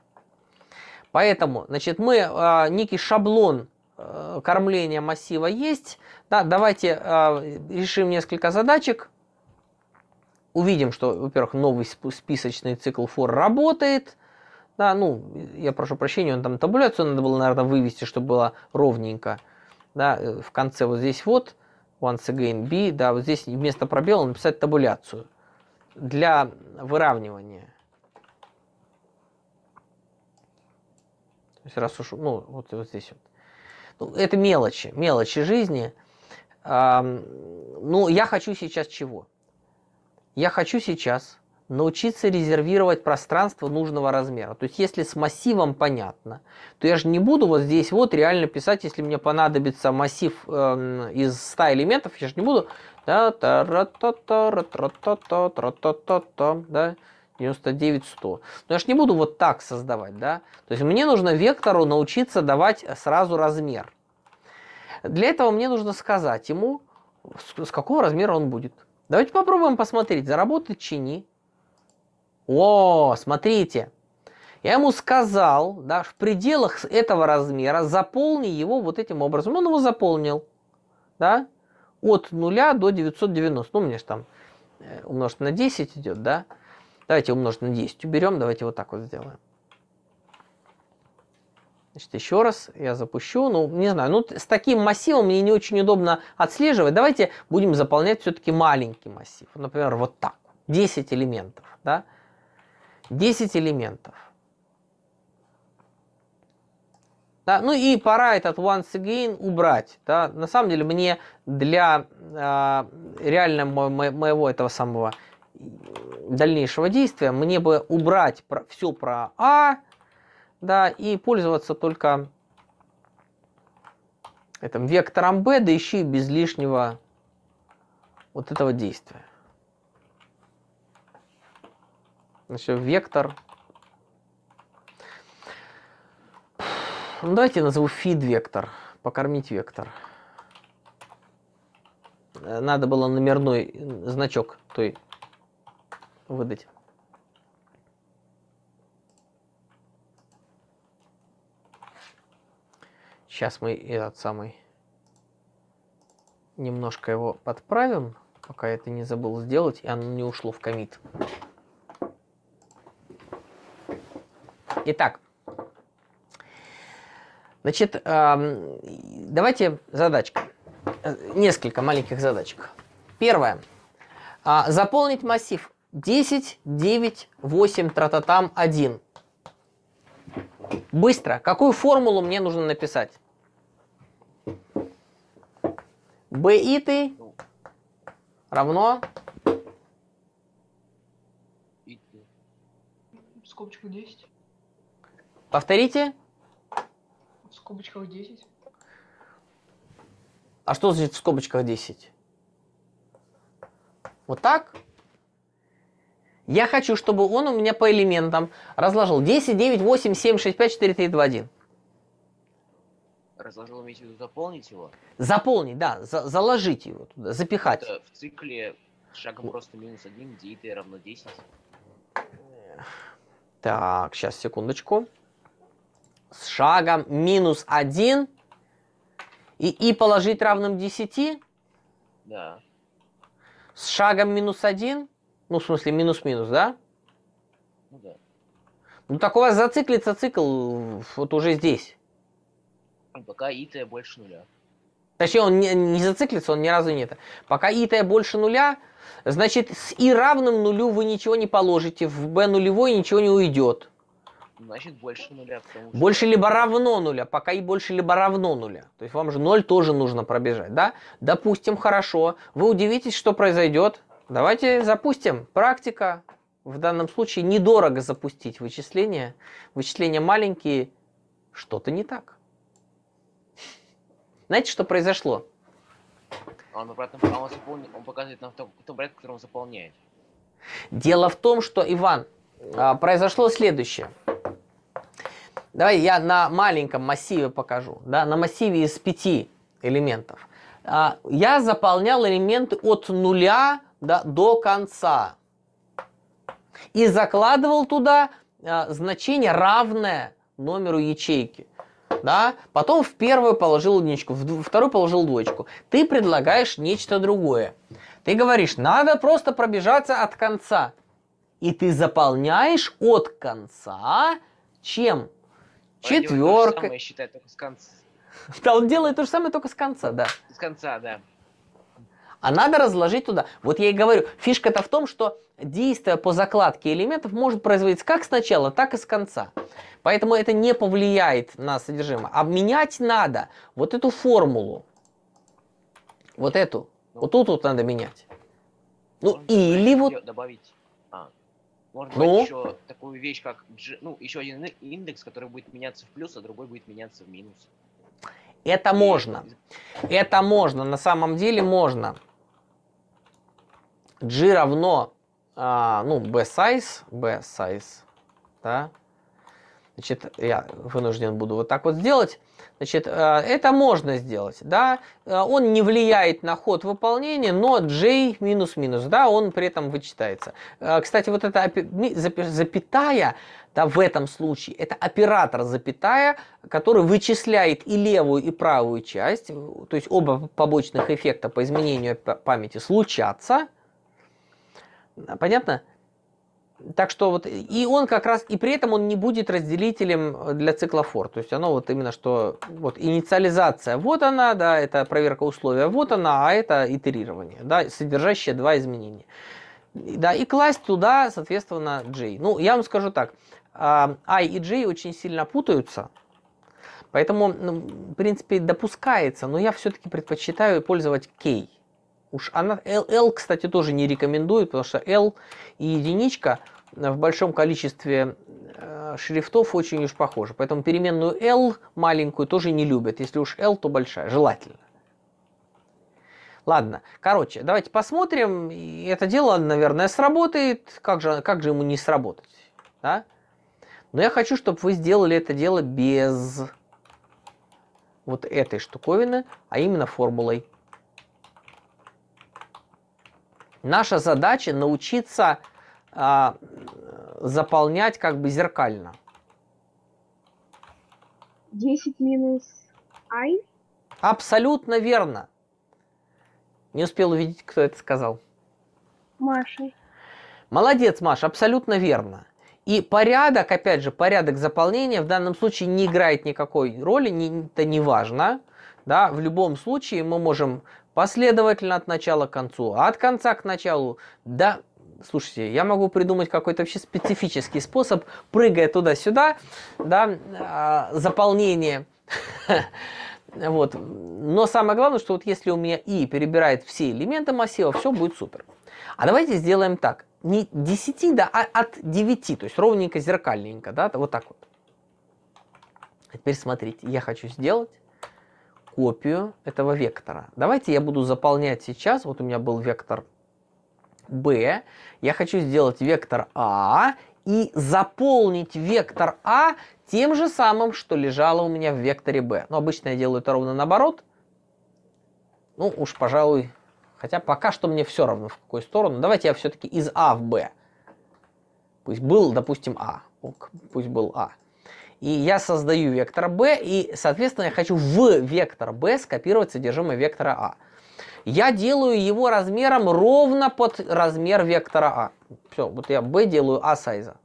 Поэтому, значит, мы э, некий шаблон э, кормления массива есть. Да, давайте э, решим несколько задачек. Увидим, что, во-первых, новый списочный цикл for работает. Да, ну, я прошу прощения, он там табуляцию надо было, наверное, вывести, чтобы было ровненько. Да, э, в конце вот здесь вот, once again b, да, вот здесь вместо пробела написать табуляцию для выравнивания. То есть раз уж, ну, вот, вот здесь вот. Ну, это мелочи, мелочи жизни. Эм, ну, я хочу сейчас чего? я хочу сейчас научиться резервировать пространство нужного размера. То есть, если с массивом понятно, то я же не буду вот здесь вот реально писать, если мне понадобится массив э, из 100 элементов, я же не буду... Да, та ра та та ра та та та та та та та да, 99 100. Но я же не буду вот так создавать, да? То есть, мне нужно вектору научиться давать сразу размер. Для этого мне нужно сказать ему, с какого размера он будет. Давайте попробуем посмотреть. Заработать чини. О, смотрите. Я ему сказал, да, в пределах этого размера заполни его вот этим образом. Он его заполнил. Да? От 0 до 990. Ну, мне же там э, умножить на 10 идет, да? Давайте умножить на 10 уберем. Давайте вот так вот сделаем. Значит, еще раз я запущу. Ну, не знаю, ну, с таким массивом мне не очень удобно отслеживать. Давайте будем заполнять все-таки маленький массив. Например, вот так. 10 элементов, да? 10 элементов. Да, ну и пора этот once again убрать. Да. На самом деле мне для э, реально мо мо моего этого самого дальнейшего действия мне бы убрать про все про А, да, и пользоваться только этим вектором b, да еще и без лишнего вот этого действия. Значит, вектор. Ну, давайте назову feed вектор, покормить вектор. Э, надо было номерной э, значок той выдать. Сейчас мы этот самый немножко его подправим, пока я это не забыл сделать, и оно не ушло в комит. Итак, значит, давайте задачка. Несколько маленьких задачек. Первое. А, заполнить массив 10, 9, 8, трататам 1. Быстро. Какую формулу мне нужно написать? и ты равно в скобочках 10. Повторите. В скобочках 10. А что значит в скобочках 10? Вот так? Я хочу, чтобы он у меня по элементам разложил 10, 9, 8, 7, 6, 5, 4, 3, 2, 1. Разложил имеете в виду заполнить его? Заполнить, да, за заложить его туда, запихать. Это в цикле шагом просто минус один, где и равно 10. Так, сейчас, секундочку. С шагом минус один и и положить равным 10? Да. С шагом минус один Ну, в смысле, минус-минус, да? Ну да. Ну, так у вас зациклится цикл вот уже здесь. Пока ИТ больше нуля. Точнее, он не, не зациклится, он ни разу не это. Пока ИТ больше нуля, значит, с И равным нулю вы ничего не положите, в б нулевой ничего не уйдет. Значит, больше нуля. что... Больше либо равно нуля, пока и больше либо равно нуля. То есть вам же ноль тоже нужно пробежать, да? Допустим, хорошо. Вы удивитесь, что произойдет. Давайте запустим. Практика. В данном случае недорого запустить вычисления. Вычисления маленькие. Что-то не так. Знаете, что произошло? Он, обратно, он, заполни, он показывает нам тот том, в который он заполняет. Дело в том, что, Иван, а, произошло следующее. Давай я на маленьком массиве покажу. Да, на массиве из пяти элементов. А, я заполнял элементы от нуля да, до конца. И закладывал туда а, значение равное номеру ячейки да, потом в первую положил единичку, в вторую положил двоечку. Ты предлагаешь нечто другое. Ты говоришь, надо просто пробежаться от конца. И ты заполняешь от конца чем? Пойдем Четверка. Самое, считай, только с конца. Он делает то же самое, только с конца, да. С конца, да. А надо разложить туда. Вот я и говорю, фишка-то в том, что действие по закладке элементов может производиться как сначала, так и с конца. Поэтому это не повлияет на содержимое. Обменять надо вот эту формулу. Вот эту. Ну. Вот тут вот надо менять. Ну, Можно или вот... Добавить. А. Может ну? еще такую вещь, как G, ну, еще один индекс, который будет меняться в плюс, а другой будет меняться в минус. Это И... можно. Это можно. На самом деле можно. G равно, а, ну, B size, B size, да, Значит, я вынужден буду вот так вот сделать. Значит, э, это можно сделать, да. Э, он не влияет на ход выполнения, но J минус-минус, да, он при этом вычитается. Э, кстати, вот эта запятая, да, в этом случае, это оператор запятая, который вычисляет и левую, и правую часть, то есть оба побочных эффекта по изменению памяти случатся. Понятно? Так что вот, и он как раз, и при этом он не будет разделителем э, для циклофор. То есть оно вот именно что, вот инициализация, вот она, да, это проверка условия, вот она, а это итерирование, да, содержащее два изменения. Да, и класть туда, соответственно, J. Ну, я вам скажу так, а, I и J очень сильно путаются, поэтому, ну, в принципе, допускается, но я все-таки предпочитаю пользоваться K уж она, L, L, кстати, тоже не рекомендует, потому что L и единичка в большом количестве э, шрифтов очень уж похожи. Поэтому переменную L маленькую тоже не любят. Если уж L, то большая, желательно. Ладно, короче, давайте посмотрим. Это дело, наверное, сработает. Как же, как же ему не сработать? Да? Но я хочу, чтобы вы сделали это дело без вот этой штуковины, а именно формулой Наша задача научиться а, заполнять как бы зеркально. 10 минус i? Абсолютно верно. Не успел увидеть, кто это сказал. Маша. Молодец, Маша, абсолютно верно. И порядок, опять же, порядок заполнения в данном случае не играет никакой роли, не, это не важно. Да, в любом случае мы можем последовательно от начала к концу, а от конца к началу. Да, слушайте, я могу придумать какой-то вообще специфический способ, прыгая туда-сюда, да, а, заполнение. Вот. Но самое главное, что вот если у меня и перебирает все элементы массива, все будет супер. А давайте сделаем так. Не 10, да, а от 9, то есть ровненько, зеркальненько, да, вот так вот. теперь смотрите, я хочу сделать копию этого вектора. Давайте я буду заполнять сейчас, вот у меня был вектор b, я хочу сделать вектор a и заполнить вектор a тем же самым, что лежало у меня в векторе b. Но обычно я делаю это ровно наоборот. Ну уж, пожалуй, хотя пока что мне все равно в какую сторону. Давайте я все-таки из a в b. Пусть был, допустим, а. Пусть был а и я создаю вектор b, и, соответственно, я хочу в вектор b скопировать содержимое вектора a. А. Я делаю его размером ровно под размер вектора а. Все, вот я b делаю а сайза.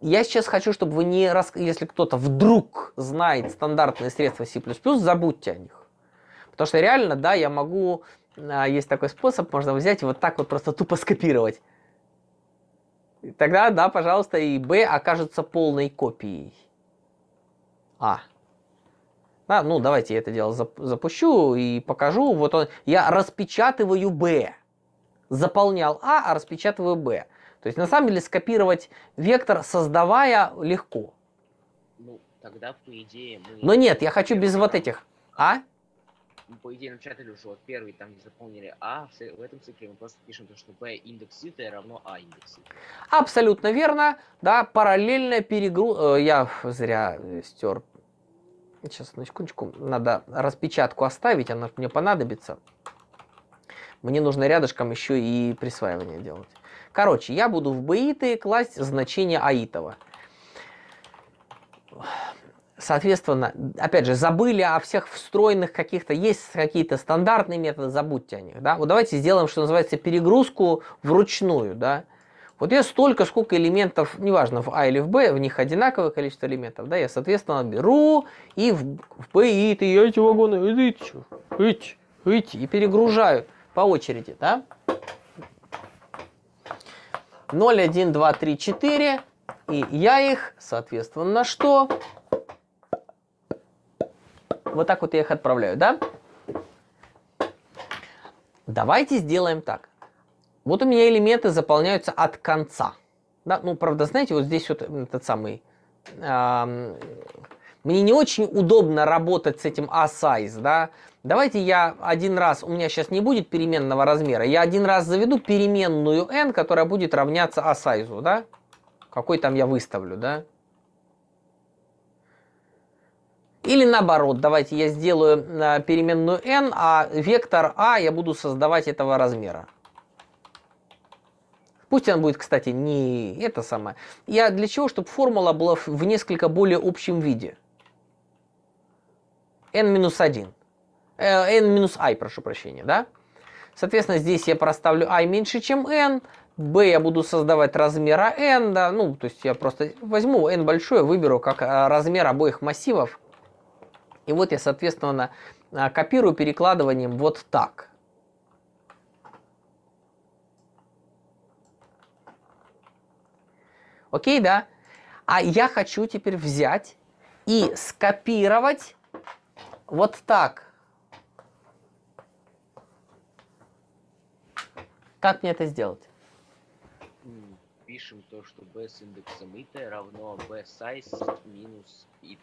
Я сейчас хочу, чтобы вы не... Рас... Если кто-то вдруг знает стандартные средства C++, забудьте о них. Потому что реально, да, я могу... А, есть такой способ, можно взять и вот так вот просто тупо скопировать. Тогда, да, пожалуйста, и Б окажется полной копией. А. Да, ну, давайте я это дело запущу и покажу. Вот он, я распечатываю Б. Заполнял А, а распечатываю Б. То есть, на самом деле, скопировать вектор, создавая, легко. Ну, тогда, по идее, мы... Но нет, я хочу без вот этих. А? мы, по идее, напечатали уже вот первый, там, где заполнили А, в этом цикле мы просто пишем то, что B индекс сита равно А индекс сита. Абсолютно верно, да, Параллельная перегрузка. Э, я зря стер. Сейчас, на секундочку, надо распечатку оставить, она мне понадобится. Мне нужно рядышком еще и присваивание делать. Короче, я буду в баиты класть значение аитова. Соответственно, опять же, забыли о всех встроенных каких-то, есть какие-то стандартные методы, забудьте о них. Да? Вот давайте сделаем, что называется, перегрузку вручную. Да? Вот я столько, сколько элементов, неважно, в А или в Б, в них одинаковое количество элементов, да, я, соответственно, беру и в, в Б, и ты, я эти вагоны, идите, идите, идите, и перегружаю по очереди, да. 0, 1, 2, 3, 4, и я их, соответственно, на что? Вот так вот я их отправляю, да? Давайте сделаем так. Вот у меня элементы заполняются от конца. Да? Ну, правда, знаете, вот здесь вот этот самый... Э, мне не очень удобно работать с этим A-size, да? Давайте я один раз, у меня сейчас не будет переменного размера, я один раз заведу переменную n, которая будет равняться A-size, да? Какой там я выставлю, да? Или наоборот, давайте я сделаю э, переменную n, а вектор a я буду создавать этого размера. Пусть он будет, кстати, не это самое. Я для чего? Чтобы формула была в несколько более общем виде. n минус 1. Э, n минус i, прошу прощения, да? Соответственно, здесь я проставлю i меньше, чем n. b я буду создавать размера n, да? Ну, то есть я просто возьму n большое, выберу как э, размер обоих массивов. И вот я, соответственно, а, копирую перекладыванием вот так. Окей, да? А я хочу теперь взять и скопировать вот так. Как мне это сделать? Пишем то, что b с индексом it равно b size минус it.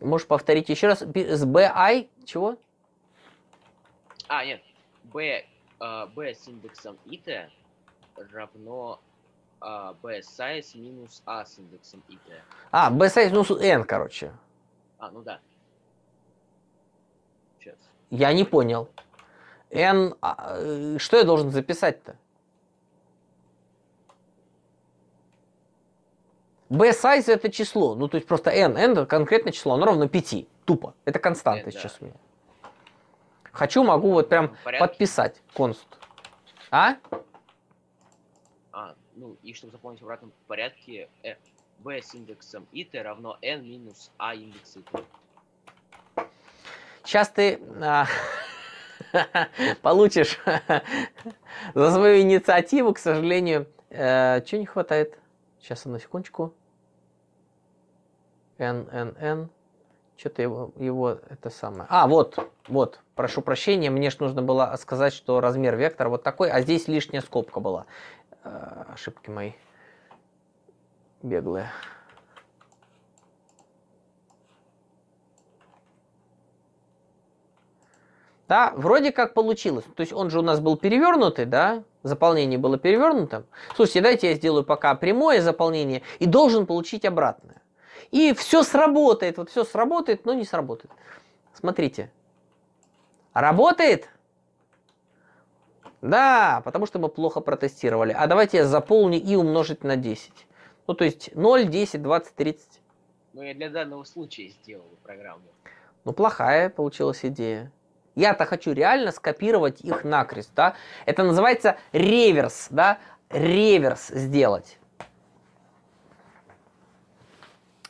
Можешь повторить еще раз? С BI чего? А, нет. B, B а, с индексом IT равно B а, size минус A а с индексом IT. А, B size минус N, короче. А, ну да. Сейчас. Я не понял. N, э, что я должен записать-то? B size это число, ну то есть просто n, n это конкретное число, оно равно 5, тупо. Это константа э, сейчас у меня. Хочу, могу вот прям подписать конст. А? А, ну и чтобы заполнить в обратном порядке, F, э, b с индексом it равно n минус a а индекс it. Сейчас ты а, получишь за свою инициативу, к сожалению, э, чего не хватает? Сейчас, одну секундочку. NNN. Что-то его, его это самое. А, вот, вот, прошу прощения, мне же нужно было сказать, что размер вектора вот такой, а здесь лишняя скобка была. Э, ошибки мои беглые. Да, вроде как получилось. То есть он же у нас был перевернутый, да? Заполнение было перевернутым. Слушайте, дайте я сделаю пока прямое заполнение и должен получить обратное. И все сработает, вот все сработает, но не сработает. Смотрите. Работает? Да, потому что мы плохо протестировали. А давайте я заполню и умножить на 10. Ну, то есть 0, 10, 20, 30. Ну, я для данного случая сделал программу. Ну, плохая получилась идея. Я-то хочу реально скопировать их накрест, да? Это называется реверс, да? Реверс сделать.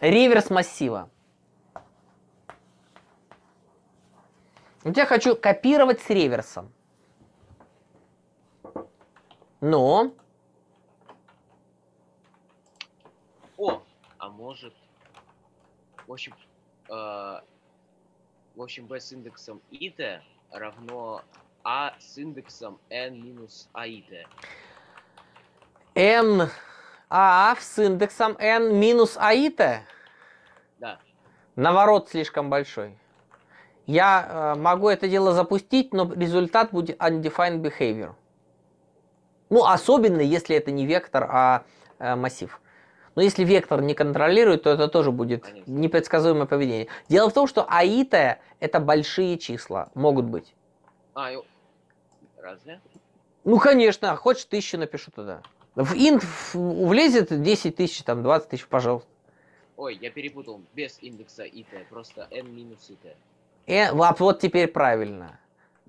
Реверс массива. Вот я хочу копировать с реверсом. Но... О, а может... В общем, э, в общем, b с индексом it равно a а с индексом n минус аит. n а с индексом N минус АИТа? Да. Наворот слишком большой. Я э, могу это дело запустить, но результат будет undefined behavior. Ну, особенно, если это не вектор, а э, массив. Но если вектор не контролирует, то это тоже будет Конечно. непредсказуемое поведение. Дело в том, что АИТа – это большие числа, могут быть. А, и... разве? Ну, конечно, хочешь тысячу напишу туда. В инт влезет 10 тысяч, там 20 тысяч, пожалуйста. Ой, я перепутал. Без индекса ИТ, просто N минус ИТ. Э, вот, а вот теперь правильно.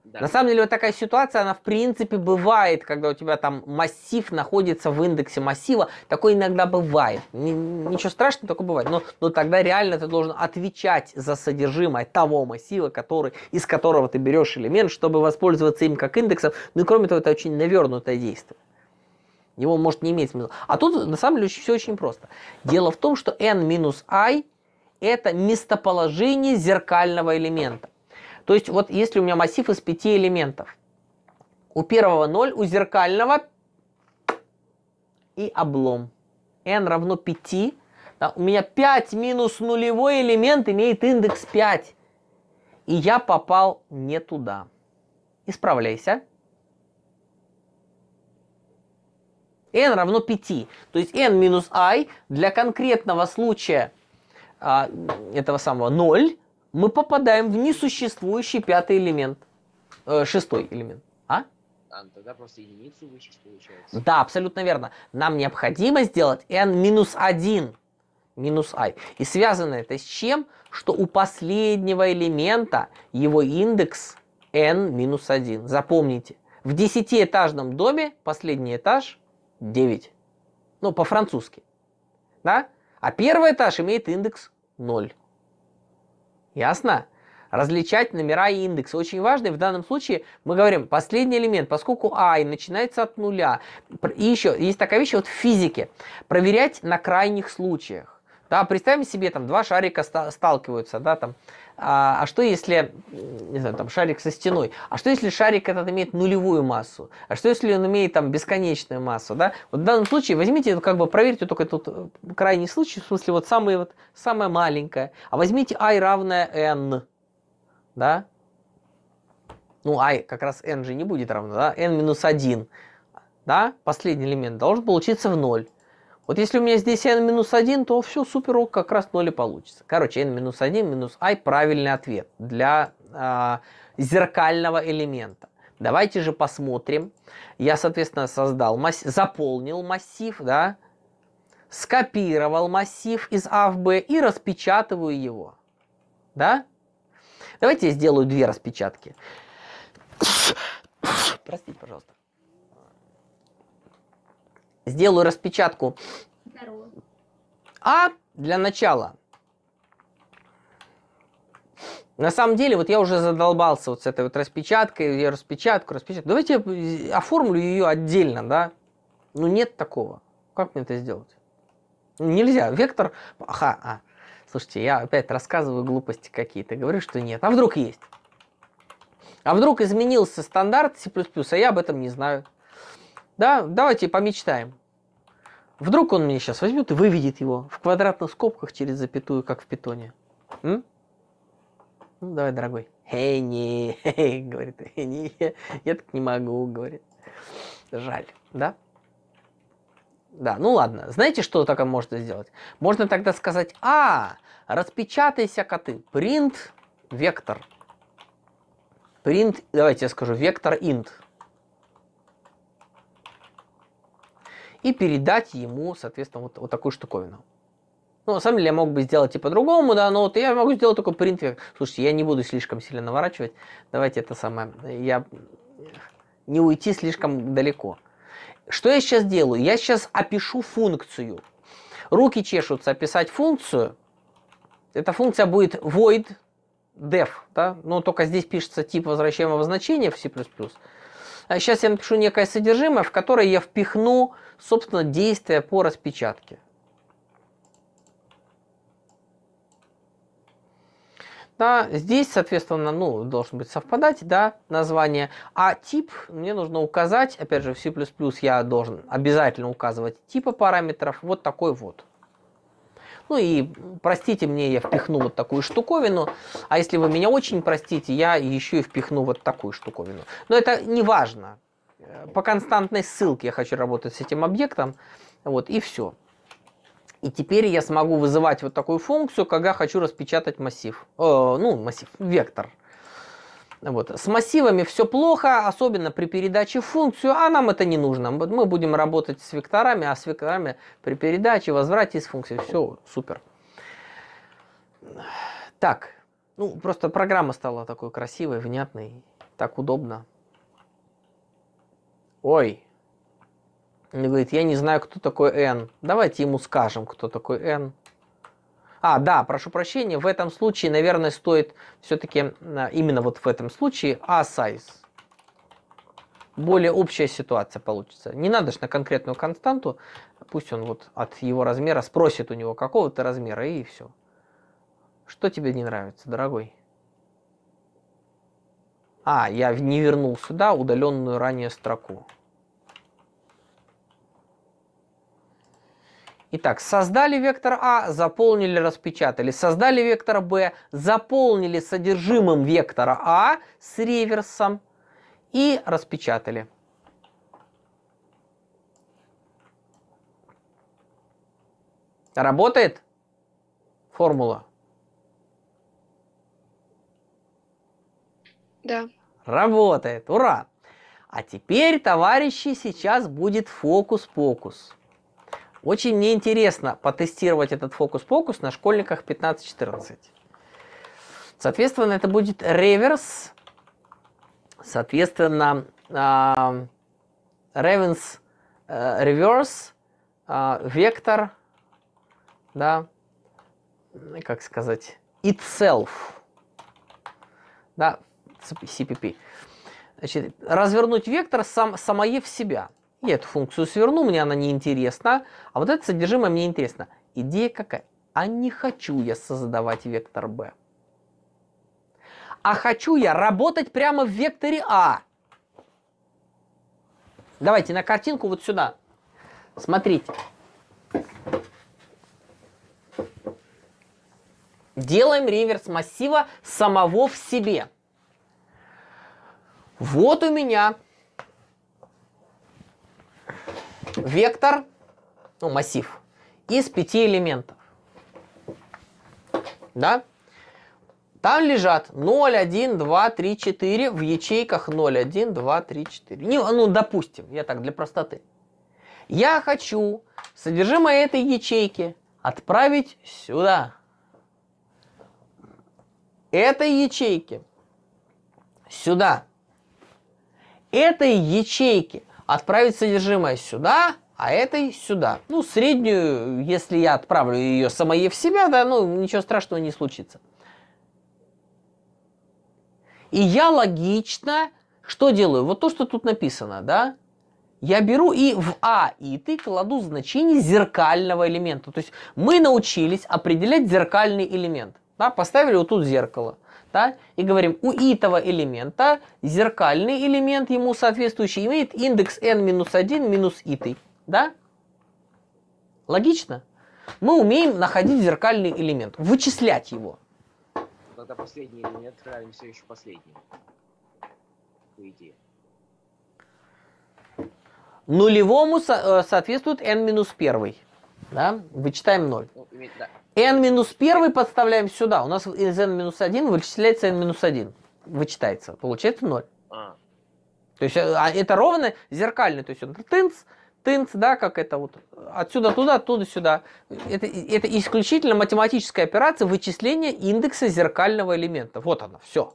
Да. На самом деле вот такая ситуация, она в принципе бывает, когда у тебя там массив находится в индексе массива. Такое иногда бывает. Ничего страшного, такое бывает. Но, но тогда реально ты должен отвечать за содержимое того массива, который, из которого ты берешь элемент, чтобы воспользоваться им как индексом. Ну и кроме того, это очень навернутое действие. Его может не иметь смысла. А тут на самом деле все очень просто. Дело в том, что n минус i это местоположение зеркального элемента. То есть вот если у меня массив из пяти элементов, у первого 0, у зеркального и облом. n равно 5. Да, у меня 5 минус нулевой элемент имеет индекс 5. И я попал не туда. Исправляйся. n равно 5. То есть n минус i для конкретного случая а, этого самого 0 мы попадаем в несуществующий пятый элемент, э, шестой элемент. А? А, ну тогда просто единицу вычесть получается. Да, абсолютно верно. Нам необходимо сделать n минус 1 минус i. И связано это с чем? Что у последнего элемента его индекс n минус 1. Запомните, в десятиэтажном доме последний этаж 9. Ну, по-французски. Да? А первый этаж имеет индекс 0. Ясно? Различать номера и индексы. Очень важно, и в данном случае мы говорим последний элемент, поскольку i а начинается от нуля. И еще есть такая вещь вот в физике. Проверять на крайних случаях. Да, представим себе, там два шарика сталкиваются, да, там а, а что если, не знаю, там шарик со стеной, а что если шарик этот имеет нулевую массу, а что если он имеет там бесконечную массу, да? Вот в данном случае возьмите, как бы проверьте только тут э, крайний случай, в смысле вот самый вот, самое маленькое, а возьмите i равное n, да? Ну, i как раз n же не будет равно, да? n минус 1, да? Последний элемент должен получиться в ноль. Вот если у меня здесь n минус 1, то все, супер, ок, как раз 0 и получится. Короче, n минус 1 минус i правильный ответ для э, зеркального элемента. Давайте же посмотрим. Я, соответственно, создал, масс... заполнил массив, да, скопировал массив из А в Б и распечатываю его. Да? Давайте я сделаю две распечатки. Простите, пожалуйста. Сделаю распечатку. Здорово. А для начала. На самом деле, вот я уже задолбался вот с этой вот распечаткой, я распечатку, распечатку. Давайте я оформлю ее отдельно, да? Ну, нет такого. Как мне это сделать? Ну, нельзя. Вектор... Ага, а. Слушайте, я опять рассказываю глупости какие-то, говорю, что нет. А вдруг есть? А вдруг изменился стандарт C++, а я об этом не знаю. Да, давайте помечтаем. Вдруг он меня сейчас возьмет и выведет его в квадратных скобках через запятую, как в питоне. М? Ну, давай, дорогой. Эй, не, говорит, э, не, я, так не могу, говорит. Жаль, да? Да, ну ладно. Знаете, что так можно сделать? Можно тогда сказать, а, распечатайся коты. Принт вектор. Принт, давайте я скажу, вектор int. и передать ему, соответственно, вот, вот такую штуковину. Ну, на самом деле, я мог бы сделать и по-другому, да, но вот я могу сделать только принтер. Слушайте, я не буду слишком сильно наворачивать. Давайте это самое. Я не уйти слишком далеко. Что я сейчас делаю? Я сейчас опишу функцию. Руки чешутся описать функцию. Эта функция будет void def, да? но только здесь пишется тип возвращаемого значения в C++. Сейчас а я напишу некое содержимое, в которое я впихну, собственно, действия по распечатке. Да, здесь, соответственно, ну, должен быть совпадать, да, название. А тип мне нужно указать, опять же, в C++ я должен обязательно указывать типы параметров, вот такой вот. Ну и простите мне, я впихну вот такую штуковину, а если вы меня очень простите, я еще и впихну вот такую штуковину. Но это не важно. Э, по константной ссылке я хочу работать с этим объектом, вот, и все. И теперь я смогу вызывать вот такую функцию, когда хочу распечатать массив, э, ну, массив, вектор. Вот. С массивами все плохо, особенно при передаче функцию, а нам это не нужно. Мы будем работать с векторами, а с векторами при передаче, возврате из функции, все супер. Так, ну просто программа стала такой красивой, внятной, так удобно. Ой, он говорит, я не знаю, кто такой N. Давайте ему скажем, кто такой N. А, да, прошу прощения, в этом случае, наверное, стоит все-таки, именно вот в этом случае, A-size. А Более общая ситуация получится. Не надо же на конкретную константу, пусть он вот от его размера спросит у него какого-то размера и все. Что тебе не нравится, дорогой? А, я не вернул сюда удаленную ранее строку. Итак, создали вектор А, заполнили, распечатали. Создали вектор Б, заполнили содержимым вектора А с реверсом и распечатали. Работает формула? Да. Работает, ура! А теперь, товарищи, сейчас будет фокус-покус. Очень мне интересно потестировать этот фокус-покус на школьниках 15-14. Соответственно, это будет реверс. Соответственно, э, а, Ravens reverse, э, а, вектор, да, как сказать, itself, да, CPP. Значит, развернуть вектор сам, самое в себя – я эту функцию сверну, мне она не интересна, а вот это содержимое мне интересно. Идея какая? А не хочу я создавать вектор b. А хочу я работать прямо в векторе а. Давайте на картинку вот сюда. Смотрите. Делаем реверс массива самого в себе. Вот у меня вектор, ну, массив, из пяти элементов. Да? Там лежат 0, 1, 2, 3, 4 в ячейках 0, 1, 2, 3, 4. Не, ну, допустим, я так для простоты. Я хочу содержимое этой ячейки отправить сюда. Этой ячейки сюда. Этой ячейки отправить содержимое сюда, а этой сюда. Ну, среднюю, если я отправлю ее самое в себя, да, ну, ничего страшного не случится. И я логично что делаю? Вот то, что тут написано, да? Я беру и в А и ты кладу значение зеркального элемента. То есть мы научились определять зеркальный элемент. Да? Поставили вот тут зеркало – да, и говорим, у итого элемента зеркальный элемент ему соответствующий имеет индекс n минус 1 минус итый. Да? Логично? Мы умеем находить зеркальный элемент, вычислять его. Тогда последний элемент равен все еще последнему. По идее. Нулевому со э, соответствует n минус 1. Да? Вычитаем 0. Ну, иметь, да n-1 минус подставляем сюда. У нас из n-1 вычисляется n-1. минус Вычитается. Получается 0. А. То есть а это ровно зеркально. То есть он тынц, тынц, да, как это вот отсюда туда, оттуда сюда. Это, это исключительно математическая операция вычисления индекса зеркального элемента. Вот оно, все.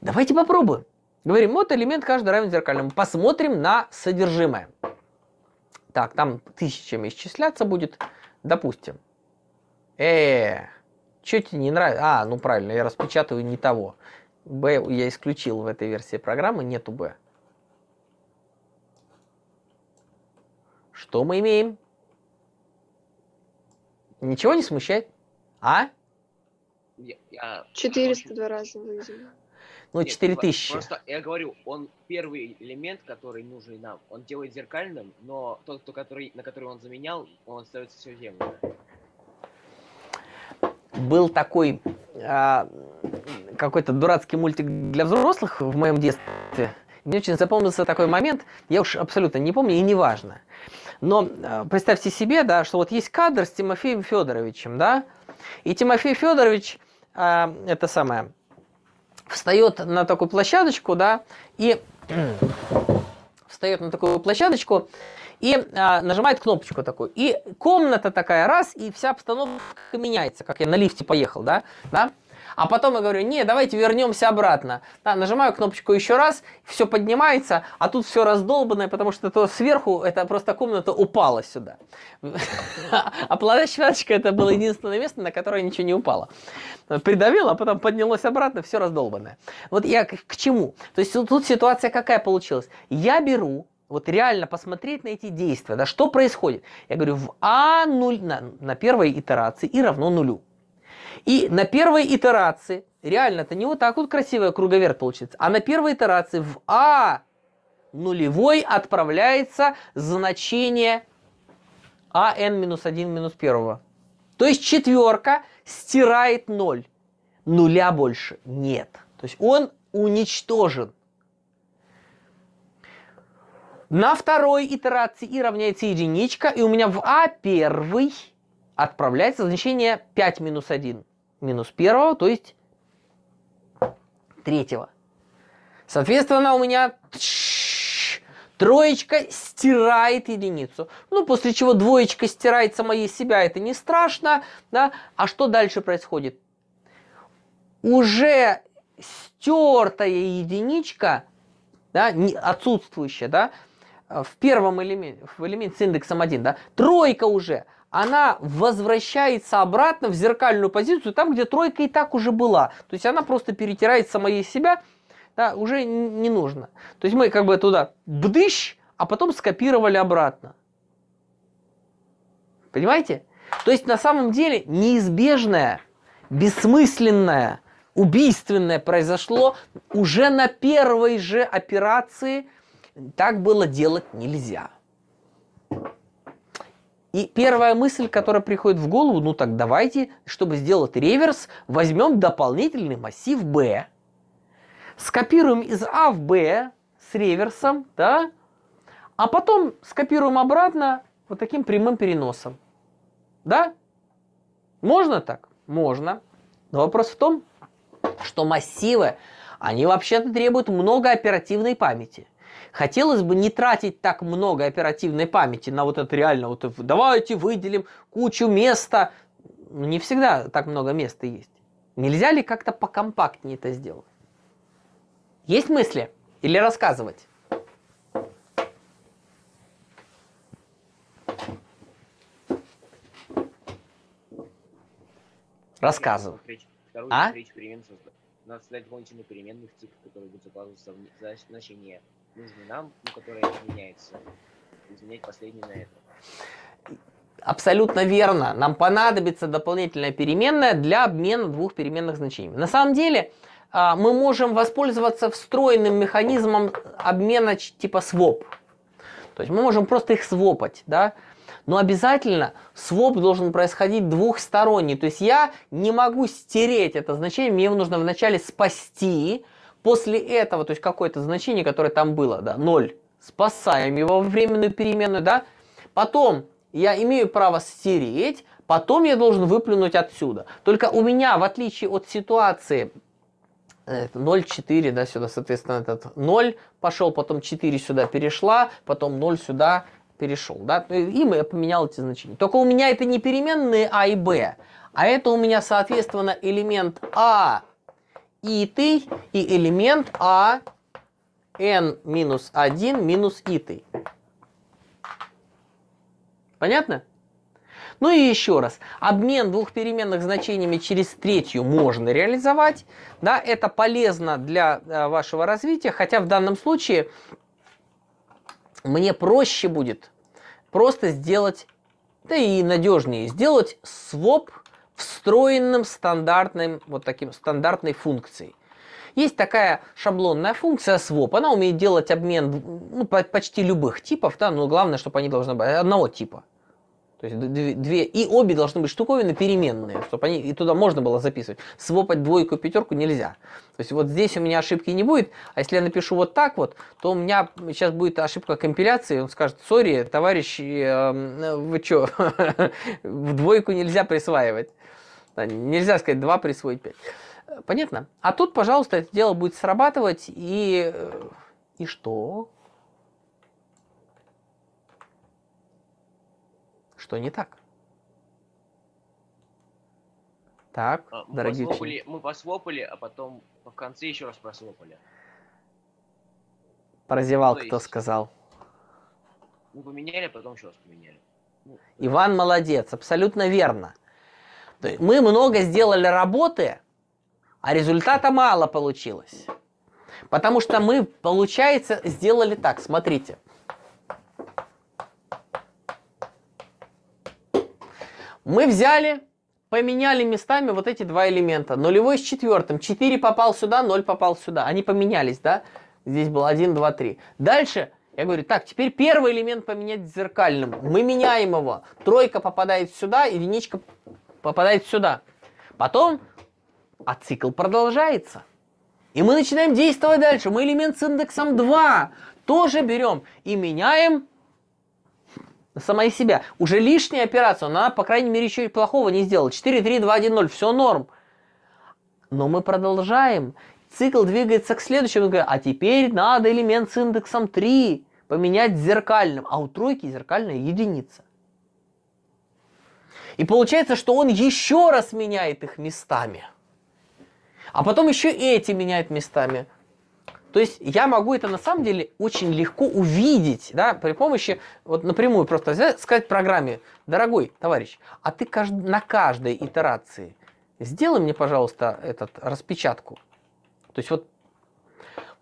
Давайте попробуем. Говорим, вот элемент каждый равен зеркальному. Посмотрим на содержимое. Так, там тысячами исчисляться будет, допустим. Э, что тебе не нравится? А, ну правильно, я распечатываю не того. Б я исключил в этой версии программы, нету Б. Что мы имеем? Ничего не смущает? А? Я, я 402 раза выделил. Ну, Нет, 4000. Просто я говорю, он первый элемент, который нужен нам, он делает зеркальным, но тот, кто, который, на который он заменял, он остается все землю был такой а, какой-то дурацкий мультик для взрослых в моем детстве. Мне очень запомнился такой момент, я уж абсолютно не помню и не важно. Но а, представьте себе, да, что вот есть кадр с Тимофеем Федоровичем, да, и Тимофей Федорович, а, это самое, встает на такую площадочку, да, и встает на такую площадочку, и э, нажимает кнопочку такую. И комната такая, раз, и вся обстановка меняется, как я на лифте поехал, да, да. А потом я говорю, не, давайте вернемся обратно. Да, нажимаю кнопочку еще раз, все поднимается, а тут все раздолбанное, потому что то сверху, это просто комната упала сюда. А плащ это было единственное место, на которое ничего не упало. Придавило, а потом поднялось обратно, все раздолбанное. Вот я к чему? То есть тут ситуация какая получилась? Я беру вот реально посмотреть на эти действия, да, что происходит. Я говорю, в А0 на, на первой итерации и равно нулю. И на первой итерации, реально, это не вот так вот красивый круговерт получится, а на первой итерации в А нулевой отправляется значение АН минус 1 минус 1. То есть четверка стирает 0. Нуля больше нет. То есть он уничтожен на второй итерации и равняется единичка, и у меня в а первый отправляется значение 5 минус 1 минус 1, то есть 3. Соответственно, у меня троечка стирает единицу. Ну, после чего двоечка стирает сама из себя, это не страшно. Да? А что дальше происходит? Уже стертая единичка, да, не, отсутствующая, да, Э, в первом элементе, в элементе с индексом 1, да, тройка уже, она возвращается обратно в зеркальную позицию, там, где тройка и так уже была. То есть она просто перетирает самой себя, да, уже не нужно. То есть мы как бы туда бдыщ, а потом скопировали обратно. Понимаете? То есть на самом деле неизбежное, бессмысленное, убийственное произошло уже на первой же операции – так было делать нельзя. И первая мысль, которая приходит в голову, ну так давайте, чтобы сделать реверс, возьмем дополнительный массив B, скопируем из a а в b с реверсом, да, а потом скопируем обратно вот таким прямым переносом. Да? Можно так? Можно. Но вопрос в том, что массивы, они вообще-то требуют много оперативной памяти – Хотелось бы не тратить так много оперативной памяти на вот это реально, вот давайте выделим кучу места. Не всегда так много места есть. Нельзя ли как-то покомпактнее это сделать? Есть мысли? Или рассказывать? Рассказываю. Вторую а? перемен создать. Надо создать конченый переменных тип, который будет закладываться в значение нужны нам, ну, которая меняется, изменять последний на это. Абсолютно верно. Нам понадобится дополнительная переменная для обмена двух переменных значений. На самом деле а, мы можем воспользоваться встроенным механизмом обмена типа своп. То есть мы можем просто их свопать, да? Но обязательно своп должен происходить двухсторонний. То есть я не могу стереть это значение, мне его нужно вначале спасти, После этого, то есть какое-то значение, которое там было, да, 0, спасаем его в временную переменную, да. Потом я имею право стереть, потом я должен выплюнуть отсюда. Только у меня, в отличие от ситуации, 0,4, э, да, сюда, соответственно, этот 0 пошел, потом 4 сюда перешла, потом 0 сюда перешел, да, ну, и я поменял эти значения. Только у меня это не переменные А и Б, а это у меня, соответственно, элемент А итый и элемент А n минус 1 минус итый. Понятно? Ну и еще раз. Обмен двух переменных значениями через третью можно реализовать. Да, это полезно для э, вашего развития, хотя в данном случае мне проще будет просто сделать, да и надежнее, сделать своп встроенным стандартным, вот таким стандартной функцией. Есть такая шаблонная функция swap, она умеет делать обмен ну, почти любых типов, да, но главное, чтобы они должны быть одного типа. То есть две, и обе должны быть штуковины переменные, чтобы они и туда можно было записывать. Свопать двойку, пятерку нельзя. То есть вот здесь у меня ошибки не будет, а если я напишу вот так вот, то у меня сейчас будет ошибка компиляции, он скажет, сори, товарищи эм, э, вы что, в двойку нельзя присваивать. Да, нельзя сказать 2 присвоить 5. Э, понятно? А тут, пожалуйста, это дело будет срабатывать и... Э, и что? Что не так? Так, а, мы дорогие послопали, Мы послопали, а потом в конце еще раз прослопали. Прозевал, ну, кто есть. сказал. Мы поменяли, а потом еще раз поменяли. Ну, Иван молодец, абсолютно верно. Мы много сделали работы, а результата мало получилось. Потому что мы, получается, сделали так, смотрите. Мы взяли, поменяли местами вот эти два элемента. Нулевой с четвертым. четыре попал сюда, ноль попал сюда. Они поменялись, да? Здесь был один, два, три. Дальше я говорю, так, теперь первый элемент поменять зеркальным. Мы меняем его. Тройка попадает сюда, единичка попадает сюда. Потом, а цикл продолжается. И мы начинаем действовать дальше. Мы элемент с индексом 2 тоже берем и меняем самой себя. Уже лишняя операция, она, по крайней мере, еще и плохого не сделала. 4, 3, 2, 1, 0, все норм. Но мы продолжаем. Цикл двигается к следующему. Говорю, а теперь надо элемент с индексом 3 поменять зеркальным. А у тройки зеркальная единица. И получается, что он еще раз меняет их местами. А потом еще и эти меняют местами. То есть я могу это на самом деле очень легко увидеть, да, при помощи, вот напрямую просто взять, сказать программе, дорогой товарищ, а ты кажд... на каждой итерации сделай мне, пожалуйста, этот распечатку. То есть вот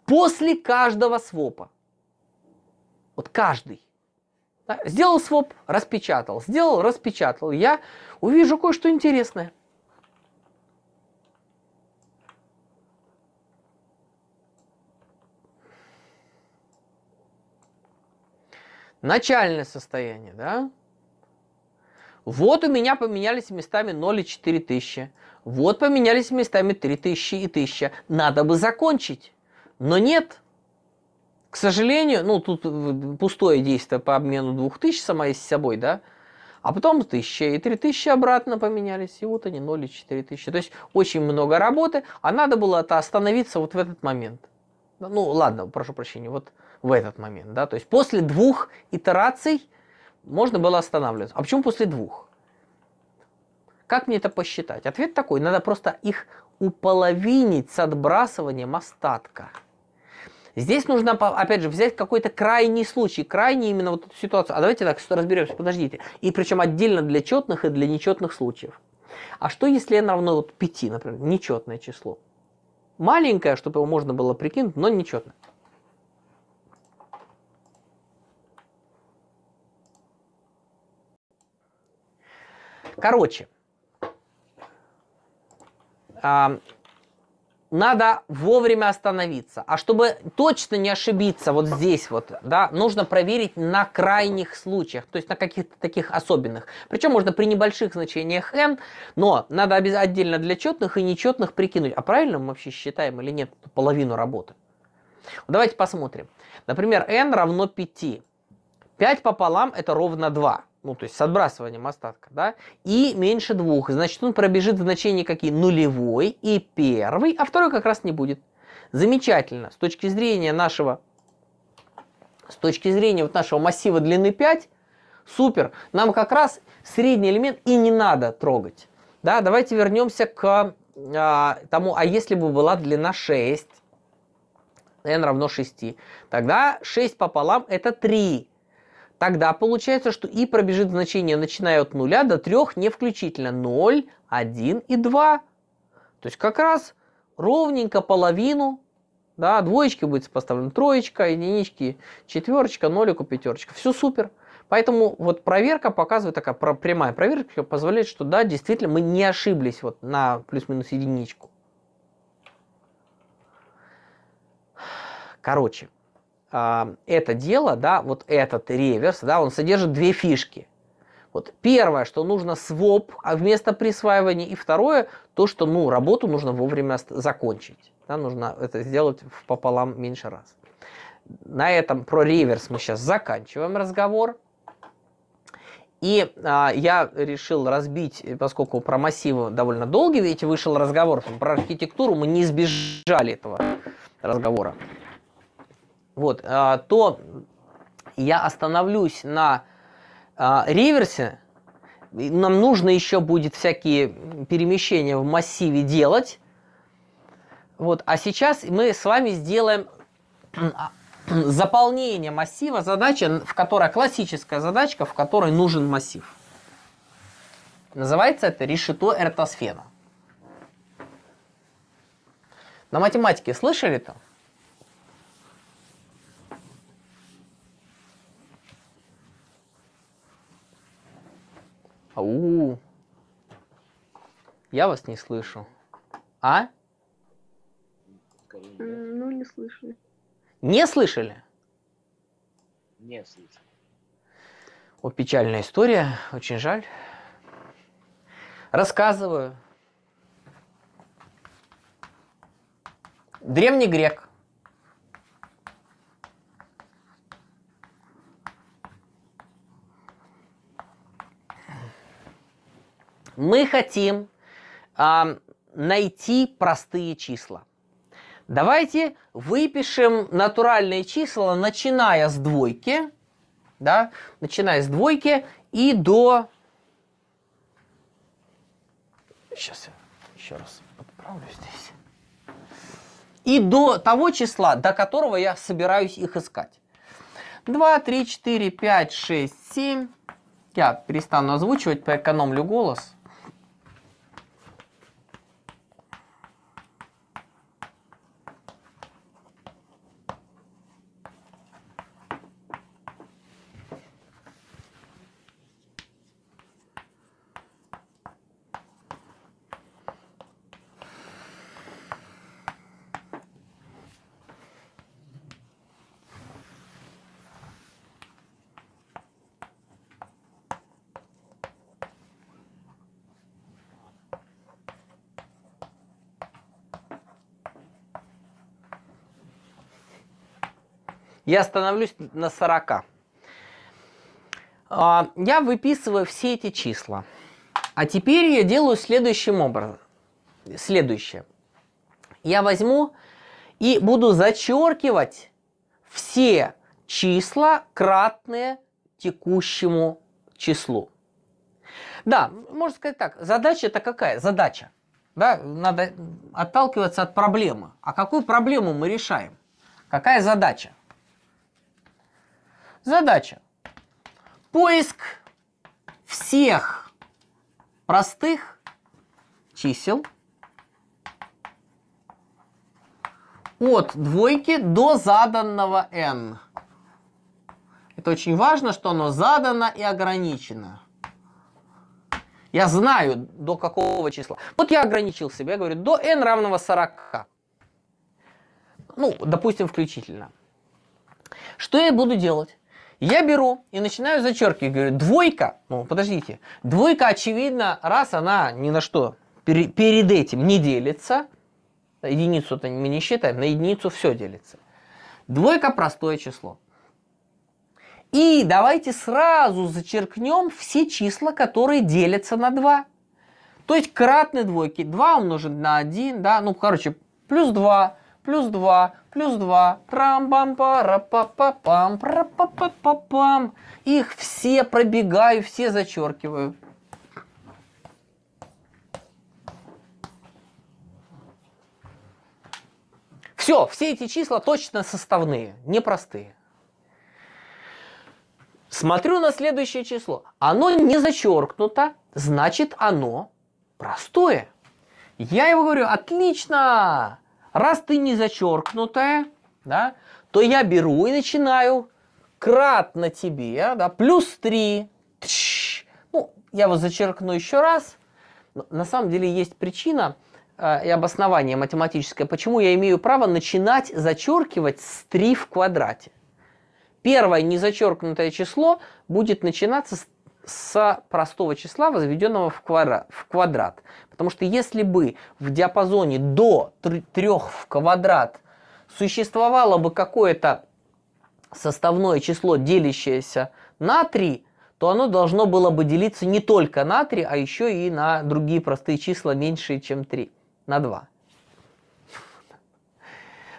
после каждого свопа, вот каждый, да? Сделал своп, распечатал, сделал, распечатал. Я увижу кое-что интересное. Начальное состояние, да? Вот у меня поменялись местами 0 и 4 тысячи. Вот поменялись местами 3 тысячи и 1000. Надо бы закончить. Но нет, к сожалению, ну тут э, пустое действие по обмену 2000 сама с собой, да, а потом 1000 и 3000 обратно поменялись, и вот они 0 и 4000. То есть очень много работы, а надо было это остановиться вот в этот момент. Ну ладно, прошу прощения, вот в этот момент, да, то есть после двух итераций можно было останавливаться. А почему после двух? Как мне это посчитать? Ответ такой, надо просто их уполовинить с отбрасыванием остатка. Здесь нужно, опять же, взять какой-то крайний случай, крайний именно вот эту ситуацию. А давайте так разберемся, подождите. И причем отдельно для четных и для нечетных случаев. А что если n равно вот 5, например, нечетное число? Маленькое, чтобы его можно было прикинуть, но нечетное. Короче, а, надо вовремя остановиться. А чтобы точно не ошибиться вот здесь вот, да, нужно проверить на крайних случаях, то есть на каких-то таких особенных. Причем можно при небольших значениях n, но надо отдельно для четных и нечетных прикинуть, а правильно мы вообще считаем или нет половину работы. Давайте посмотрим. Например, n равно 5. 5 пополам это ровно 2 ну, то есть с отбрасыванием остатка, да, и меньше двух. Значит, он пробежит значения какие? Нулевой и первый, а второй как раз не будет. Замечательно. С точки зрения нашего, с точки зрения вот нашего массива длины 5, супер. Нам как раз средний элемент и не надо трогать. Да, давайте вернемся к а, тому, а если бы была длина 6, n равно 6, тогда 6 пополам это 3. Тогда получается, что и пробежит значение, начиная от 0 до 3, не включительно. 0, 1 и 2. То есть как раз ровненько половину, да, двоечки будет сопоставлена троечка, единички, четверочка, нолику, пятерочка. Все супер. Поэтому вот проверка показывает, такая прямая проверка позволяет, что да, действительно мы не ошиблись вот на плюс-минус единичку. Короче, это дело, да, вот этот реверс, да, он содержит две фишки. Вот первое, что нужно своп а вместо присваивания, и второе, то, что ну, работу нужно вовремя закончить. Да, нужно это сделать пополам меньше раз. На этом про реверс мы сейчас заканчиваем разговор. И а, я решил разбить, поскольку про массивы довольно долгий, видите, вышел разговор про архитектуру, мы не избежали этого разговора вот, а, то я остановлюсь на а, реверсе, нам нужно еще будет всякие перемещения в массиве делать. Вот, а сейчас мы с вами сделаем а, заполнение массива, задача, в которой классическая задачка, в которой нужен массив. Называется это решето эртосфена. На математике слышали там? Ау. Я вас не слышу. А? Ну, не слышали. Не слышали? Не слышали. О, печальная история, очень жаль. Рассказываю. Древний грек Мы хотим э, найти простые числа. Давайте выпишем натуральные числа, начиная с двойки, да, начиная с двойки и до... Сейчас я еще раз подправлю здесь. И до того числа, до которого я собираюсь их искать. 2, 3, 4, 5, 6, 7. Я перестану озвучивать, поэкономлю голос. Я остановлюсь на 40. А, я выписываю все эти числа. А теперь я делаю следующим образом. Следующее. Я возьму и буду зачеркивать все числа, кратные текущему числу. Да, можно сказать так, задача это какая? Задача. Да, надо отталкиваться от проблемы. А какую проблему мы решаем? Какая задача? Задача. Поиск всех простых чисел от двойки до заданного n. Это очень важно, что оно задано и ограничено. Я знаю, до какого числа. Вот я ограничил себя, я говорю, до n равного 40. Ну, допустим, включительно. Что я буду делать? Я беру и начинаю зачеркивать, говорю, двойка, ну подождите, двойка, очевидно, раз она ни на что пер перед этим не делится, единицу-то мы не считаем, на единицу все делится. Двойка простое число. И давайте сразу зачеркнем все числа, которые делятся на 2. То есть кратные двойки. 2 умножить на 1, да, ну, короче, плюс 2 плюс 2, плюс 2, прам бам пара па па пам пра па па па пам Их все пробегаю, все зачеркиваю. Все, все эти числа точно составные, непростые. Смотрю на следующее число. Оно не зачеркнуто, значит оно простое. Я его говорю, отлично! Раз ты не зачеркнутая, да, то я беру и начинаю кратно тебе, да, плюс 3. Тш, ну, я вот зачеркну еще раз. на самом деле есть причина э, и обоснование математическое, почему я имею право начинать зачеркивать с 3 в квадрате. Первое незачеркнутое число будет начинаться с с простого числа, возведенного в квадрат, в квадрат. Потому что если бы в диапазоне до 3 в квадрат существовало бы какое-то составное число, делящееся на 3, то оно должно было бы делиться не только на 3, а еще и на другие простые числа, меньшие, чем 3, на 2.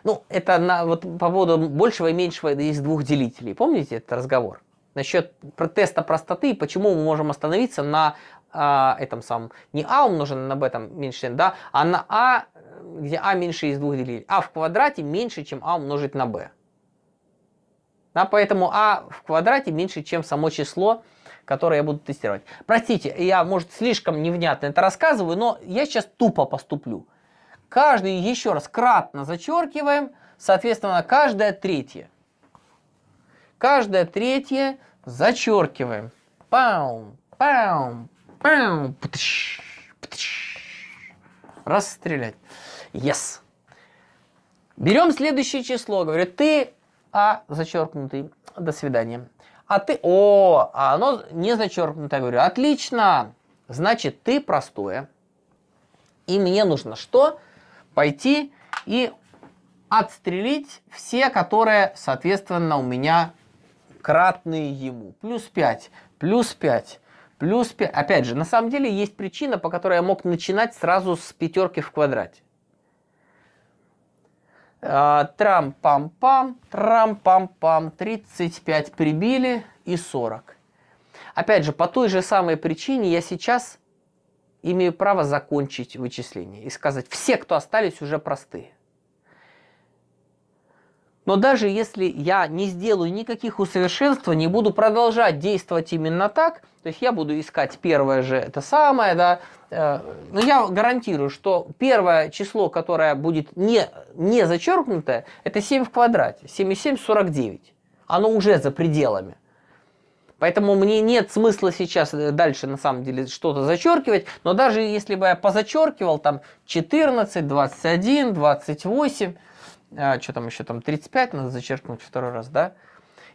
Ну, это на, вот по поводу большего и меньшего из двух делителей. Помните этот разговор? насчет протеста простоты, почему мы можем остановиться на э, этом самом, не а умножен на b там меньше, чем, да, а на а, где а меньше из двух делителей. а в квадрате меньше, чем а умножить на b. Да, поэтому а в квадрате меньше, чем само число, которое я буду тестировать. Простите, я, может, слишком невнятно это рассказываю, но я сейчас тупо поступлю. Каждый, еще раз, кратно зачеркиваем, соответственно, каждое третье. Каждое третье зачеркиваем. Паум, паум, паум. Птш, птш. Расстрелять. Yes. Берем следующее число. Говорю, ты, а, зачеркнутый, до свидания. А ты, о, а оно не зачеркнуто. Я говорю, отлично. Значит, ты простое. И мне нужно что? Пойти и отстрелить все, которые, соответственно, у меня кратные ему. Плюс 5, плюс 5, плюс 5. Опять же, на самом деле есть причина, по которой я мог начинать сразу с пятерки в квадрате. А, трам-пам-пам, трам-пам-пам, 35 прибили и 40. Опять же, по той же самой причине я сейчас имею право закончить вычисление и сказать, все, кто остались, уже простые. Но даже если я не сделаю никаких усовершенствований, буду продолжать действовать именно так, то есть я буду искать первое же это самое, да, э, но я гарантирую, что первое число, которое будет не, не зачеркнутое, это 7 в квадрате, 7 и 7 – 49. Оно уже за пределами. Поэтому мне нет смысла сейчас э, дальше на самом деле что-то зачеркивать, но даже если бы я позачеркивал там 14, 21, 28, а, что там еще, там 35 надо зачеркнуть второй раз, да?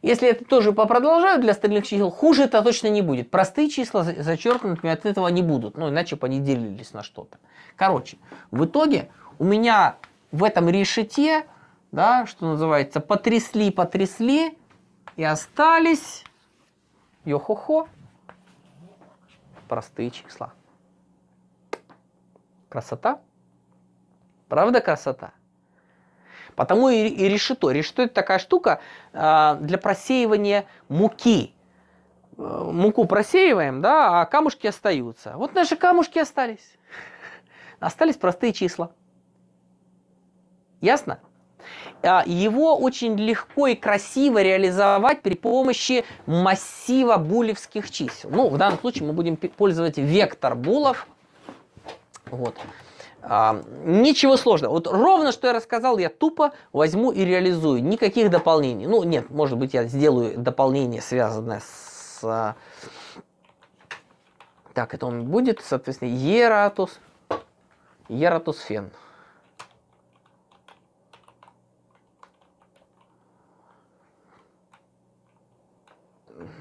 Если это тоже попродолжают для остальных чисел, хуже это точно не будет. Простые числа зачеркнутыми от этого не будут, ну иначе бы они делились на что-то. Короче, в итоге у меня в этом решете, да, что называется, потрясли, потрясли и остались, йо-хо-хо, простые числа. Красота? Правда красота? Потому и, и решето. Решето это такая штука э, для просеивания муки. Э, муку просеиваем, да, а камушки остаются. Вот наши камушки остались. Остались простые числа. Ясно? А его очень легко и красиво реализовать при помощи массива булевских чисел. Ну, в данном случае мы будем пользоваться вектор булов. Вот. А, ничего сложного. Вот ровно что я рассказал, я тупо возьму и реализую. Никаких дополнений. Ну, нет, может быть, я сделаю дополнение, связанное с... А, так, это он будет, соответственно, Ератус. Ератусфен.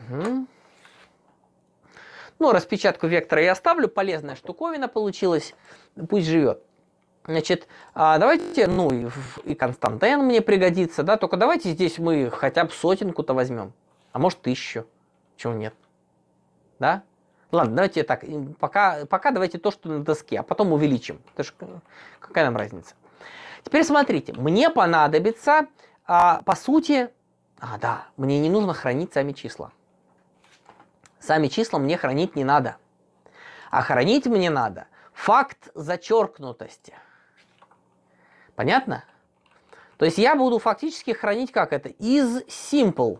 Угу. Ну, распечатку вектора я оставлю, полезная штуковина получилась, пусть живет. Значит, а, давайте, ну, и Константин мне пригодится, да, только давайте здесь мы хотя бы сотенку-то возьмем, а может тысячу, чего нет, да? Ладно, давайте так, пока, пока давайте то, что на доске, а потом увеличим, это ж, э, какая нам разница. Теперь смотрите, мне понадобится, а, по сути, а, да, мне не нужно хранить сами числа. Сами числа мне хранить не надо. А хранить мне надо факт зачеркнутости. Понятно? То есть я буду фактически хранить как это? Из simple.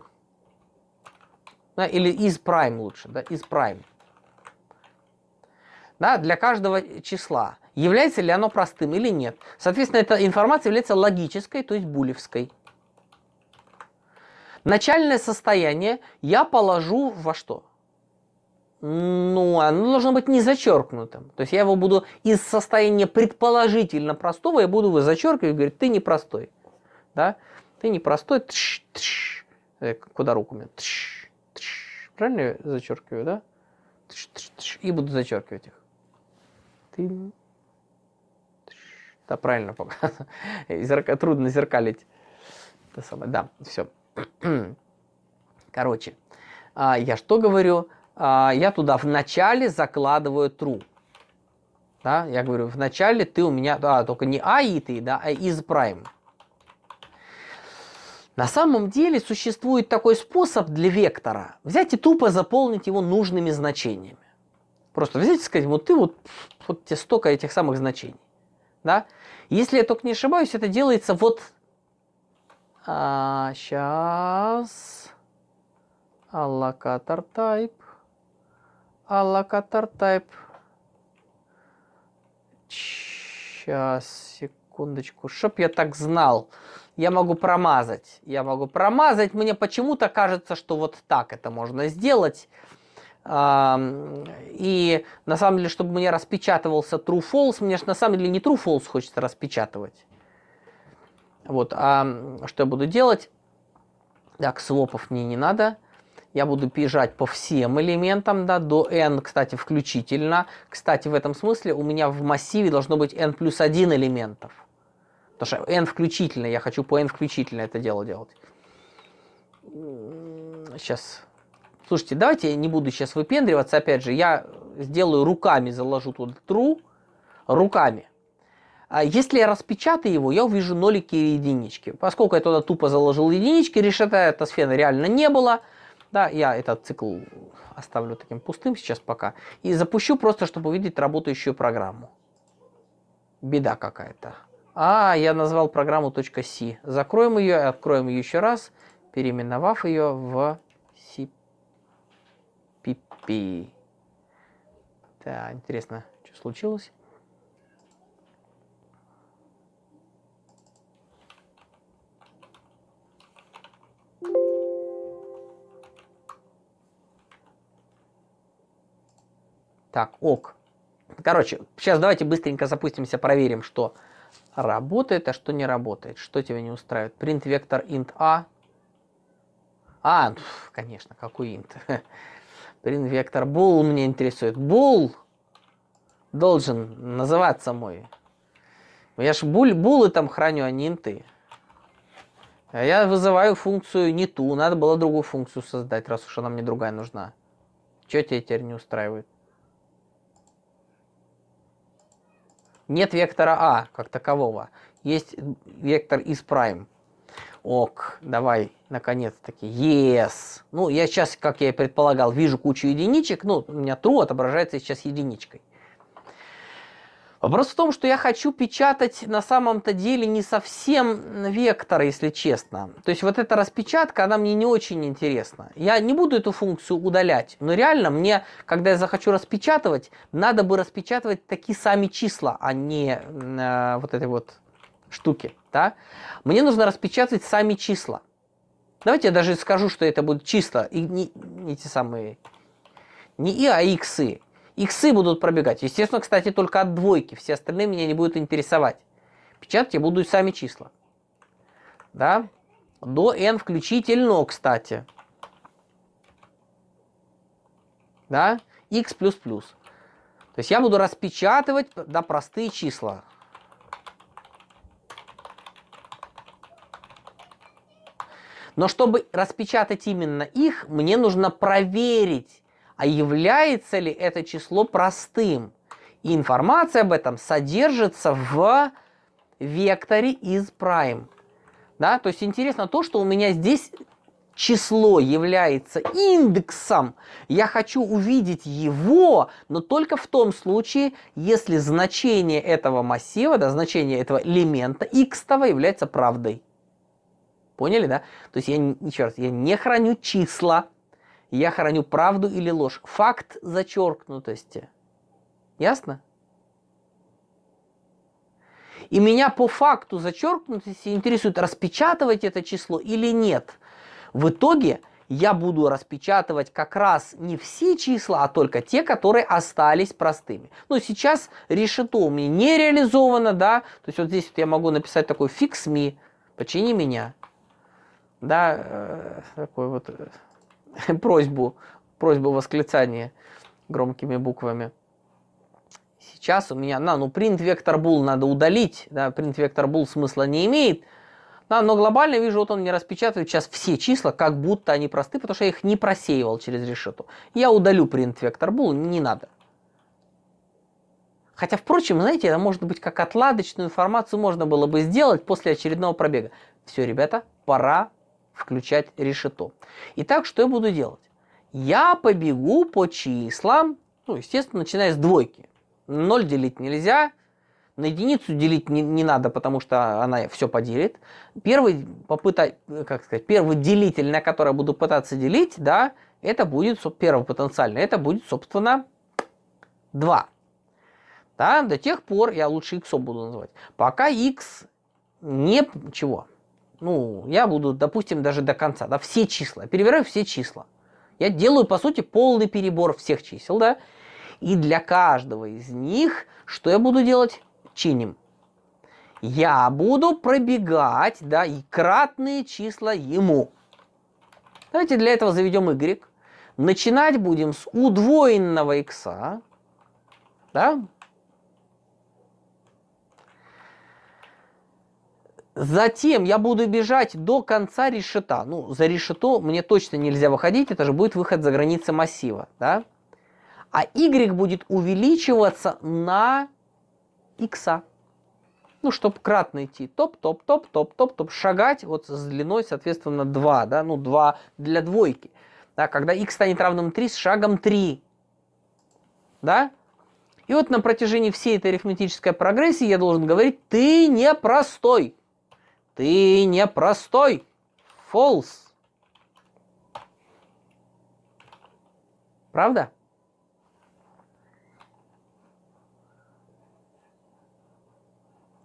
Да, или из prime лучше, да, из prime. Да, для каждого числа. Является ли оно простым или нет. Соответственно, эта информация является логической, то есть булевской. Начальное состояние я положу во что? ну, оно должно быть не зачеркнутым. То есть я его буду из состояния предположительно простого, я буду его зачеркивать и говорить, ты непростой. Да? Ты непростой. Тш, тш. Э, куда руку мне? Тш, тш. Правильно я зачеркиваю, да? Тш, тш, тш. И буду зачеркивать их. Ты... Тш. Да, правильно пока. Зерка... Трудно зеркалить. Это самое. Да, все. Короче, а я что говорю? А, я туда вначале закладываю true. Да, я говорю, вначале ты у меня, да, только не а и ты, да, а из prime. На самом деле существует такой способ для вектора. Взять и тупо заполнить его нужными значениями. Просто взять и сказать, вот ты вот, вот тебе столько этих самых значений. Да? Если я только не ошибаюсь, это делается вот... А, сейчас... Allocator type. А локатор type. Сейчас, секундочку. Чтоб я так знал. Я могу промазать. Я могу промазать. Мне почему-то кажется, что вот так это можно сделать. И на самом деле, чтобы мне распечатывался true false, мне же на самом деле не true false хочется распечатывать. Вот, а что я буду делать? Так, свопов мне не надо я буду переезжать по всем элементам, да, до n, кстати, включительно. Кстати, в этом смысле у меня в массиве должно быть n плюс 1 элементов. Потому что n включительно, я хочу по n включительно это дело делать. Сейчас. Слушайте, давайте я не буду сейчас выпендриваться. Опять же, я сделаю руками, заложу тут true, руками. А если я распечатаю его, я увижу нолики и единички. Поскольку я туда тупо заложил единички, решета эта сфера реально не было – да, я этот цикл оставлю таким пустым сейчас пока. И запущу просто, чтобы увидеть работающую программу. Беда какая-то. А, я назвал программу .c. Закроем ее и откроем ее еще раз, переименовав ее в CPP. Да, интересно, что случилось? Так, ок. Короче, сейчас давайте быстренько запустимся, проверим, что работает, а что не работает. Что тебя не устраивает? Print вектор int a. А, ну, конечно, какой int. Print вектор bool мне интересует. Bool должен называться мой. Я ж буль, булы там храню, а не инты. А я вызываю функцию не ту, надо было другую функцию создать, раз уж она мне другая нужна. Чего тебя теперь не устраивает? Нет вектора А как такового. Есть вектор из прайм. Ок, давай, наконец-таки. Yes! Ну, я сейчас, как я и предполагал, вижу кучу единичек. Ну, у меня true отображается сейчас единичкой. Вопрос в том, что я хочу печатать на самом-то деле не совсем вектора, если честно. То есть вот эта распечатка, она мне не очень интересна. Я не буду эту функцию удалять, но реально мне, когда я захочу распечатывать, надо бы распечатывать такие сами числа, а не э, вот этой вот штуки. Да? Мне нужно распечатать сами числа. Давайте я даже скажу, что это будут числа, и не, не те самые, не и, а иксы, Иксы будут пробегать. Естественно, кстати, только от двойки. Все остальные меня не будут интересовать. Печатать я буду сами числа. Да? До n включительно, кстати. Да? x++. плюс плюс. То есть я буду распечатывать да, простые числа. Но чтобы распечатать именно их, мне нужно проверить а является ли это число простым. И информация об этом содержится в векторе из prime. Да? То есть интересно то, что у меня здесь число является индексом, я хочу увидеть его, но только в том случае, если значение этого массива, да, значение этого элемента x является правдой. Поняли, да? То есть я, еще раз, я не храню числа, я храню правду или ложь. Факт зачеркнутости. Ясно? И меня по факту зачеркнутости интересует, распечатывать это число или нет. В итоге я буду распечатывать как раз не все числа, а только те, которые остались простыми. Но сейчас решето у меня не реализовано, да, то есть вот здесь вот я могу написать такой fix me, почини меня, да, э, такой вот э, просьбу, просьбу восклицания громкими буквами. Сейчас у меня, на, ну, print вектор bool надо удалить, да, print вектор bool смысла не имеет, да, но глобально вижу, вот он мне распечатывает сейчас все числа, как будто они просты, потому что я их не просеивал через решету. Я удалю print вектор bool, не надо. Хотя, впрочем, знаете, это может быть как отладочную информацию можно было бы сделать после очередного пробега. Все, ребята, пора включать решето. Итак, что я буду делать? Я побегу по числам, ну, естественно, начиная с двойки. Ноль делить нельзя, на единицу делить не, не надо, потому что она все поделит. Первый, попыта, как сказать, первый делитель, на который я буду пытаться делить, да, это будет первый потенциальный, это будет, собственно, 2. Да, до тех пор я лучше x буду называть. Пока x не чего, ну, я буду, допустим, даже до конца, да, все числа, перебираю все числа. Я делаю, по сути, полный перебор всех чисел, да, и для каждого из них, что я буду делать? Чиним. Я буду пробегать, да, и кратные числа ему. Давайте для этого заведем y. Начинать будем с удвоенного x, да, Затем я буду бежать до конца решета. Ну, за решето мне точно нельзя выходить, это же будет выход за границы массива, да? А y будет увеличиваться на x. Ну, чтобы кратно идти. Топ-топ-топ-топ-топ-топ. Шагать вот с длиной, соответственно, 2, да? Ну, 2 для двойки. Да, когда x станет равным 3 с шагом 3. Да? И вот на протяжении всей этой арифметической прогрессии я должен говорить, ты не простой. Ты не простой, Фолс. Правда?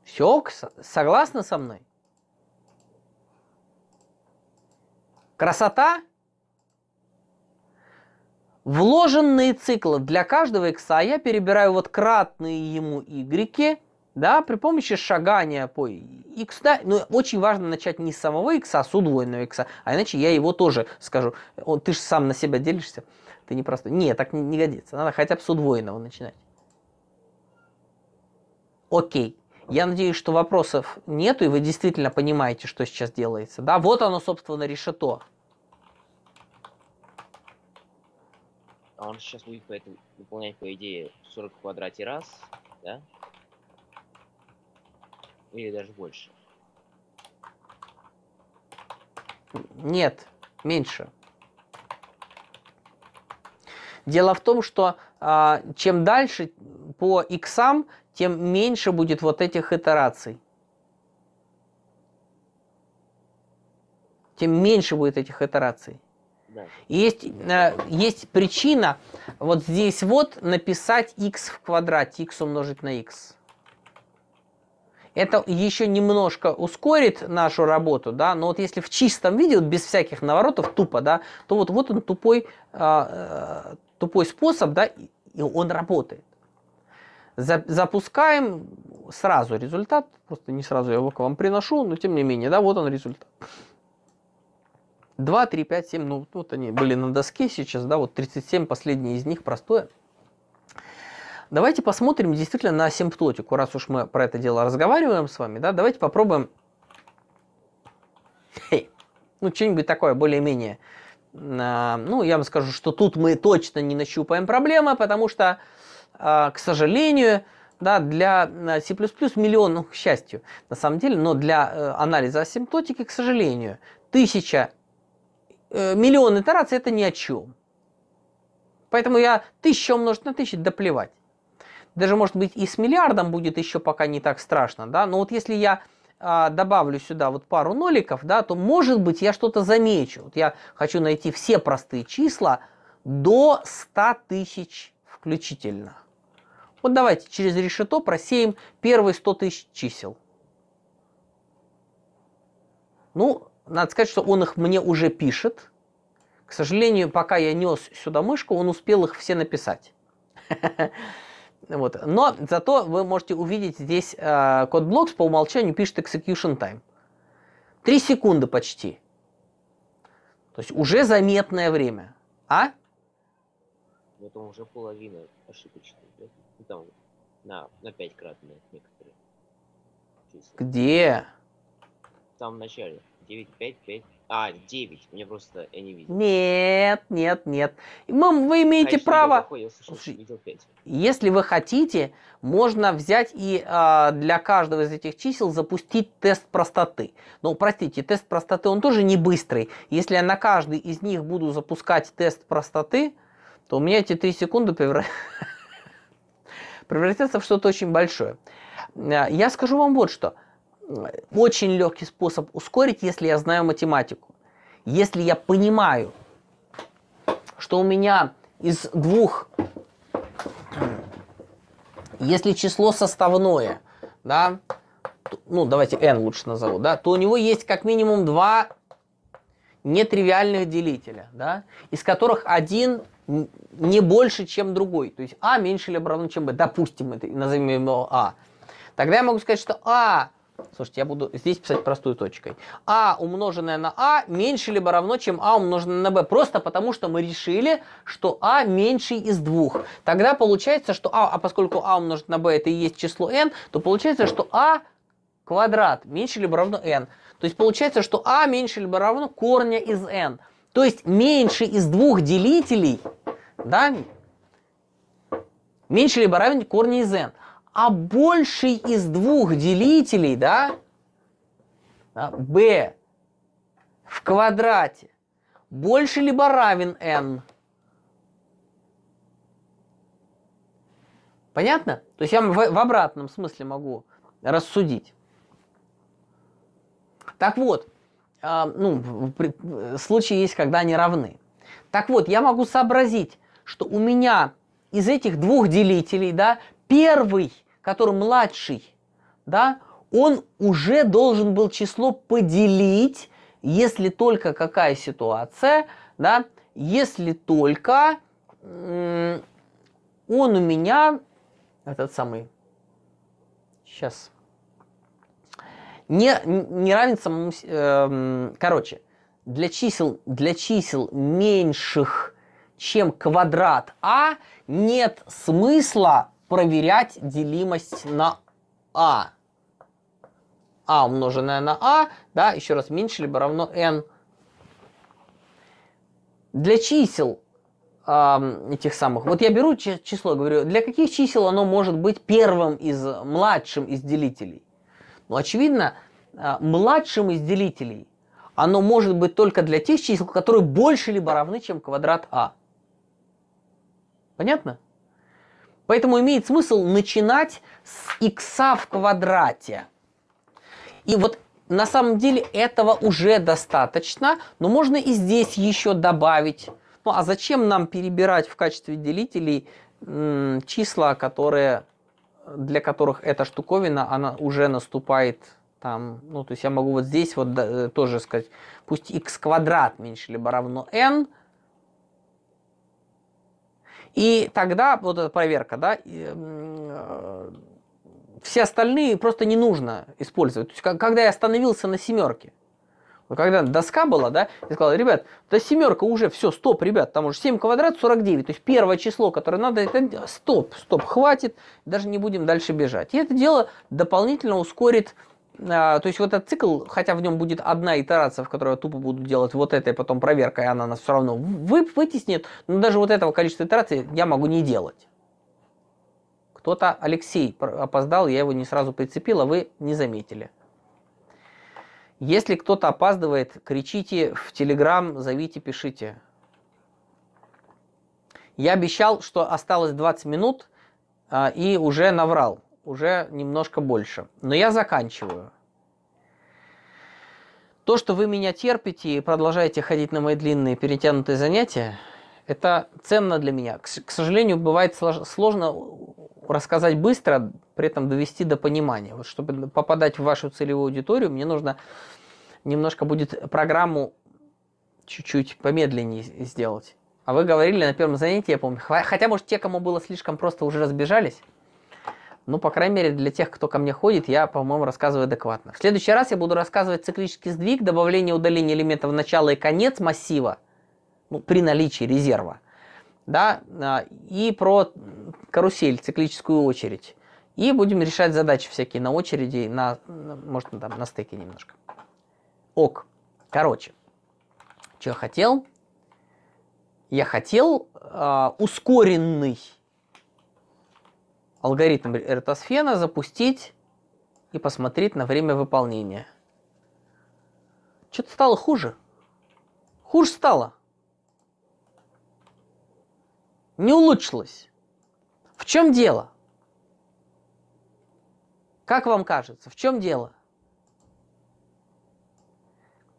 Все согласны со мной? Красота? Вложенные циклы для каждого икса а я перебираю вот кратные ему y да, при помощи шагания по x, да, но очень важно начать не с самого x, а с удвоенного x, а иначе я его тоже скажу, он, ты же сам на себя делишься, ты не просто, не, так не, не годится, надо хотя бы с удвоенного начинать. Окей, я надеюсь, что вопросов нету, и вы действительно понимаете, что сейчас делается, да, вот оно, собственно, решето. А он сейчас будет по этому выполнять, по идее, 40 в квадрате раз, да? или даже больше. Нет, меньше. Дело в том, что э, чем дальше по иксам, тем меньше будет вот этих итераций. Тем меньше будет этих итераций. Да. Есть, э, есть причина вот здесь вот написать x в квадрате, x умножить на x. Это еще немножко ускорит нашу работу, да, но вот если в чистом виде, вот без всяких наворотов, тупо, да, то вот, вот он тупой, а, э, тупой способ, да, и он работает. запускаем сразу результат, просто не сразу я его к вам приношу, но тем не менее, да, вот он результат. 2, 3, 5, 7, ну вот они были на доске сейчас, да, вот 37, последние из них простое. Давайте посмотрим действительно на асимптотику, раз уж мы про это дело разговариваем с вами, да, давайте попробуем Хей. ну что-нибудь такое более-менее. А, ну, я вам скажу, что тут мы точно не нащупаем проблемы, потому что, а, к сожалению, да, для а, C++ миллион, ну, к счастью, на самом деле, но для э, анализа асимптотики, к сожалению, тысяча, э, миллион итераций – это ни о чем. Поэтому я тысячу умножить на тысячу, да плевать даже, может быть, и с миллиардом будет еще пока не так страшно, да, но вот если я а, добавлю сюда вот пару ноликов, да, то, может быть, я что-то замечу. Вот я хочу найти все простые числа до 100 тысяч включительно. Вот давайте через решето просеем первые 100 тысяч чисел. Ну, надо сказать, что он их мне уже пишет. К сожалению, пока я нес сюда мышку, он успел их все написать. Вот. Но зато вы можете увидеть здесь э, код блокс по умолчанию пишет execution time. три секунды почти. То есть уже заметное время. А? Ну там уже половина ошибочная. Да? Ну, там на, на 5 кратное некоторые. Где? В начале. 9, 5, 5, а, 9. Мне просто я не видел. Нет, нет, нет. Мам, вы имеете Конечно, а право... я слышал, видел 5. Если вы хотите, можно взять и э, для каждого из этих чисел запустить тест простоты. Но, ну, простите, тест простоты, он тоже не быстрый. Если я на каждый из них буду запускать тест простоты, то у меня эти 3 секунды превратятся в что-то очень большое. А, я скажу вам вот что очень легкий способ ускорить, если я знаю математику. Если я понимаю, что у меня из двух, если число составное, да, ну давайте n лучше назову, да, то у него есть как минимум два нетривиальных делителя, да, из которых один не больше, чем другой. То есть а меньше или равно, чем b. Допустим, это, назовем его а. Тогда я могу сказать, что а Слушайте, я буду здесь писать простой точкой. А умноженное на А меньше либо равно, чем А умноженное на Б. Просто потому, что мы решили, что А меньше из двух. Тогда получается, что А, а поскольку А умножить на Б это и есть число n, то получается, что А квадрат меньше либо равно n. То есть получается, что А меньше либо равно корня из n. То есть меньше из двух делителей, да, меньше либо равен корня из n а больший из двух делителей, да, а, b в квадрате больше либо равен n. Понятно? То есть я в, в обратном смысле могу рассудить. Так вот, э, ну, при, случаи есть, когда они равны. Так вот, я могу сообразить, что у меня из этих двух делителей, да, первый который младший, да, он уже должен был число поделить, если только какая ситуация, да, если только он у меня, этот самый, сейчас, не, не равен самому, э, эм, короче, для чисел, для чисел меньших, чем квадрат А, нет смысла проверять делимость на А. А умноженное на А, да, еще раз меньше, либо равно n. Для чисел этих самых, вот я беру число, говорю, для каких чисел оно может быть первым из, младшим из делителей? Ну, очевидно, а, младшим из делителей оно может быть только для тех чисел, которые больше либо равны, чем квадрат А. Понятно? Поэтому имеет смысл начинать с x в квадрате. И вот на самом деле этого уже достаточно, но можно и здесь еще добавить. Ну а зачем нам перебирать в качестве делителей числа, которые, для которых эта штуковина, она уже наступает там, ну то есть я могу вот здесь вот э, тоже сказать, пусть x квадрат меньше либо равно n, и тогда вот эта проверка, да, э, все остальные просто не нужно использовать. То есть, когда я остановился на семерке, когда доска была, да, я сказал, ребят, да семерка уже, все, стоп, ребят, там уже 7 квадрат 49, то есть первое число, которое надо, это стоп, стоп, хватит, даже не будем дальше бежать. И это дело дополнительно ускорит а, то есть вот этот цикл, хотя в нем будет одна итерация, в которой я тупо буду делать вот это, и потом проверка, и она нас все равно вы, вытеснит, но даже вот этого количества итераций я могу не делать. Кто-то, Алексей, опоздал, я его не сразу прицепил, а вы не заметили. Если кто-то опаздывает, кричите в Телеграм, зовите, пишите. Я обещал, что осталось 20 минут, а, и уже наврал уже немножко больше. Но я заканчиваю. То, что вы меня терпите и продолжаете ходить на мои длинные перетянутые занятия, это ценно для меня. К, сожалению, бывает сложно рассказать быстро, при этом довести до понимания. Вот чтобы попадать в вашу целевую аудиторию, мне нужно немножко будет программу чуть-чуть помедленнее сделать. А вы говорили на первом занятии, я помню, хотя, может, те, кому было слишком просто, уже разбежались. Ну, по крайней мере, для тех, кто ко мне ходит, я, по-моему, рассказываю адекватно. В следующий раз я буду рассказывать циклический сдвиг, добавление удаление элементов начала и конец массива, ну, при наличии резерва, да, а, и про карусель, циклическую очередь. И будем решать задачи всякие на очереди, на, может, там, на стыке немножко. Ок. Короче, что хотел? Я хотел э, ускоренный алгоритм Эртосфена запустить и посмотреть на время выполнения. Что-то стало хуже. Хуже стало. Не улучшилось. В чем дело? Как вам кажется, в чем дело?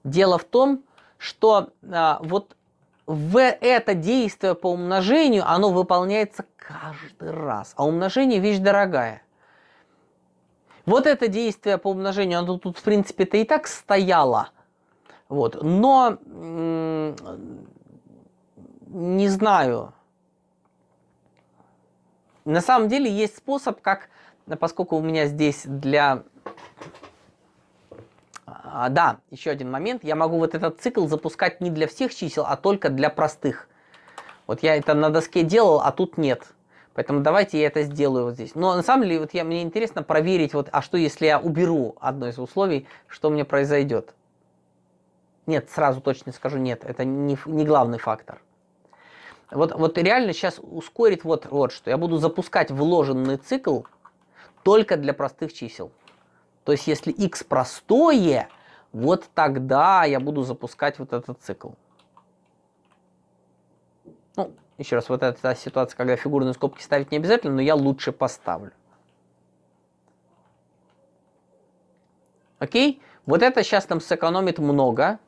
Дело в том, что а, вот в это действие по умножению, оно выполняется каждый раз. А умножение вещь дорогая. Вот это действие по умножению, оно тут, в принципе-то, и так стояло. Вот. Но не знаю. На самом деле есть способ, как, поскольку у меня здесь для а, да, еще один момент. Я могу вот этот цикл запускать не для всех чисел, а только для простых. Вот я это на доске делал, а тут нет. Поэтому давайте я это сделаю вот здесь. Но на самом деле вот я, мне интересно проверить, вот, а что если я уберу одно из условий, что мне произойдет. Нет, сразу точно скажу нет, это не, не главный фактор. Вот, вот реально сейчас ускорит вот, вот что. Я буду запускать вложенный цикл только для простых чисел. То есть если x простое, вот тогда я буду запускать вот этот цикл. Ну, еще раз, вот эта ситуация, когда фигурные скобки ставить не обязательно, но я лучше поставлю. Окей? Вот это сейчас нам сэкономит много.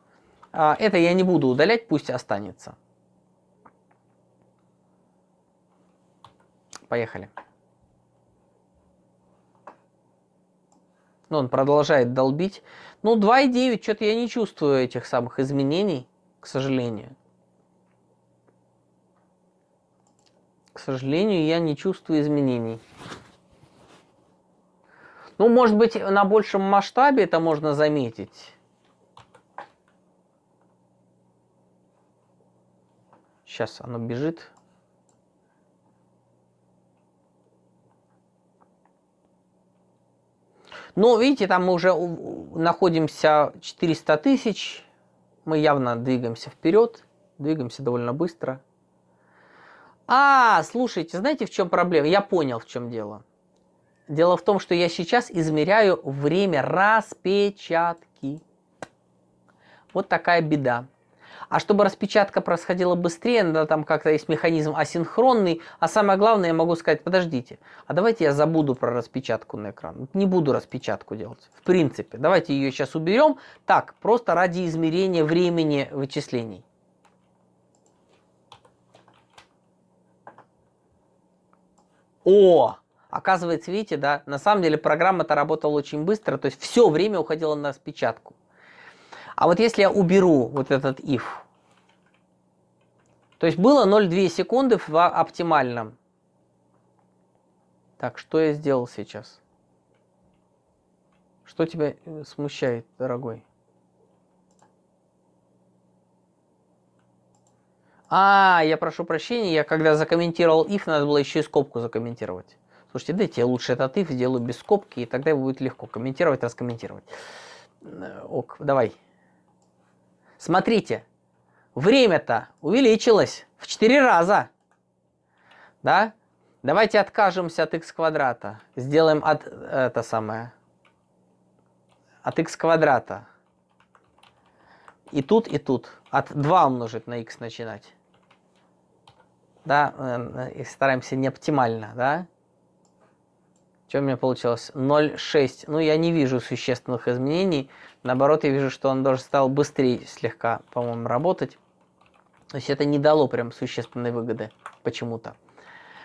А, это я не буду удалять, пусть останется. Поехали. Но ну, он продолжает долбить. Ну, 2,9, что-то я не чувствую этих самых изменений, к сожалению. К сожалению, я не чувствую изменений. Ну, может быть, на большем масштабе это можно заметить. Сейчас оно бежит. Но, ну, видите, там мы уже находимся 400 тысяч. Мы явно двигаемся вперед, двигаемся довольно быстро. А, слушайте, знаете, в чем проблема? Я понял, в чем дело. Дело в том, что я сейчас измеряю время распечатки. Вот такая беда. А чтобы распечатка происходила быстрее, надо там как-то есть механизм асинхронный. А самое главное, я могу сказать, подождите, а давайте я забуду про распечатку на экран. Не буду распечатку делать. В принципе, давайте ее сейчас уберем. Так, просто ради измерения времени вычислений. О, оказывается, видите, да, на самом деле программа-то работала очень быстро, то есть все время уходило на распечатку. А вот если я уберу вот этот if, то есть было 0,2 секунды в оптимальном. Так, что я сделал сейчас? Что тебя э, смущает, дорогой? А, я прошу прощения, я когда закомментировал if, надо было еще и скобку закомментировать. Слушайте, дайте я лучше этот if сделаю без скобки, и тогда будет легко комментировать, раскомментировать. Э, ок, давай. Смотрите, время-то увеличилось в 4 раза. Да? Давайте откажемся от x квадрата. Сделаем от это самое. От x квадрата. И тут, и тут. От 2 умножить на x начинать. Да, э, э, и стараемся не оптимально, да? Что у меня получилось? 0,6. Ну, я не вижу существенных изменений. Наоборот, я вижу, что он даже стал быстрее слегка, по-моему, работать. То есть это не дало прям существенной выгоды почему-то.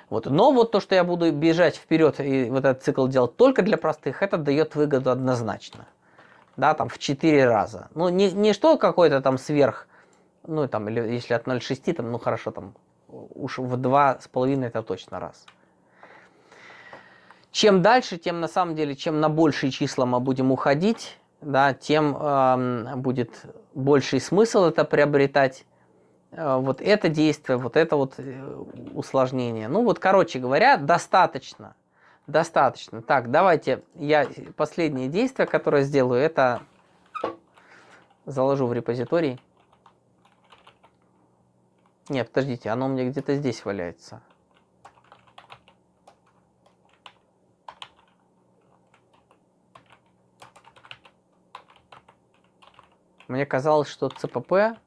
Вот. Но вот то, что я буду бежать вперед и вот этот цикл делать только для простых, это дает выгоду однозначно. Да, там в 4 раза. Ну, не, не что какой-то там сверх, ну, там, или если от 0,6, там, ну, хорошо, там, уж в 2,5 это точно раз. Чем дальше, тем на самом деле, чем на большие числа мы будем уходить, да, тем э, будет больший смысл это приобретать. Э, вот это действие, вот это вот э, усложнение. Ну вот, короче говоря, достаточно. Достаточно. Так, давайте я последнее действие, которое сделаю, это заложу в репозиторий. Нет, подождите, оно у меня где-то здесь валяется. Мне казалось, что ЦПП...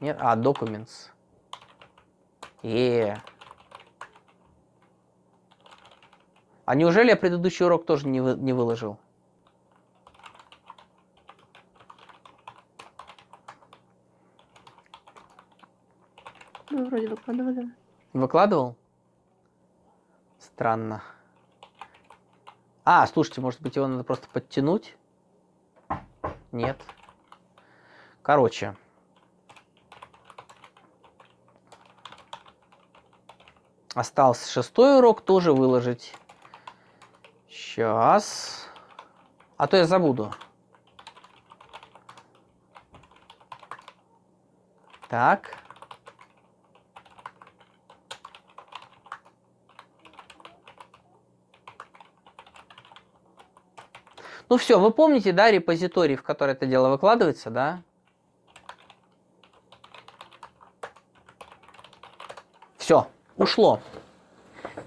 Нет, а, documents. Е. -е. А неужели я предыдущий урок тоже не, вы, не выложил? Ну, вроде выкладывали. Выкладывал? Странно. А, слушайте, может быть, его надо просто подтянуть? Нет. Короче. Остался шестой урок тоже выложить. Сейчас. А то я забуду. Так. Ну все, вы помните, да, репозиторий, в который это дело выкладывается, да? Все, ушло.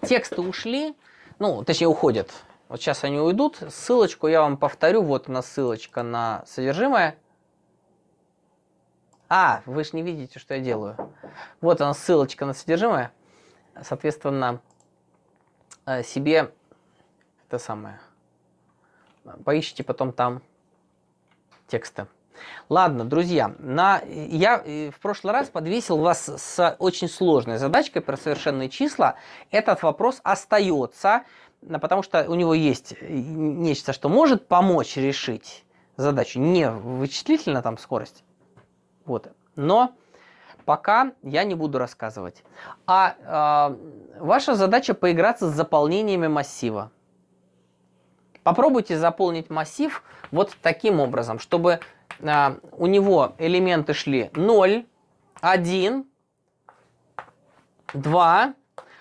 Тексты ушли, ну, точнее, уходят. Вот сейчас они уйдут. Ссылочку я вам повторю. Вот она ссылочка на содержимое. А, вы же не видите, что я делаю. Вот она ссылочка на содержимое. Соответственно, э, себе это самое. Поищите потом там текста. Ладно, друзья, на... я э, в прошлый раз подвесил вас с очень сложной задачкой про совершенные числа. Этот вопрос остается, потому что у него есть э, нечто, что может помочь решить задачу. Не вычислительно там скорость, вот, но пока я не буду рассказывать. А э, ваша задача поиграться с заполнениями массива. Попробуйте заполнить массив вот таким образом, чтобы а, у него элементы шли 0, 1, 2,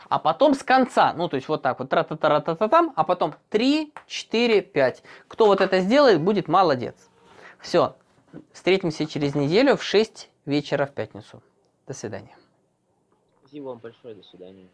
а потом с конца, ну, то есть вот так вот, тра та та та та там а потом 3, 4, 5. Кто вот это сделает, будет молодец. Все, встретимся через неделю в 6 вечера в пятницу. До свидания. Спасибо вам большое, до свидания.